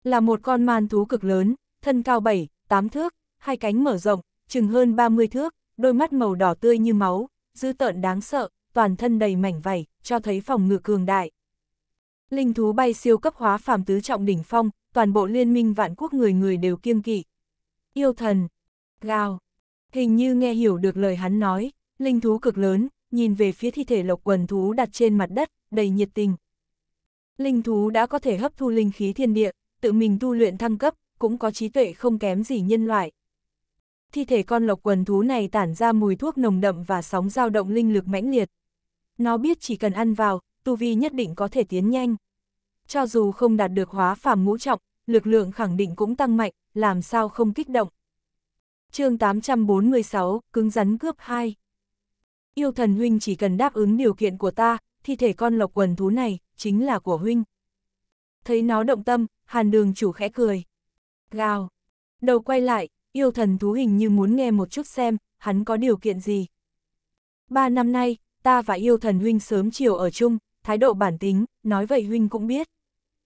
Là một con man thú cực lớn, thân cao 7, 8 thước, hai cánh mở rộng, chừng hơn 30 thước, đôi mắt màu đỏ tươi như máu, dữ tợn đáng sợ, toàn thân đầy mảnh vảy, cho thấy phòng ngự cường đại. Linh thú bay siêu cấp hóa phàm tứ trọng đỉnh phong, toàn bộ liên minh vạn quốc người người đều kiêng kỵ. Yêu thần, gào, hình như nghe hiểu được lời hắn nói, linh thú cực lớn, nhìn về phía thi thể lộc quần thú đặt trên mặt đất, đầy nhiệt tình. Linh thú đã có thể hấp thu linh khí thiên địa, tự mình tu luyện thăng cấp, cũng có trí tuệ không kém gì nhân loại. Thi thể con lộc quần thú này tản ra mùi thuốc nồng đậm và sóng dao động linh lực mãnh liệt. Nó biết chỉ cần ăn vào, tu vi nhất định có thể tiến nhanh. Cho dù không đạt được hóa phàm ngũ trọng, lực lượng khẳng định cũng tăng mạnh, làm sao không kích động. chương 846, cứng rắn cướp 2 Yêu thần huynh chỉ cần đáp ứng điều kiện của ta, thi thể con lộc quần thú này, chính là của huynh. Thấy nó động tâm, hàn đường chủ khẽ cười. Gào. Đầu quay lại, yêu thần thú hình như muốn nghe một chút xem, hắn có điều kiện gì. Ba năm nay, ta và yêu thần huynh sớm chiều ở chung, thái độ bản tính, nói vậy huynh cũng biết.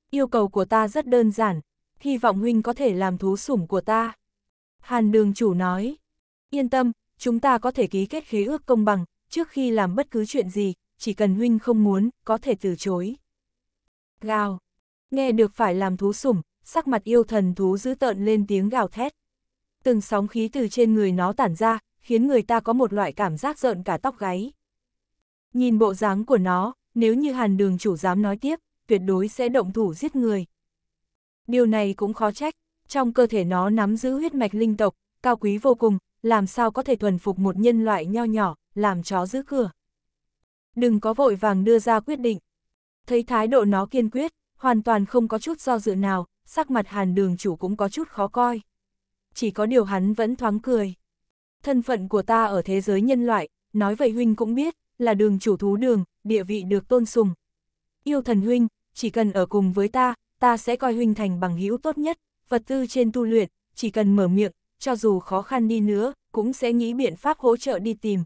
Yêu cầu của ta rất đơn giản, hy vọng huynh có thể làm thú sủng của ta. Hàn đường chủ nói, yên tâm, chúng ta có thể ký kết khế ước công bằng, trước khi làm bất cứ chuyện gì, chỉ cần huynh không muốn, có thể từ chối. Gào, nghe được phải làm thú sủng, sắc mặt yêu thần thú dữ tợn lên tiếng gào thét. Từng sóng khí từ trên người nó tản ra, khiến người ta có một loại cảm giác rợn cả tóc gáy. Nhìn bộ dáng của nó, nếu như hàn đường chủ dám nói tiếp, tuyệt đối sẽ động thủ giết người, điều này cũng khó trách, trong cơ thể nó nắm giữ huyết mạch linh tộc, cao quý vô cùng, làm sao có thể thuần phục một nhân loại nho nhỏ, làm chó giữ cửa. Đừng có vội vàng đưa ra quyết định. Thấy thái độ nó kiên quyết, hoàn toàn không có chút do dự nào, sắc mặt hàn đường chủ cũng có chút khó coi. Chỉ có điều hắn vẫn thoáng cười. Thân phận của ta ở thế giới nhân loại, nói vậy huynh cũng biết, là đường chủ thú đường, địa vị được tôn sùng. Yêu thần huynh, chỉ cần ở cùng với ta, ta sẽ coi huynh thành bằng hữu tốt nhất, vật tư trên tu luyện, chỉ cần mở miệng, cho dù khó khăn đi nữa, cũng sẽ nghĩ biện pháp hỗ trợ đi tìm.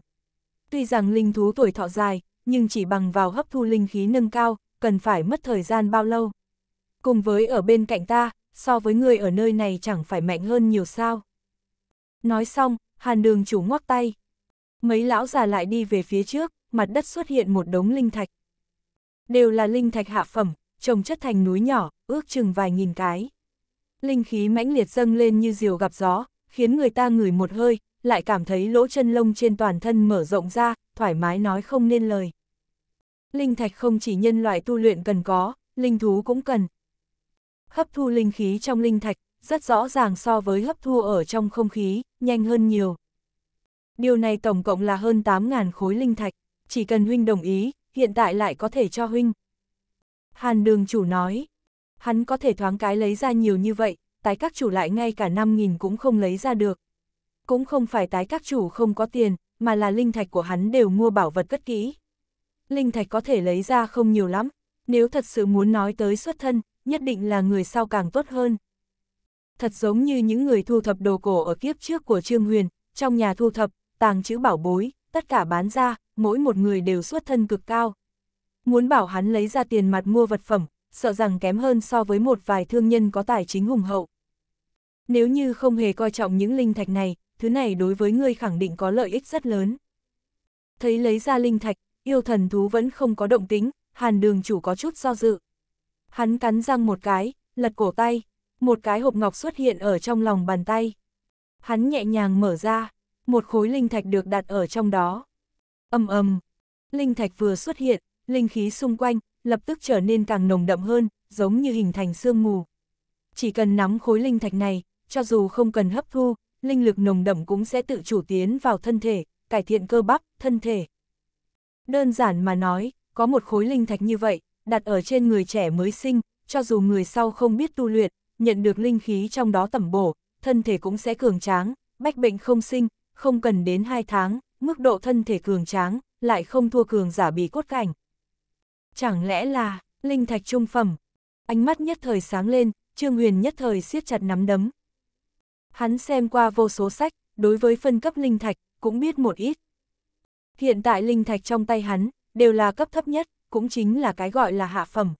Tuy rằng linh thú tuổi thọ dài, nhưng chỉ bằng vào hấp thu linh khí nâng cao, cần phải mất thời gian bao lâu. Cùng với ở bên cạnh ta, so với người ở nơi này chẳng phải mạnh hơn nhiều sao. Nói xong, hàn đường chủ ngoắc tay. Mấy lão già lại đi về phía trước, mặt đất xuất hiện một đống linh thạch. Đều là linh thạch hạ phẩm, trồng chất thành núi nhỏ, ước chừng vài nghìn cái. Linh khí mãnh liệt dâng lên như diều gặp gió, khiến người ta ngửi một hơi, lại cảm thấy lỗ chân lông trên toàn thân mở rộng ra, thoải mái nói không nên lời. Linh thạch không chỉ nhân loại tu luyện cần có, linh thú cũng cần. Hấp thu linh khí trong linh thạch, rất rõ ràng so với hấp thu ở trong không khí, nhanh hơn nhiều. Điều này tổng cộng là hơn 8.000 khối linh thạch, chỉ cần huynh đồng ý, hiện tại lại có thể cho huynh Hàn đường chủ nói, hắn có thể thoáng cái lấy ra nhiều như vậy, tái các chủ lại ngay cả 5.000 cũng không lấy ra được. Cũng không phải tái các chủ không có tiền, mà là linh thạch của hắn đều mua bảo vật cất kỹ. Linh thạch có thể lấy ra không nhiều lắm, nếu thật sự muốn nói tới xuất thân, nhất định là người sau càng tốt hơn. Thật giống như những người thu thập đồ cổ ở kiếp trước của Trương Huyền, trong nhà thu thập, tàng chữ bảo bối, tất cả bán ra, mỗi một người đều xuất thân cực cao, Muốn bảo hắn lấy ra tiền mặt mua vật phẩm, sợ rằng kém hơn so với một vài thương nhân có tài chính hùng hậu. Nếu như không hề coi trọng những linh thạch này, thứ này đối với ngươi khẳng định có lợi ích rất lớn. Thấy lấy ra linh thạch, yêu thần thú vẫn không có động tính, hàn đường chủ có chút do dự. Hắn cắn răng một cái, lật cổ tay, một cái hộp ngọc xuất hiện ở trong lòng bàn tay. Hắn nhẹ nhàng mở ra, một khối linh thạch được đặt ở trong đó. Âm ầm, linh thạch vừa xuất hiện, linh khí xung quanh lập tức trở nên càng nồng đậm hơn, giống như hình thành sương mù. Chỉ cần nắm khối linh thạch này, cho dù không cần hấp thu, linh lực nồng đậm cũng sẽ tự chủ tiến vào thân thể, cải thiện cơ bắp, thân thể. Đơn giản mà nói, có một khối linh thạch như vậy, đặt ở trên người trẻ mới sinh, cho dù người sau không biết tu luyện, nhận được linh khí trong đó tẩm bổ, thân thể cũng sẽ cường tráng, bách bệnh không sinh, không cần đến 2 tháng, mức độ thân thể cường tráng, lại không thua cường giả bị cốt cảnh. Chẳng lẽ là, linh thạch trung phẩm? Ánh mắt nhất thời sáng lên, Trương Huyền nhất thời siết chặt nắm đấm. Hắn xem qua vô số sách, đối với phân cấp linh thạch, cũng biết một ít. Hiện tại linh thạch trong tay hắn, đều là cấp thấp nhất, cũng chính là cái gọi là hạ phẩm.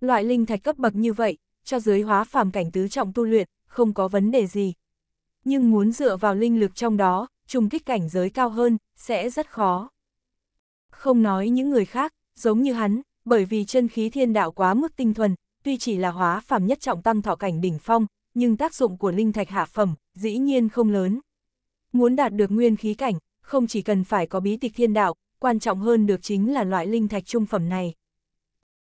Loại linh thạch cấp bậc như vậy, cho giới hóa phàm cảnh tứ trọng tu luyện, không có vấn đề gì. Nhưng muốn dựa vào linh lực trong đó, trùng kích cảnh giới cao hơn, sẽ rất khó. Không nói những người khác, giống như hắn, bởi vì chân khí thiên đạo quá mức tinh thuần, tuy chỉ là hóa phàm nhất trọng tăng thọ cảnh đỉnh phong, nhưng tác dụng của linh thạch hạ phẩm dĩ nhiên không lớn. Muốn đạt được nguyên khí cảnh, không chỉ cần phải có bí tịch thiên đạo, quan trọng hơn được chính là loại linh thạch trung phẩm này.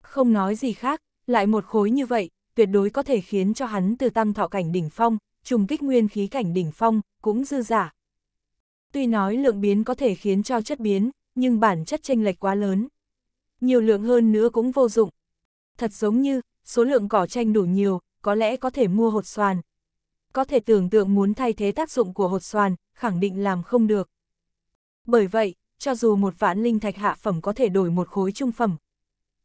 Không nói gì khác, lại một khối như vậy, tuyệt đối có thể khiến cho hắn từ tăng thọ cảnh đỉnh phong, trùng kích nguyên khí cảnh đỉnh phong, cũng dư giả. Tuy nói lượng biến có thể khiến cho chất biến, nhưng bản chất chênh lệch quá lớn, nhiều lượng hơn nữa cũng vô dụng. Thật giống như, số lượng cỏ tranh đủ nhiều, có lẽ có thể mua hột xoàn. Có thể tưởng tượng muốn thay thế tác dụng của hột xoàn, khẳng định làm không được. Bởi vậy, cho dù một vạn linh thạch hạ phẩm có thể đổi một khối trung phẩm,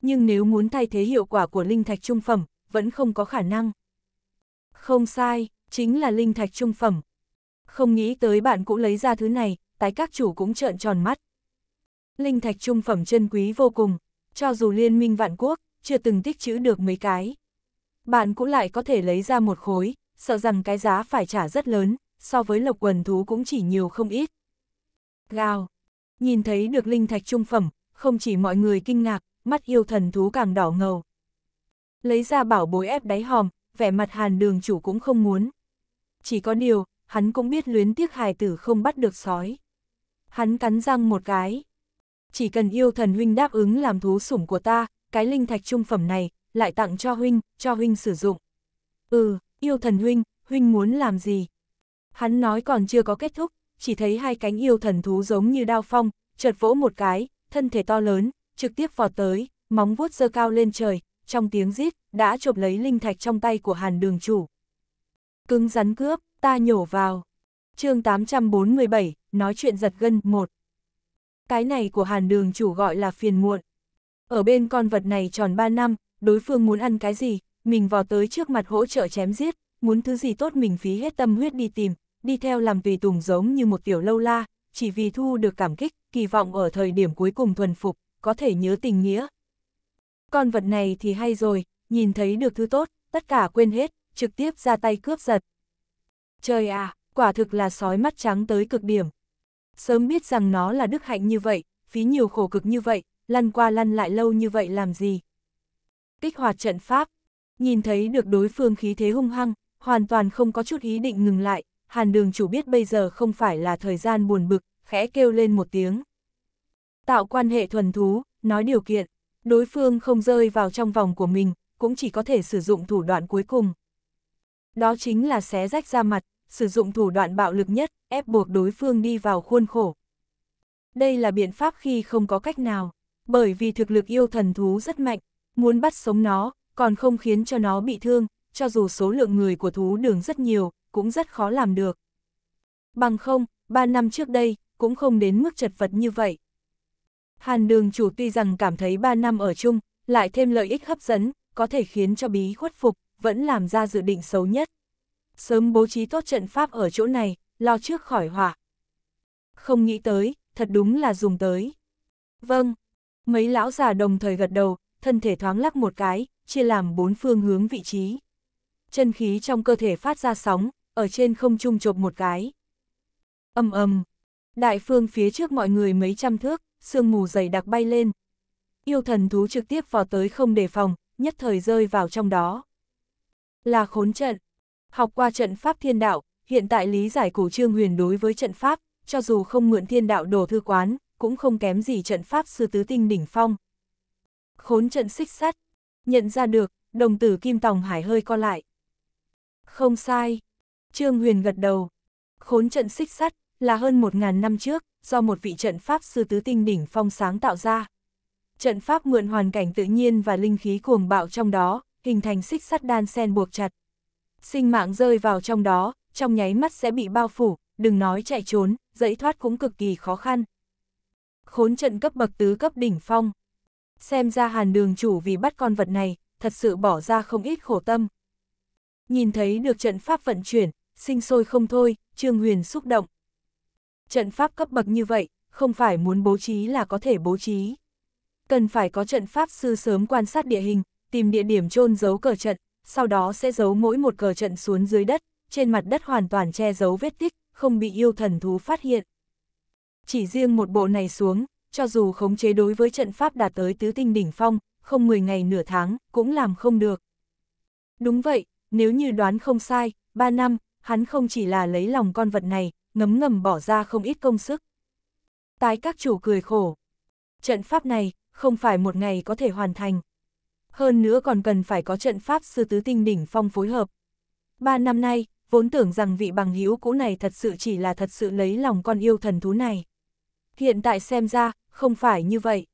nhưng nếu muốn thay thế hiệu quả của linh thạch trung phẩm, vẫn không có khả năng. Không sai, chính là linh thạch trung phẩm. Không nghĩ tới bạn cũng lấy ra thứ này, tái các chủ cũng trợn tròn mắt. Linh thạch trung phẩm chân quý vô cùng, cho dù liên minh vạn quốc, chưa từng tích chữ được mấy cái. Bạn cũng lại có thể lấy ra một khối, sợ rằng cái giá phải trả rất lớn, so với lộc quần thú cũng chỉ nhiều không ít. Gào! Nhìn thấy được linh thạch trung phẩm, không chỉ mọi người kinh ngạc, mắt yêu thần thú càng đỏ ngầu. Lấy ra bảo bối ép đáy hòm, vẻ mặt hàn đường chủ cũng không muốn. Chỉ có điều, hắn cũng biết luyến tiếc hài tử không bắt được sói. Hắn cắn răng một cái chỉ cần yêu thần huynh đáp ứng làm thú sủng của ta, cái linh thạch trung phẩm này, lại tặng cho huynh, cho huynh sử dụng. Ừ, yêu thần huynh, huynh muốn làm gì? Hắn nói còn chưa có kết thúc, chỉ thấy hai cánh yêu thần thú giống như đao phong, chợt vỗ một cái, thân thể to lớn, trực tiếp vọt tới, móng vuốt dơ cao lên trời, trong tiếng rít đã chộp lấy linh thạch trong tay của hàn đường chủ. Cứng rắn cướp, ta nhổ vào. chương 847, nói chuyện giật gân, một. Cái này của hàn đường chủ gọi là phiền muộn. Ở bên con vật này tròn 3 năm, đối phương muốn ăn cái gì, mình vào tới trước mặt hỗ trợ chém giết, muốn thứ gì tốt mình phí hết tâm huyết đi tìm, đi theo làm tùy tùng giống như một tiểu lâu la, chỉ vì thu được cảm kích, kỳ vọng ở thời điểm cuối cùng thuần phục, có thể nhớ tình nghĩa. Con vật này thì hay rồi, nhìn thấy được thứ tốt, tất cả quên hết, trực tiếp ra tay cướp giật. Trời à, quả thực là sói mắt trắng tới cực điểm. Sớm biết rằng nó là đức hạnh như vậy, phí nhiều khổ cực như vậy, lăn qua lăn lại lâu như vậy làm gì. Kích hoạt trận pháp, nhìn thấy được đối phương khí thế hung hăng, hoàn toàn không có chút ý định ngừng lại, hàn đường chủ biết bây giờ không phải là thời gian buồn bực, khẽ kêu lên một tiếng. Tạo quan hệ thuần thú, nói điều kiện, đối phương không rơi vào trong vòng của mình, cũng chỉ có thể sử dụng thủ đoạn cuối cùng. Đó chính là xé rách ra mặt, sử dụng thủ đoạn bạo lực nhất, ép buộc đối phương đi vào khuôn khổ. Đây là biện pháp khi không có cách nào, bởi vì thực lực yêu thần thú rất mạnh, muốn bắt sống nó, còn không khiến cho nó bị thương, cho dù số lượng người của thú đường rất nhiều, cũng rất khó làm được. Bằng không, 3 năm trước đây, cũng không đến mức chật vật như vậy. Hàn đường chủ tuy rằng cảm thấy 3 năm ở chung, lại thêm lợi ích hấp dẫn, có thể khiến cho bí khuất phục, vẫn làm ra dự định xấu nhất sớm bố trí tốt trận pháp ở chỗ này, lo trước khỏi họa. Không nghĩ tới, thật đúng là dùng tới. Vâng, mấy lão già đồng thời gật đầu, thân thể thoáng lắc một cái, chia làm bốn phương hướng vị trí. Chân khí trong cơ thể phát ra sóng, ở trên không trung chộp một cái. ầm ầm, đại phương phía trước mọi người mấy trăm thước, sương mù dày đặc bay lên. Yêu thần thú trực tiếp vào tới không đề phòng, nhất thời rơi vào trong đó. Là khốn trận, Học qua trận pháp thiên đạo, hiện tại lý giải của Trương Huyền đối với trận pháp, cho dù không mượn thiên đạo đồ thư quán, cũng không kém gì trận pháp sư tứ tinh đỉnh phong. Khốn trận xích sắt, nhận ra được, đồng tử Kim Tòng Hải hơi co lại. Không sai, Trương Huyền gật đầu. Khốn trận xích sắt là hơn một ngàn năm trước, do một vị trận pháp sư tứ tinh đỉnh phong sáng tạo ra. Trận pháp mượn hoàn cảnh tự nhiên và linh khí cuồng bạo trong đó, hình thành xích sắt đan sen buộc chặt, sinh mạng rơi vào trong đó, trong nháy mắt sẽ bị bao phủ, đừng nói chạy trốn, dẫy thoát cũng cực kỳ khó khăn. Khốn trận cấp bậc tứ cấp đỉnh phong. Xem ra hàn đường chủ vì bắt con vật này, thật sự bỏ ra không ít khổ tâm. Nhìn thấy được trận pháp vận chuyển, sinh sôi không thôi, Trương Huyền xúc động. Trận pháp cấp bậc như vậy, không phải muốn bố trí là có thể bố trí. Cần phải có trận pháp sư sớm quan sát địa hình, tìm địa điểm chôn giấu cờ trận, sau đó sẽ giấu mỗi một cờ trận xuống dưới đất, trên mặt đất hoàn toàn che giấu vết tích, không bị yêu thần thú phát hiện. Chỉ riêng một bộ này xuống, cho dù khống chế đối với trận pháp đạt tới tứ tinh đỉnh phong, không 10 ngày nửa tháng, cũng làm không được. Đúng vậy, nếu như đoán không sai, 3 năm, hắn không chỉ là lấy lòng con vật này, ngấm ngầm bỏ ra không ít công sức. Tái các chủ cười khổ. Trận pháp này, không phải một ngày có thể hoàn thành hơn nữa còn cần phải có trận pháp sư tứ tinh đỉnh phong phối hợp. Ba năm nay, vốn tưởng rằng vị bằng hữu cũ này thật sự chỉ là thật sự lấy lòng con yêu thần thú này. Hiện tại xem ra, không phải như vậy.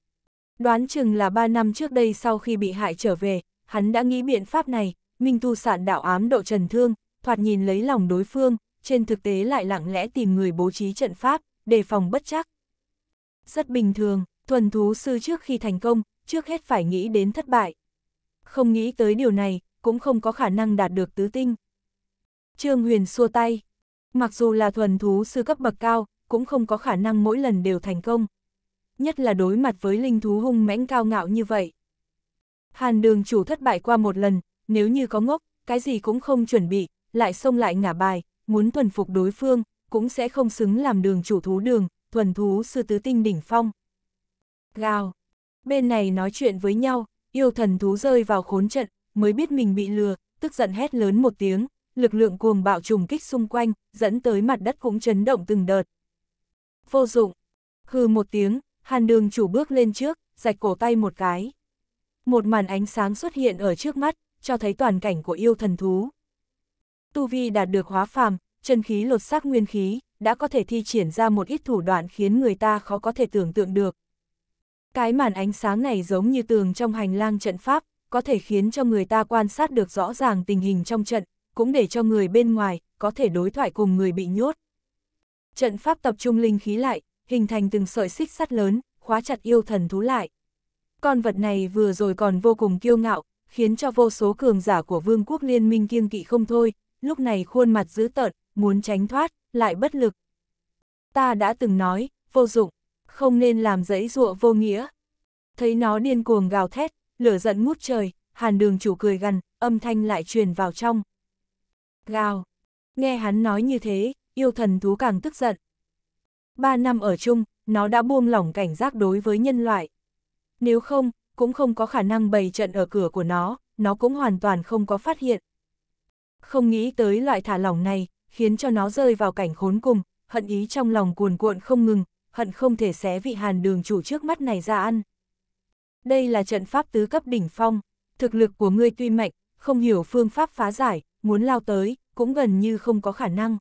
Đoán chừng là ba năm trước đây sau khi bị hại trở về, hắn đã nghĩ biện pháp này, minh tu sản đạo ám độ trần thương, thoạt nhìn lấy lòng đối phương, trên thực tế lại lặng lẽ tìm người bố trí trận pháp, đề phòng bất chắc. Rất bình thường, thuần thú sư trước khi thành công, trước hết phải nghĩ đến thất bại không nghĩ tới điều này, cũng không có khả năng đạt được tứ tinh. Trương Huyền xua tay, mặc dù là thuần thú sư cấp bậc cao, cũng không có khả năng mỗi lần đều thành công. Nhất là đối mặt với linh thú hung mãnh cao ngạo như vậy. Hàn đường chủ thất bại qua một lần, nếu như có ngốc, cái gì cũng không chuẩn bị, lại xông lại ngả bài, muốn thuần phục đối phương, cũng sẽ không xứng làm đường chủ thú đường, thuần thú sư tứ tinh đỉnh phong. Gào! Bên này nói chuyện với nhau, yêu thần thú rơi vào khốn trận, mới biết mình bị lừa, tức giận hét lớn một tiếng, lực lượng cuồng bạo trùng kích xung quanh, dẫn tới mặt đất cũng chấn động từng đợt. Vô dụng, hư một tiếng, hàn đường chủ bước lên trước, rạch cổ tay một cái. Một màn ánh sáng xuất hiện ở trước mắt, cho thấy toàn cảnh của yêu thần thú. Tu Vi đạt được hóa phàm, chân khí lột xác nguyên khí, đã có thể thi triển ra một ít thủ đoạn khiến người ta khó có thể tưởng tượng được, cái màn ánh sáng này giống như tường trong hành lang trận pháp, có thể khiến cho người ta quan sát được rõ ràng tình hình trong trận, cũng để cho người bên ngoài có thể đối thoại cùng người bị nhốt. Trận pháp tập trung linh khí lại, hình thành từng sợi xích sắt lớn, khóa chặt yêu thần thú lại. Con vật này vừa rồi còn vô cùng kiêu ngạo, khiến cho vô số cường giả của vương quốc liên minh kiêng kỵ không thôi, lúc này khuôn mặt dữ tợn, muốn tránh thoát, lại bất lực. Ta đã từng nói, vô dụng, không nên làm dãy dụa vô nghĩa. Thấy nó điên cuồng gào thét, lửa giận ngút trời, hàn đường chủ cười gần, âm thanh lại truyền vào trong. Gào! Nghe hắn nói như thế, yêu thần thú càng tức giận. Ba năm ở chung, nó đã buông lỏng cảnh giác đối với nhân loại. Nếu không, cũng không có khả năng bày trận ở cửa của nó, nó cũng hoàn toàn không có phát hiện. Không nghĩ tới loại thả lỏng này, khiến cho nó rơi vào cảnh khốn cùng, hận ý trong lòng cuồn cuộn không ngừng, hận không thể xé vị hàn đường chủ trước mắt này ra ăn. Đây là trận pháp tứ cấp đỉnh phong, thực lực của ngươi tuy mạnh, không hiểu phương pháp phá giải, muốn lao tới, cũng gần như không có khả năng.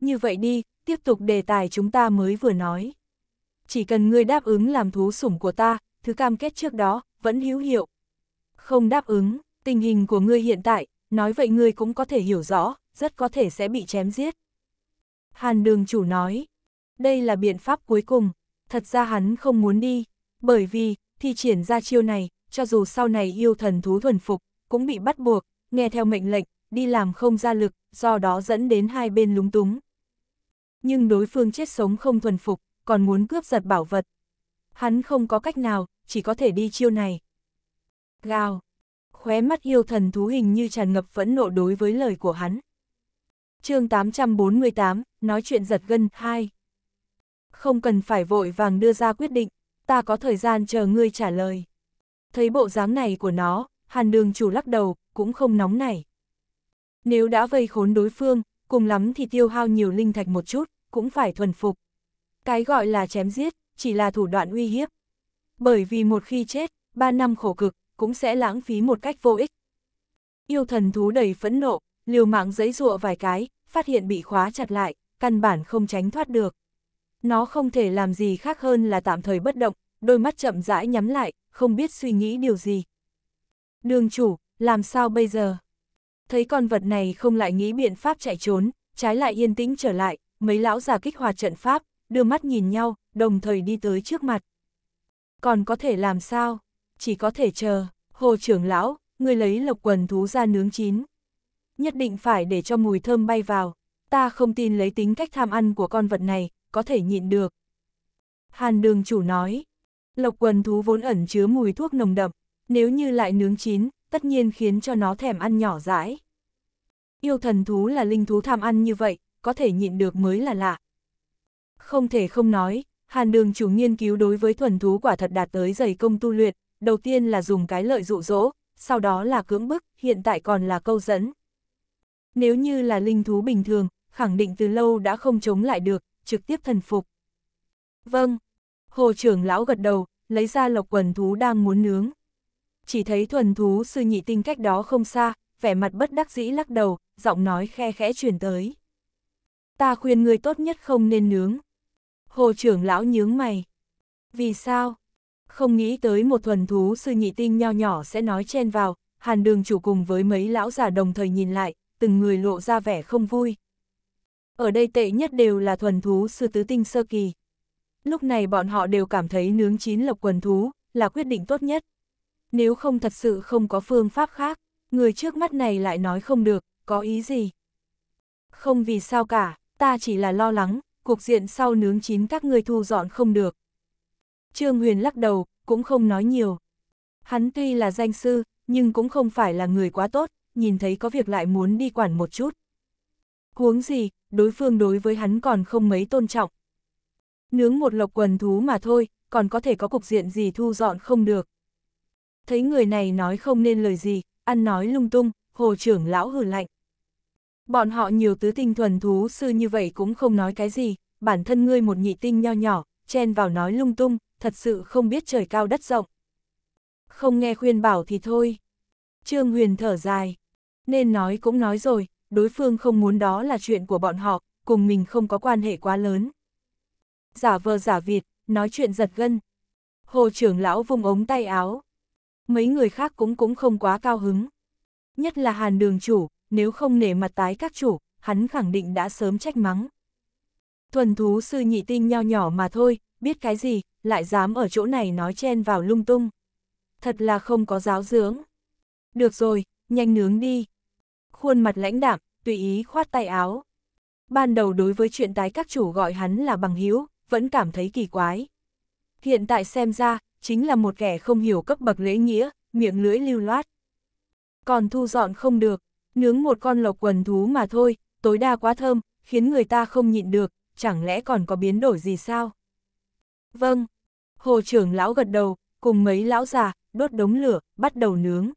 Như vậy đi, tiếp tục đề tài chúng ta mới vừa nói. Chỉ cần ngươi đáp ứng làm thú sủng của ta, thứ cam kết trước đó, vẫn hữu hiệu. Không đáp ứng, tình hình của ngươi hiện tại, nói vậy ngươi cũng có thể hiểu rõ, rất có thể sẽ bị chém giết. Hàn đường chủ nói, đây là biện pháp cuối cùng, thật ra hắn không muốn đi, bởi vì, thi triển ra chiêu này, cho dù sau này yêu thần thú thuần phục, cũng bị bắt buộc, nghe theo mệnh lệnh, đi làm không ra lực, do đó dẫn đến hai bên lúng túng. Nhưng đối phương chết sống không thuần phục, còn muốn cướp giật bảo vật. Hắn không có cách nào, chỉ có thể đi chiêu này. Gào! Khóe mắt yêu thần thú hình như tràn ngập phẫn nộ đối với lời của hắn. chương 848, nói chuyện giật gân 2 không cần phải vội vàng đưa ra quyết định, ta có thời gian chờ ngươi trả lời. Thấy bộ dáng này của nó, hàn đường chủ lắc đầu, cũng không nóng nảy. Nếu đã vây khốn đối phương, cùng lắm thì tiêu hao nhiều linh thạch một chút, cũng phải thuần phục. Cái gọi là chém giết, chỉ là thủ đoạn uy hiếp. Bởi vì một khi chết, ba năm khổ cực, cũng sẽ lãng phí một cách vô ích. Yêu thần thú đầy phẫn nộ, liều mạng giấy rụa vài cái, phát hiện bị khóa chặt lại, căn bản không tránh thoát được. Nó không thể làm gì khác hơn là tạm thời bất động, đôi mắt chậm rãi nhắm lại, không biết suy nghĩ điều gì. Đường chủ, làm sao bây giờ? Thấy con vật này không lại nghĩ biện pháp chạy trốn, trái lại yên tĩnh trở lại, mấy lão già kích hoạt trận pháp, đưa mắt nhìn nhau, đồng thời đi tới trước mặt. Còn có thể làm sao? Chỉ có thể chờ, hồ trưởng lão, người lấy lộc quần thú ra nướng chín. Nhất định phải để cho mùi thơm bay vào, ta không tin lấy tính cách tham ăn của con vật này, có thể nhịn được. Hàn đường chủ nói, lộc quần thú vốn ẩn chứa mùi thuốc nồng đậm, nếu như lại nướng chín, tất nhiên khiến cho nó thèm ăn nhỏ dãi. Yêu thần thú là linh thú tham ăn như vậy, có thể nhịn được mới là lạ. Không thể không nói, hàn đường chủ nghiên cứu đối với thuần thú quả thật đạt tới dày công tu luyện, đầu tiên là dùng cái lợi dụ dỗ, sau đó là cưỡng bức, hiện tại còn là câu dẫn. Nếu như là linh thú bình thường, khẳng định từ lâu đã không chống lại được, trực tiếp thần phục. Vâng, hồ trưởng lão gật đầu, lấy ra lộc quần thú đang muốn nướng. Chỉ thấy thuần thú sư nhị tinh cách đó không xa, vẻ mặt bất đắc dĩ lắc đầu, giọng nói khe khẽ truyền tới. Ta khuyên người tốt nhất không nên nướng. Hồ trưởng lão nhướng mày. Vì sao? Không nghĩ tới một thuần thú sư nhị tinh nho nhỏ sẽ nói chen vào, hàn đường chủ cùng với mấy lão già đồng thời nhìn lại, từng người lộ ra vẻ không vui, ở đây tệ nhất đều là thuần thú sư tứ tinh sơ kỳ. Lúc này bọn họ đều cảm thấy nướng chín lộc quần thú là quyết định tốt nhất. Nếu không thật sự không có phương pháp khác, người trước mắt này lại nói không được, có ý gì? Không vì sao cả, ta chỉ là lo lắng, cuộc diện sau nướng chín các ngươi thu dọn không được. Trương Huyền lắc đầu, cũng không nói nhiều. Hắn tuy là danh sư, nhưng cũng không phải là người quá tốt, nhìn thấy có việc lại muốn đi quản một chút. Huống gì, đối phương đối với hắn còn không mấy tôn trọng. Nướng một lộc quần thú mà thôi, còn có thể có cục diện gì thu dọn không được. Thấy người này nói không nên lời gì, ăn nói lung tung, hồ trưởng lão hừ lạnh. Bọn họ nhiều tứ tinh thuần thú sư như vậy cũng không nói cái gì, bản thân ngươi một nhị tinh nho nhỏ, chen vào nói lung tung, thật sự không biết trời cao đất rộng. Không nghe khuyên bảo thì thôi. Trương Huyền thở dài. Nên nói cũng nói rồi, đối phương không muốn đó là chuyện của bọn họ, cùng mình không có quan hệ quá lớn. Giả vờ giả vịt nói chuyện giật gân. Hồ trưởng lão vung ống tay áo. Mấy người khác cũng cũng không quá cao hứng. Nhất là hàn đường chủ, nếu không nể mặt tái các chủ, hắn khẳng định đã sớm trách mắng. Thuần thú sư nhị tinh nho nhỏ mà thôi, biết cái gì, lại dám ở chỗ này nói chen vào lung tung. Thật là không có giáo dưỡng. Được rồi, nhanh nướng đi khuôn mặt lãnh đạm, tùy ý khoát tay áo. Ban đầu đối với chuyện tái các chủ gọi hắn là bằng hữu vẫn cảm thấy kỳ quái. Hiện tại xem ra, chính là một kẻ không hiểu cấp bậc lễ nghĩa, miệng lưỡi lưu loát. Còn thu dọn không được, nướng một con lộc quần thú mà thôi, tối đa quá thơm, khiến người ta không nhịn được, chẳng lẽ còn có biến đổi gì sao? Vâng, hồ trưởng lão gật đầu, cùng mấy lão già, đốt đống lửa, bắt đầu nướng.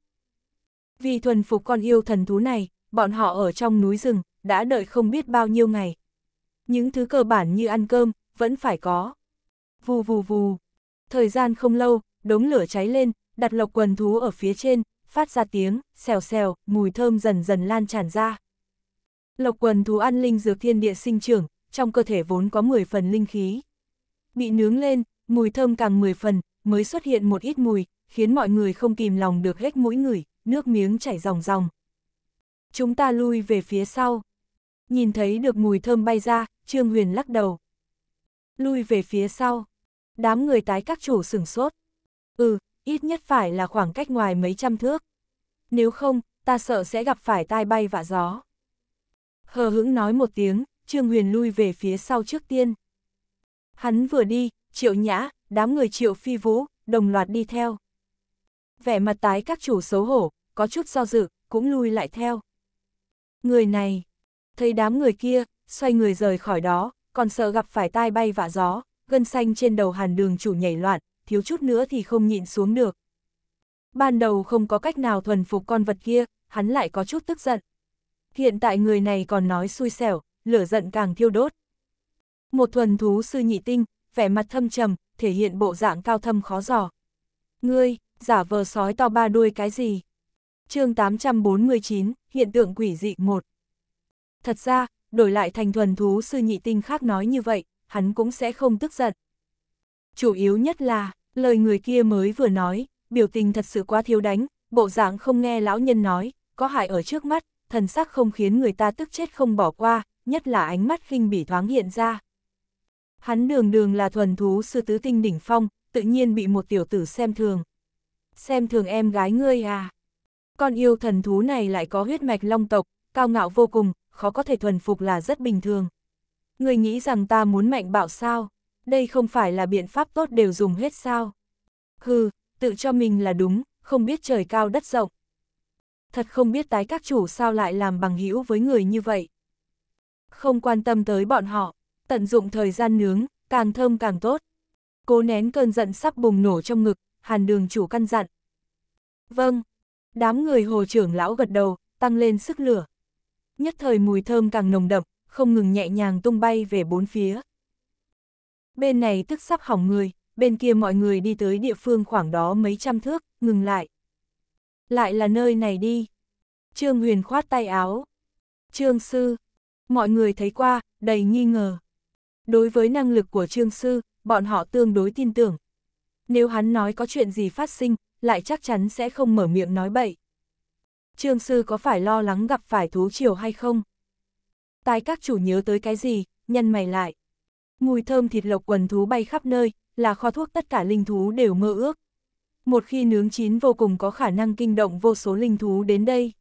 Vì thuần phục con yêu thần thú này, bọn họ ở trong núi rừng, đã đợi không biết bao nhiêu ngày. Những thứ cơ bản như ăn cơm, vẫn phải có. Vù vù vù. Thời gian không lâu, đống lửa cháy lên, đặt lộc quần thú ở phía trên, phát ra tiếng, xèo xèo, mùi thơm dần dần lan tràn ra. Lộc quần thú ăn linh dược thiên địa sinh trưởng, trong cơ thể vốn có 10 phần linh khí. Bị nướng lên, mùi thơm càng 10 phần, mới xuất hiện một ít mùi, khiến mọi người không kìm lòng được hết mũi người nước miếng chảy ròng ròng, chúng ta lui về phía sau. Nhìn thấy được mùi thơm bay ra, Trương Huyền lắc đầu. Lui về phía sau. Đám người tái các chủ sửng sốt. Ừ, ít nhất phải là khoảng cách ngoài mấy trăm thước. Nếu không, ta sợ sẽ gặp phải tai bay vạ gió. Hờ hững nói một tiếng, Trương Huyền lui về phía sau trước tiên. Hắn vừa đi, triệu nhã, đám người triệu phi vũ, đồng loạt đi theo. Vẻ mặt tái các chủ xấu hổ, có chút do dự, cũng lui lại theo người này, thấy đám người kia, xoay người rời khỏi đó, còn sợ gặp phải tai bay vạ gió, gân xanh trên đầu hàn đường chủ nhảy loạn, thiếu chút nữa thì không nhịn xuống được. Ban đầu không có cách nào thuần phục con vật kia, hắn lại có chút tức giận. Hiện tại người này còn nói xui xẻo, lửa giận càng thiêu đốt. Một thuần thú sư nhị tinh, vẻ mặt thâm trầm, thể hiện bộ dạng cao thâm khó giò. Ngươi, giả vờ sói to ba đuôi cái gì? chương 849, hiện tượng quỷ dị một. Thật ra, đổi lại thành thuần thú sư nhị tinh khác nói như vậy, hắn cũng sẽ không tức giận. Chủ yếu nhất là, lời người kia mới vừa nói, biểu tình thật sự quá thiếu đánh, bộ dạng không nghe lão nhân nói, có hại ở trước mắt, thần sắc không khiến người ta tức chết không bỏ qua, nhất là ánh mắt khinh bỉ thoáng hiện ra. Hắn đường đường là thuần thú sư tứ tinh đỉnh phong, tự nhiên bị một tiểu tử xem thường. Xem thường em gái ngươi à, con yêu thần thú này lại có huyết mạch long tộc, cao ngạo vô cùng, khó có thể thuần phục là rất bình thường. Người nghĩ rằng ta muốn mạnh bạo sao? Đây không phải là biện pháp tốt đều dùng hết sao? Hừ, tự cho mình là đúng, không biết trời cao đất rộng. Thật không biết tái các chủ sao lại làm bằng hữu với người như vậy. Không quan tâm tới bọn họ, tận dụng thời gian nướng, càng thơm càng tốt. Cố nén cơn giận sắp bùng nổ trong ngực, hàn đường chủ căn dặn. Vâng, Đám người hồ trưởng lão gật đầu, tăng lên sức lửa. Nhất thời mùi thơm càng nồng đậm, không ngừng nhẹ nhàng tung bay về bốn phía. Bên này tức sắp hỏng người, bên kia mọi người đi tới địa phương khoảng đó mấy trăm thước, ngừng lại. Lại là nơi này đi. Trương Huyền khoát tay áo. Trương Sư. Mọi người thấy qua, đầy nghi ngờ. Đối với năng lực của Trương Sư, bọn họ tương đối tin tưởng. Nếu hắn nói có chuyện gì phát sinh, lại chắc chắn sẽ không mở miệng nói bậy. Trương sư có phải lo lắng gặp phải thú triều hay không? Tài các chủ nhớ tới cái gì, nhân mày lại. Mùi thơm thịt lộc quần thú bay khắp nơi, là kho thuốc tất cả linh thú đều mơ ước. Một khi nướng chín vô cùng có khả năng kinh động vô số linh thú đến đây.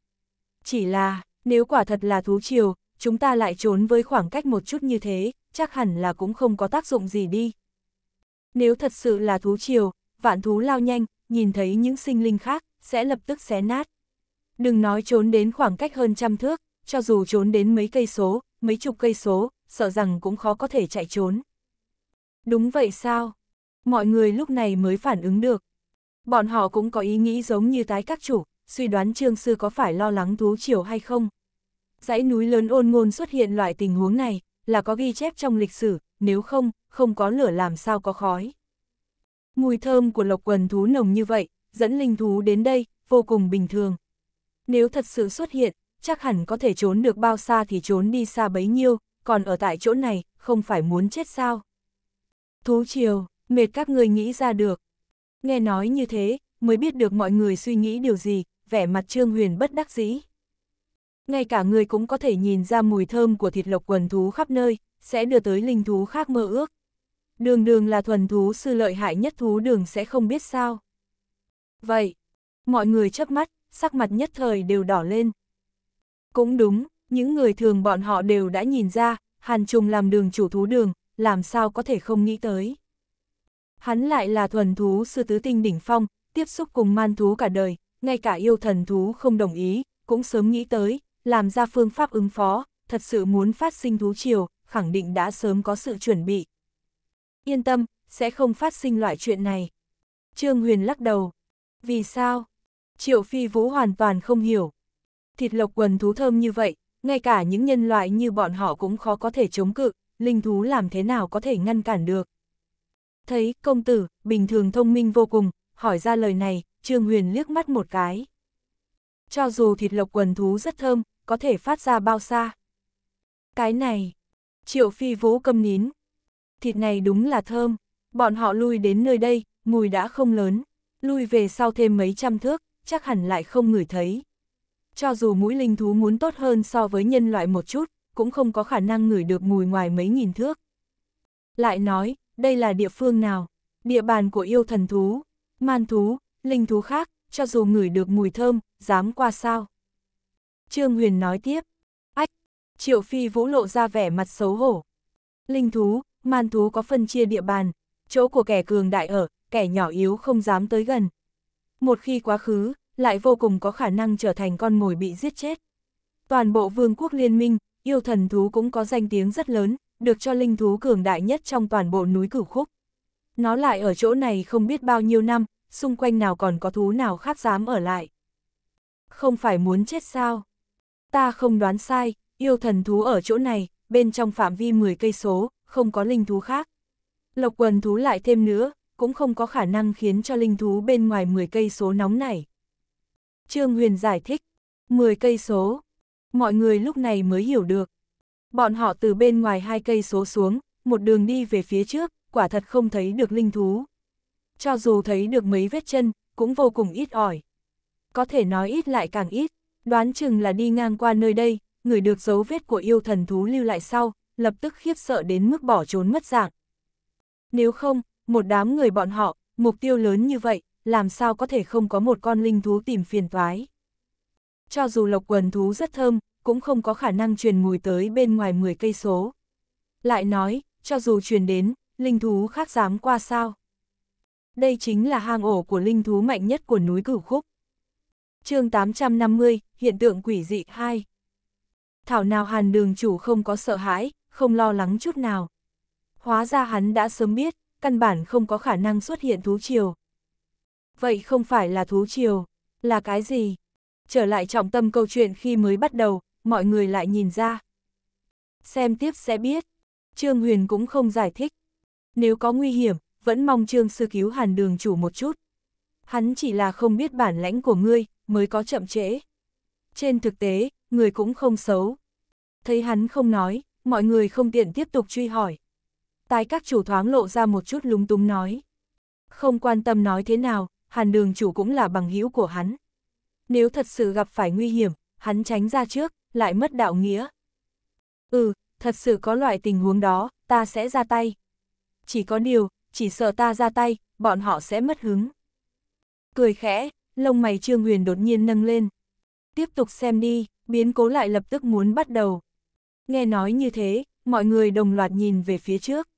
Chỉ là, nếu quả thật là thú triều, chúng ta lại trốn với khoảng cách một chút như thế, chắc hẳn là cũng không có tác dụng gì đi. Nếu thật sự là thú triều, vạn thú lao nhanh, nhìn thấy những sinh linh khác, sẽ lập tức xé nát. Đừng nói trốn đến khoảng cách hơn trăm thước, cho dù trốn đến mấy cây số, mấy chục cây số, sợ rằng cũng khó có thể chạy trốn. Đúng vậy sao? Mọi người lúc này mới phản ứng được. Bọn họ cũng có ý nghĩ giống như tái các chủ, suy đoán trương sư có phải lo lắng thú chiều hay không. Dãy núi lớn ôn ngôn xuất hiện loại tình huống này, là có ghi chép trong lịch sử, nếu không, không có lửa làm sao có khói. Mùi thơm của lộc quần thú nồng như vậy, dẫn linh thú đến đây, vô cùng bình thường. Nếu thật sự xuất hiện, chắc hẳn có thể trốn được bao xa thì trốn đi xa bấy nhiêu, còn ở tại chỗ này, không phải muốn chết sao. Thú chiều, mệt các người nghĩ ra được. Nghe nói như thế, mới biết được mọi người suy nghĩ điều gì, vẻ mặt Trương Huyền bất đắc dĩ. Ngay cả người cũng có thể nhìn ra mùi thơm của thịt lộc quần thú khắp nơi, sẽ đưa tới linh thú khác mơ ước đường đường là thuần thú sư lợi hại nhất thú đường sẽ không biết sao. Vậy, mọi người chớp mắt, sắc mặt nhất thời đều đỏ lên. Cũng đúng, những người thường bọn họ đều đã nhìn ra, Hàn Trùng làm đường chủ thú đường, làm sao có thể không nghĩ tới. Hắn lại là thuần thú sư tứ tinh đỉnh phong, tiếp xúc cùng man thú cả đời, ngay cả yêu thần thú không đồng ý, cũng sớm nghĩ tới, làm ra phương pháp ứng phó, thật sự muốn phát sinh thú triều, khẳng định đã sớm có sự chuẩn bị yên tâm, sẽ không phát sinh loại chuyện này. Trương Huyền lắc đầu. Vì sao? Triệu Phi Vũ hoàn toàn không hiểu. Thịt lộc quần thú thơm như vậy, ngay cả những nhân loại như bọn họ cũng khó có thể chống cự, linh thú làm thế nào có thể ngăn cản được. Thấy công tử, bình thường thông minh vô cùng, hỏi ra lời này, Trương Huyền liếc mắt một cái. Cho dù thịt lộc quần thú rất thơm, có thể phát ra bao xa. Cái này, Triệu Phi Vũ câm nín, thịt này đúng là thơm. Bọn họ lui đến nơi đây, mùi đã không lớn, lui về sau thêm mấy trăm thước, chắc hẳn lại không ngửi thấy. Cho dù mũi linh thú muốn tốt hơn so với nhân loại một chút, cũng không có khả năng ngửi được mùi ngoài mấy nghìn thước. Lại nói, đây là địa phương nào? Địa bàn của yêu thần thú, man thú, linh thú khác, cho dù ngửi được mùi thơm, dám qua sao? Trương Huyền nói tiếp, ách, Triệu Phi Vũ lộ ra vẻ mặt xấu hổ. Linh thú, man thú có phân chia địa bàn, chỗ của kẻ cường đại ở, kẻ nhỏ yếu không dám tới gần. Một khi quá khứ, lại vô cùng có khả năng trở thành con mồi bị giết chết. Toàn bộ vương quốc liên minh, yêu thần thú cũng có danh tiếng rất lớn, được cho linh thú cường đại nhất trong toàn bộ núi cửu khúc. Nó lại ở chỗ này không biết bao nhiêu năm, xung quanh nào còn có thú nào khác dám ở lại. Không phải muốn chết sao? Ta không đoán sai, yêu thần thú ở chỗ này, bên trong phạm vi 10 cây số, không có linh thú khác. Lộc quần thú lại thêm nữa, cũng không có khả năng khiến cho linh thú bên ngoài 10 cây số nóng này. Trương Huyền giải thích, 10 cây số, mọi người lúc này mới hiểu được. Bọn họ từ bên ngoài hai cây số xuống, một đường đi về phía trước, quả thật không thấy được linh thú. Cho dù thấy được mấy vết chân, cũng vô cùng ít ỏi. Có thể nói ít lại càng ít, đoán chừng là đi ngang qua nơi đây, người được dấu vết của yêu thần thú lưu lại sau, lập tức khiếp sợ đến mức bỏ trốn mất dạng. Nếu không, một đám người bọn họ, mục tiêu lớn như vậy, làm sao có thể không có một con linh thú tìm phiền toái. Cho dù lộc quần thú rất thơm, cũng không có khả năng truyền mùi tới bên ngoài 10 cây số. Lại nói, cho dù truyền đến, linh thú khác dám qua sao. Đây chính là hang ổ của linh thú mạnh nhất của núi Cửu Khúc. chương 850, hiện tượng quỷ dị 2. Thảo nào hàn đường chủ không có sợ hãi, không lo lắng chút nào. Hóa ra hắn đã sớm biết, căn bản không có khả năng xuất hiện thú triều. Vậy không phải là thú triều, là cái gì? Trở lại trọng tâm câu chuyện khi mới bắt đầu, mọi người lại nhìn ra. Xem tiếp sẽ biết. Trương Huyền cũng không giải thích. Nếu có nguy hiểm, vẫn mong Trương sư cứu hàn đường chủ một chút. Hắn chỉ là không biết bản lãnh của ngươi, mới có chậm trễ. Trên thực tế, người cũng không xấu. Thấy hắn không nói, mọi người không tiện tiếp tục truy hỏi. tài các chủ thoáng lộ ra một chút lúng túng nói. Không quan tâm nói thế nào, hàn đường chủ cũng là bằng hữu của hắn. Nếu thật sự gặp phải nguy hiểm, hắn tránh ra trước, lại mất đạo nghĩa. Ừ, thật sự có loại tình huống đó, ta sẽ ra tay. Chỉ có điều, chỉ sợ ta ra tay, bọn họ sẽ mất hứng. Cười khẽ, lông mày Trương Huyền đột nhiên nâng lên. Tiếp tục xem đi, biến cố lại lập tức muốn bắt đầu. Nghe nói như thế, mọi người đồng loạt nhìn về phía trước.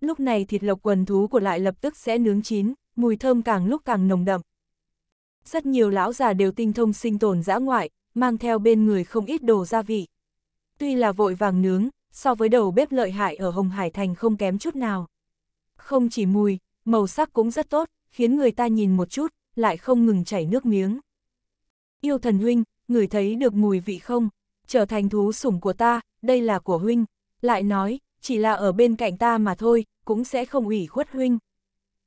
Lúc này thịt lộc quần thú của lại lập tức sẽ nướng chín, mùi thơm càng lúc càng nồng đậm. Rất nhiều lão già đều tinh thông sinh tồn dã ngoại, mang theo bên người không ít đồ gia vị. Tuy là vội vàng nướng, so với đầu bếp lợi hại ở Hồng Hải Thành không kém chút nào. Không chỉ mùi, màu sắc cũng rất tốt, khiến người ta nhìn một chút, lại không ngừng chảy nước miếng. Yêu thần huynh, người thấy được mùi vị không? trở thành thú sủng của ta, đây là của huynh, lại nói, chỉ là ở bên cạnh ta mà thôi, cũng sẽ không ủy khuất huynh.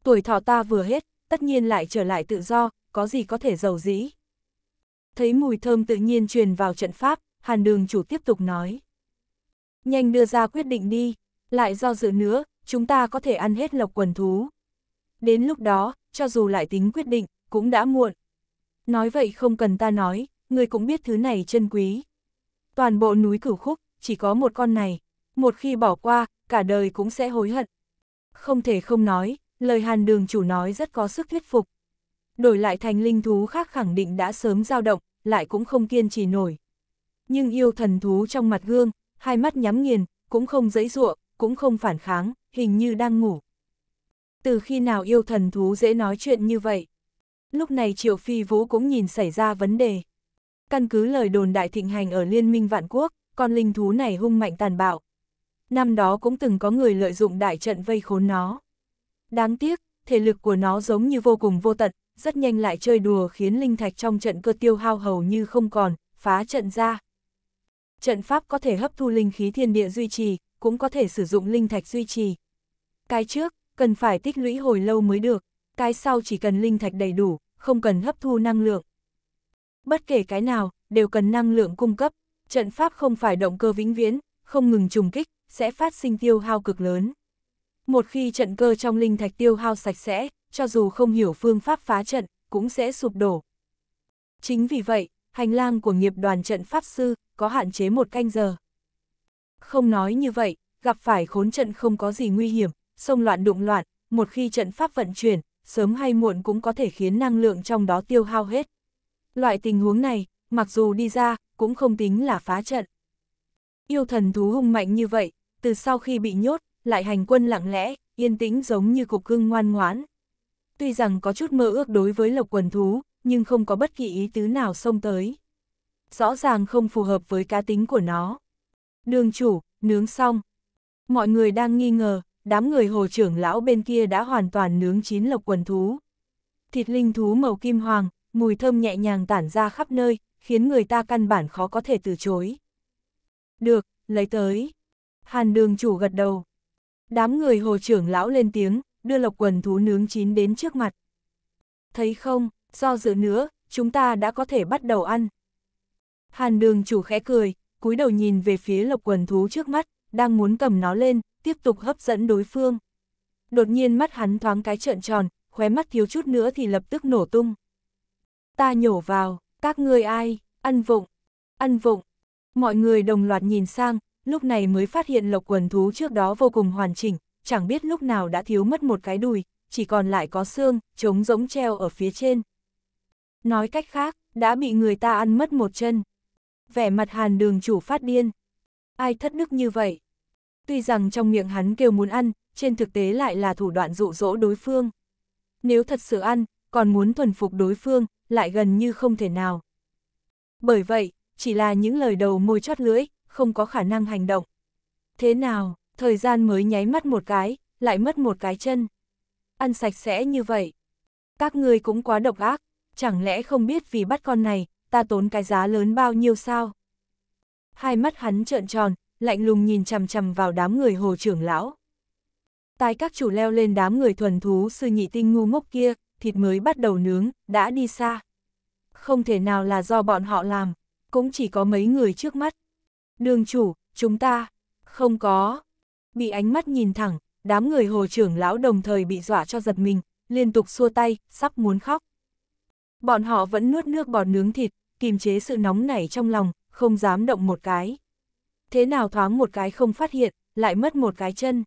Tuổi thọ ta vừa hết, tất nhiên lại trở lại tự do, có gì có thể giàu dĩ. Thấy mùi thơm tự nhiên truyền vào trận pháp, hàn đường chủ tiếp tục nói. Nhanh đưa ra quyết định đi, lại do dự nữa, chúng ta có thể ăn hết lộc quần thú. Đến lúc đó, cho dù lại tính quyết định, cũng đã muộn. Nói vậy không cần ta nói, người cũng biết thứ này chân quý. Toàn bộ núi cửu khúc, chỉ có một con này. Một khi bỏ qua, cả đời cũng sẽ hối hận. Không thể không nói, lời hàn đường chủ nói rất có sức thuyết phục. Đổi lại thành linh thú khác khẳng định đã sớm dao động, lại cũng không kiên trì nổi. Nhưng yêu thần thú trong mặt gương, hai mắt nhắm nghiền, cũng không dãy dụa, cũng không phản kháng, hình như đang ngủ. Từ khi nào yêu thần thú dễ nói chuyện như vậy? Lúc này Triệu Phi Vũ cũng nhìn xảy ra vấn đề. Căn cứ lời đồn đại thịnh hành ở Liên minh Vạn Quốc, con linh thú này hung mạnh tàn bạo. Năm đó cũng từng có người lợi dụng đại trận vây khốn nó. Đáng tiếc, thể lực của nó giống như vô cùng vô tận, rất nhanh lại chơi đùa khiến linh thạch trong trận cơ tiêu hao hầu như không còn, phá trận ra. Trận pháp có thể hấp thu linh khí thiên địa duy trì, cũng có thể sử dụng linh thạch duy trì. Cái trước, cần phải tích lũy hồi lâu mới được, cái sau chỉ cần linh thạch đầy đủ, không cần hấp thu năng lượng. Bất kể cái nào, đều cần năng lượng cung cấp, trận pháp không phải động cơ vĩnh viễn, không ngừng trùng kích, sẽ phát sinh tiêu hao cực lớn. Một khi trận cơ trong linh thạch tiêu hao sạch sẽ, cho dù không hiểu phương pháp phá trận, cũng sẽ sụp đổ. Chính vì vậy, hành lang của nghiệp đoàn trận pháp sư có hạn chế một canh giờ. Không nói như vậy, gặp phải khốn trận không có gì nguy hiểm, sông loạn đụng loạn, một khi trận pháp vận chuyển, sớm hay muộn cũng có thể khiến năng lượng trong đó tiêu hao hết. Loại tình huống này, mặc dù đi ra, cũng không tính là phá trận. Yêu thần thú hung mạnh như vậy, từ sau khi bị nhốt, lại hành quân lặng lẽ, yên tĩnh giống như cục cưng ngoan ngoãn. Tuy rằng có chút mơ ước đối với lộc quần thú, nhưng không có bất kỳ ý tứ nào xông tới. Rõ ràng không phù hợp với cá tính của nó. Đường chủ, nướng xong. Mọi người đang nghi ngờ, đám người hồ trưởng lão bên kia đã hoàn toàn nướng chín lộc quần thú. Thịt linh thú màu kim hoàng, mùi thơm nhẹ nhàng tản ra khắp nơi, khiến người ta căn bản khó có thể từ chối. Được, lấy tới. Hàn đường chủ gật đầu. Đám người hồ trưởng lão lên tiếng, đưa lộc quần thú nướng chín đến trước mặt. Thấy không, do dự nữa, chúng ta đã có thể bắt đầu ăn. Hàn đường chủ khẽ cười, cúi đầu nhìn về phía lộc quần thú trước mắt, đang muốn cầm nó lên, tiếp tục hấp dẫn đối phương. Đột nhiên mắt hắn thoáng cái trợn tròn, khóe mắt thiếu chút nữa thì lập tức nổ tung. Ta nhổ vào, các ngươi ai, ăn vụng, ăn vụng. Mọi người đồng loạt nhìn sang, lúc này mới phát hiện lộc quần thú trước đó vô cùng hoàn chỉnh, chẳng biết lúc nào đã thiếu mất một cái đùi, chỉ còn lại có xương, trống giống treo ở phía trên. Nói cách khác, đã bị người ta ăn mất một chân. Vẻ mặt hàn đường chủ phát điên. Ai thất đức như vậy? Tuy rằng trong miệng hắn kêu muốn ăn, trên thực tế lại là thủ đoạn dụ dỗ đối phương. Nếu thật sự ăn, còn muốn thuần phục đối phương, lại gần như không thể nào. Bởi vậy, chỉ là những lời đầu môi chót lưỡi, không có khả năng hành động. Thế nào, thời gian mới nháy mắt một cái, lại mất một cái chân. Ăn sạch sẽ như vậy. Các ngươi cũng quá độc ác, chẳng lẽ không biết vì bắt con này, ta tốn cái giá lớn bao nhiêu sao? Hai mắt hắn trợn tròn, lạnh lùng nhìn chằm chằm vào đám người hồ trưởng lão. Tài các chủ leo lên đám người thuần thú sư nhị tinh ngu ngốc kia, thịt mới bắt đầu nướng, đã đi xa. Không thể nào là do bọn họ làm, cũng chỉ có mấy người trước mắt. Đường chủ, chúng ta, không có. Bị ánh mắt nhìn thẳng, đám người hồ trưởng lão đồng thời bị dọa cho giật mình, liên tục xua tay, sắp muốn khóc. Bọn họ vẫn nuốt nước bọt nướng thịt, kìm chế sự nóng nảy trong lòng, không dám động một cái. Thế nào thoáng một cái không phát hiện, lại mất một cái chân.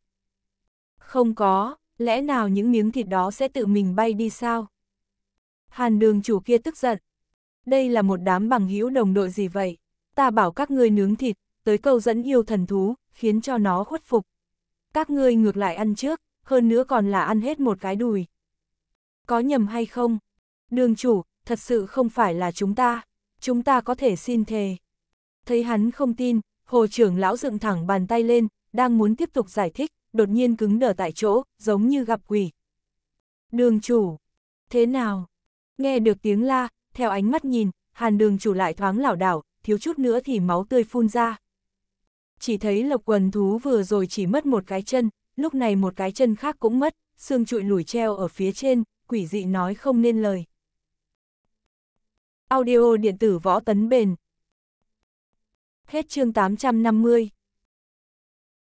Không có, lẽ nào những miếng thịt đó sẽ tự mình bay đi sao? Hàn đường chủ kia tức giận. Đây là một đám bằng hữu đồng đội gì vậy? Ta bảo các ngươi nướng thịt, tới câu dẫn yêu thần thú, khiến cho nó khuất phục. Các ngươi ngược lại ăn trước, hơn nữa còn là ăn hết một cái đùi. Có nhầm hay không? Đường chủ, thật sự không phải là chúng ta, chúng ta có thể xin thề. Thấy hắn không tin, hồ trưởng lão dựng thẳng bàn tay lên, đang muốn tiếp tục giải thích, đột nhiên cứng đờ tại chỗ, giống như gặp quỷ. Đường chủ, thế nào? Nghe được tiếng la, theo ánh mắt nhìn, hàn đường chủ lại thoáng lảo đảo, thiếu chút nữa thì máu tươi phun ra. Chỉ thấy lộc quần thú vừa rồi chỉ mất một cái chân, lúc này một cái chân khác cũng mất, xương trụi lủi treo ở phía trên, quỷ dị nói không nên lời. Audio điện tử võ tấn bền Hết chương 850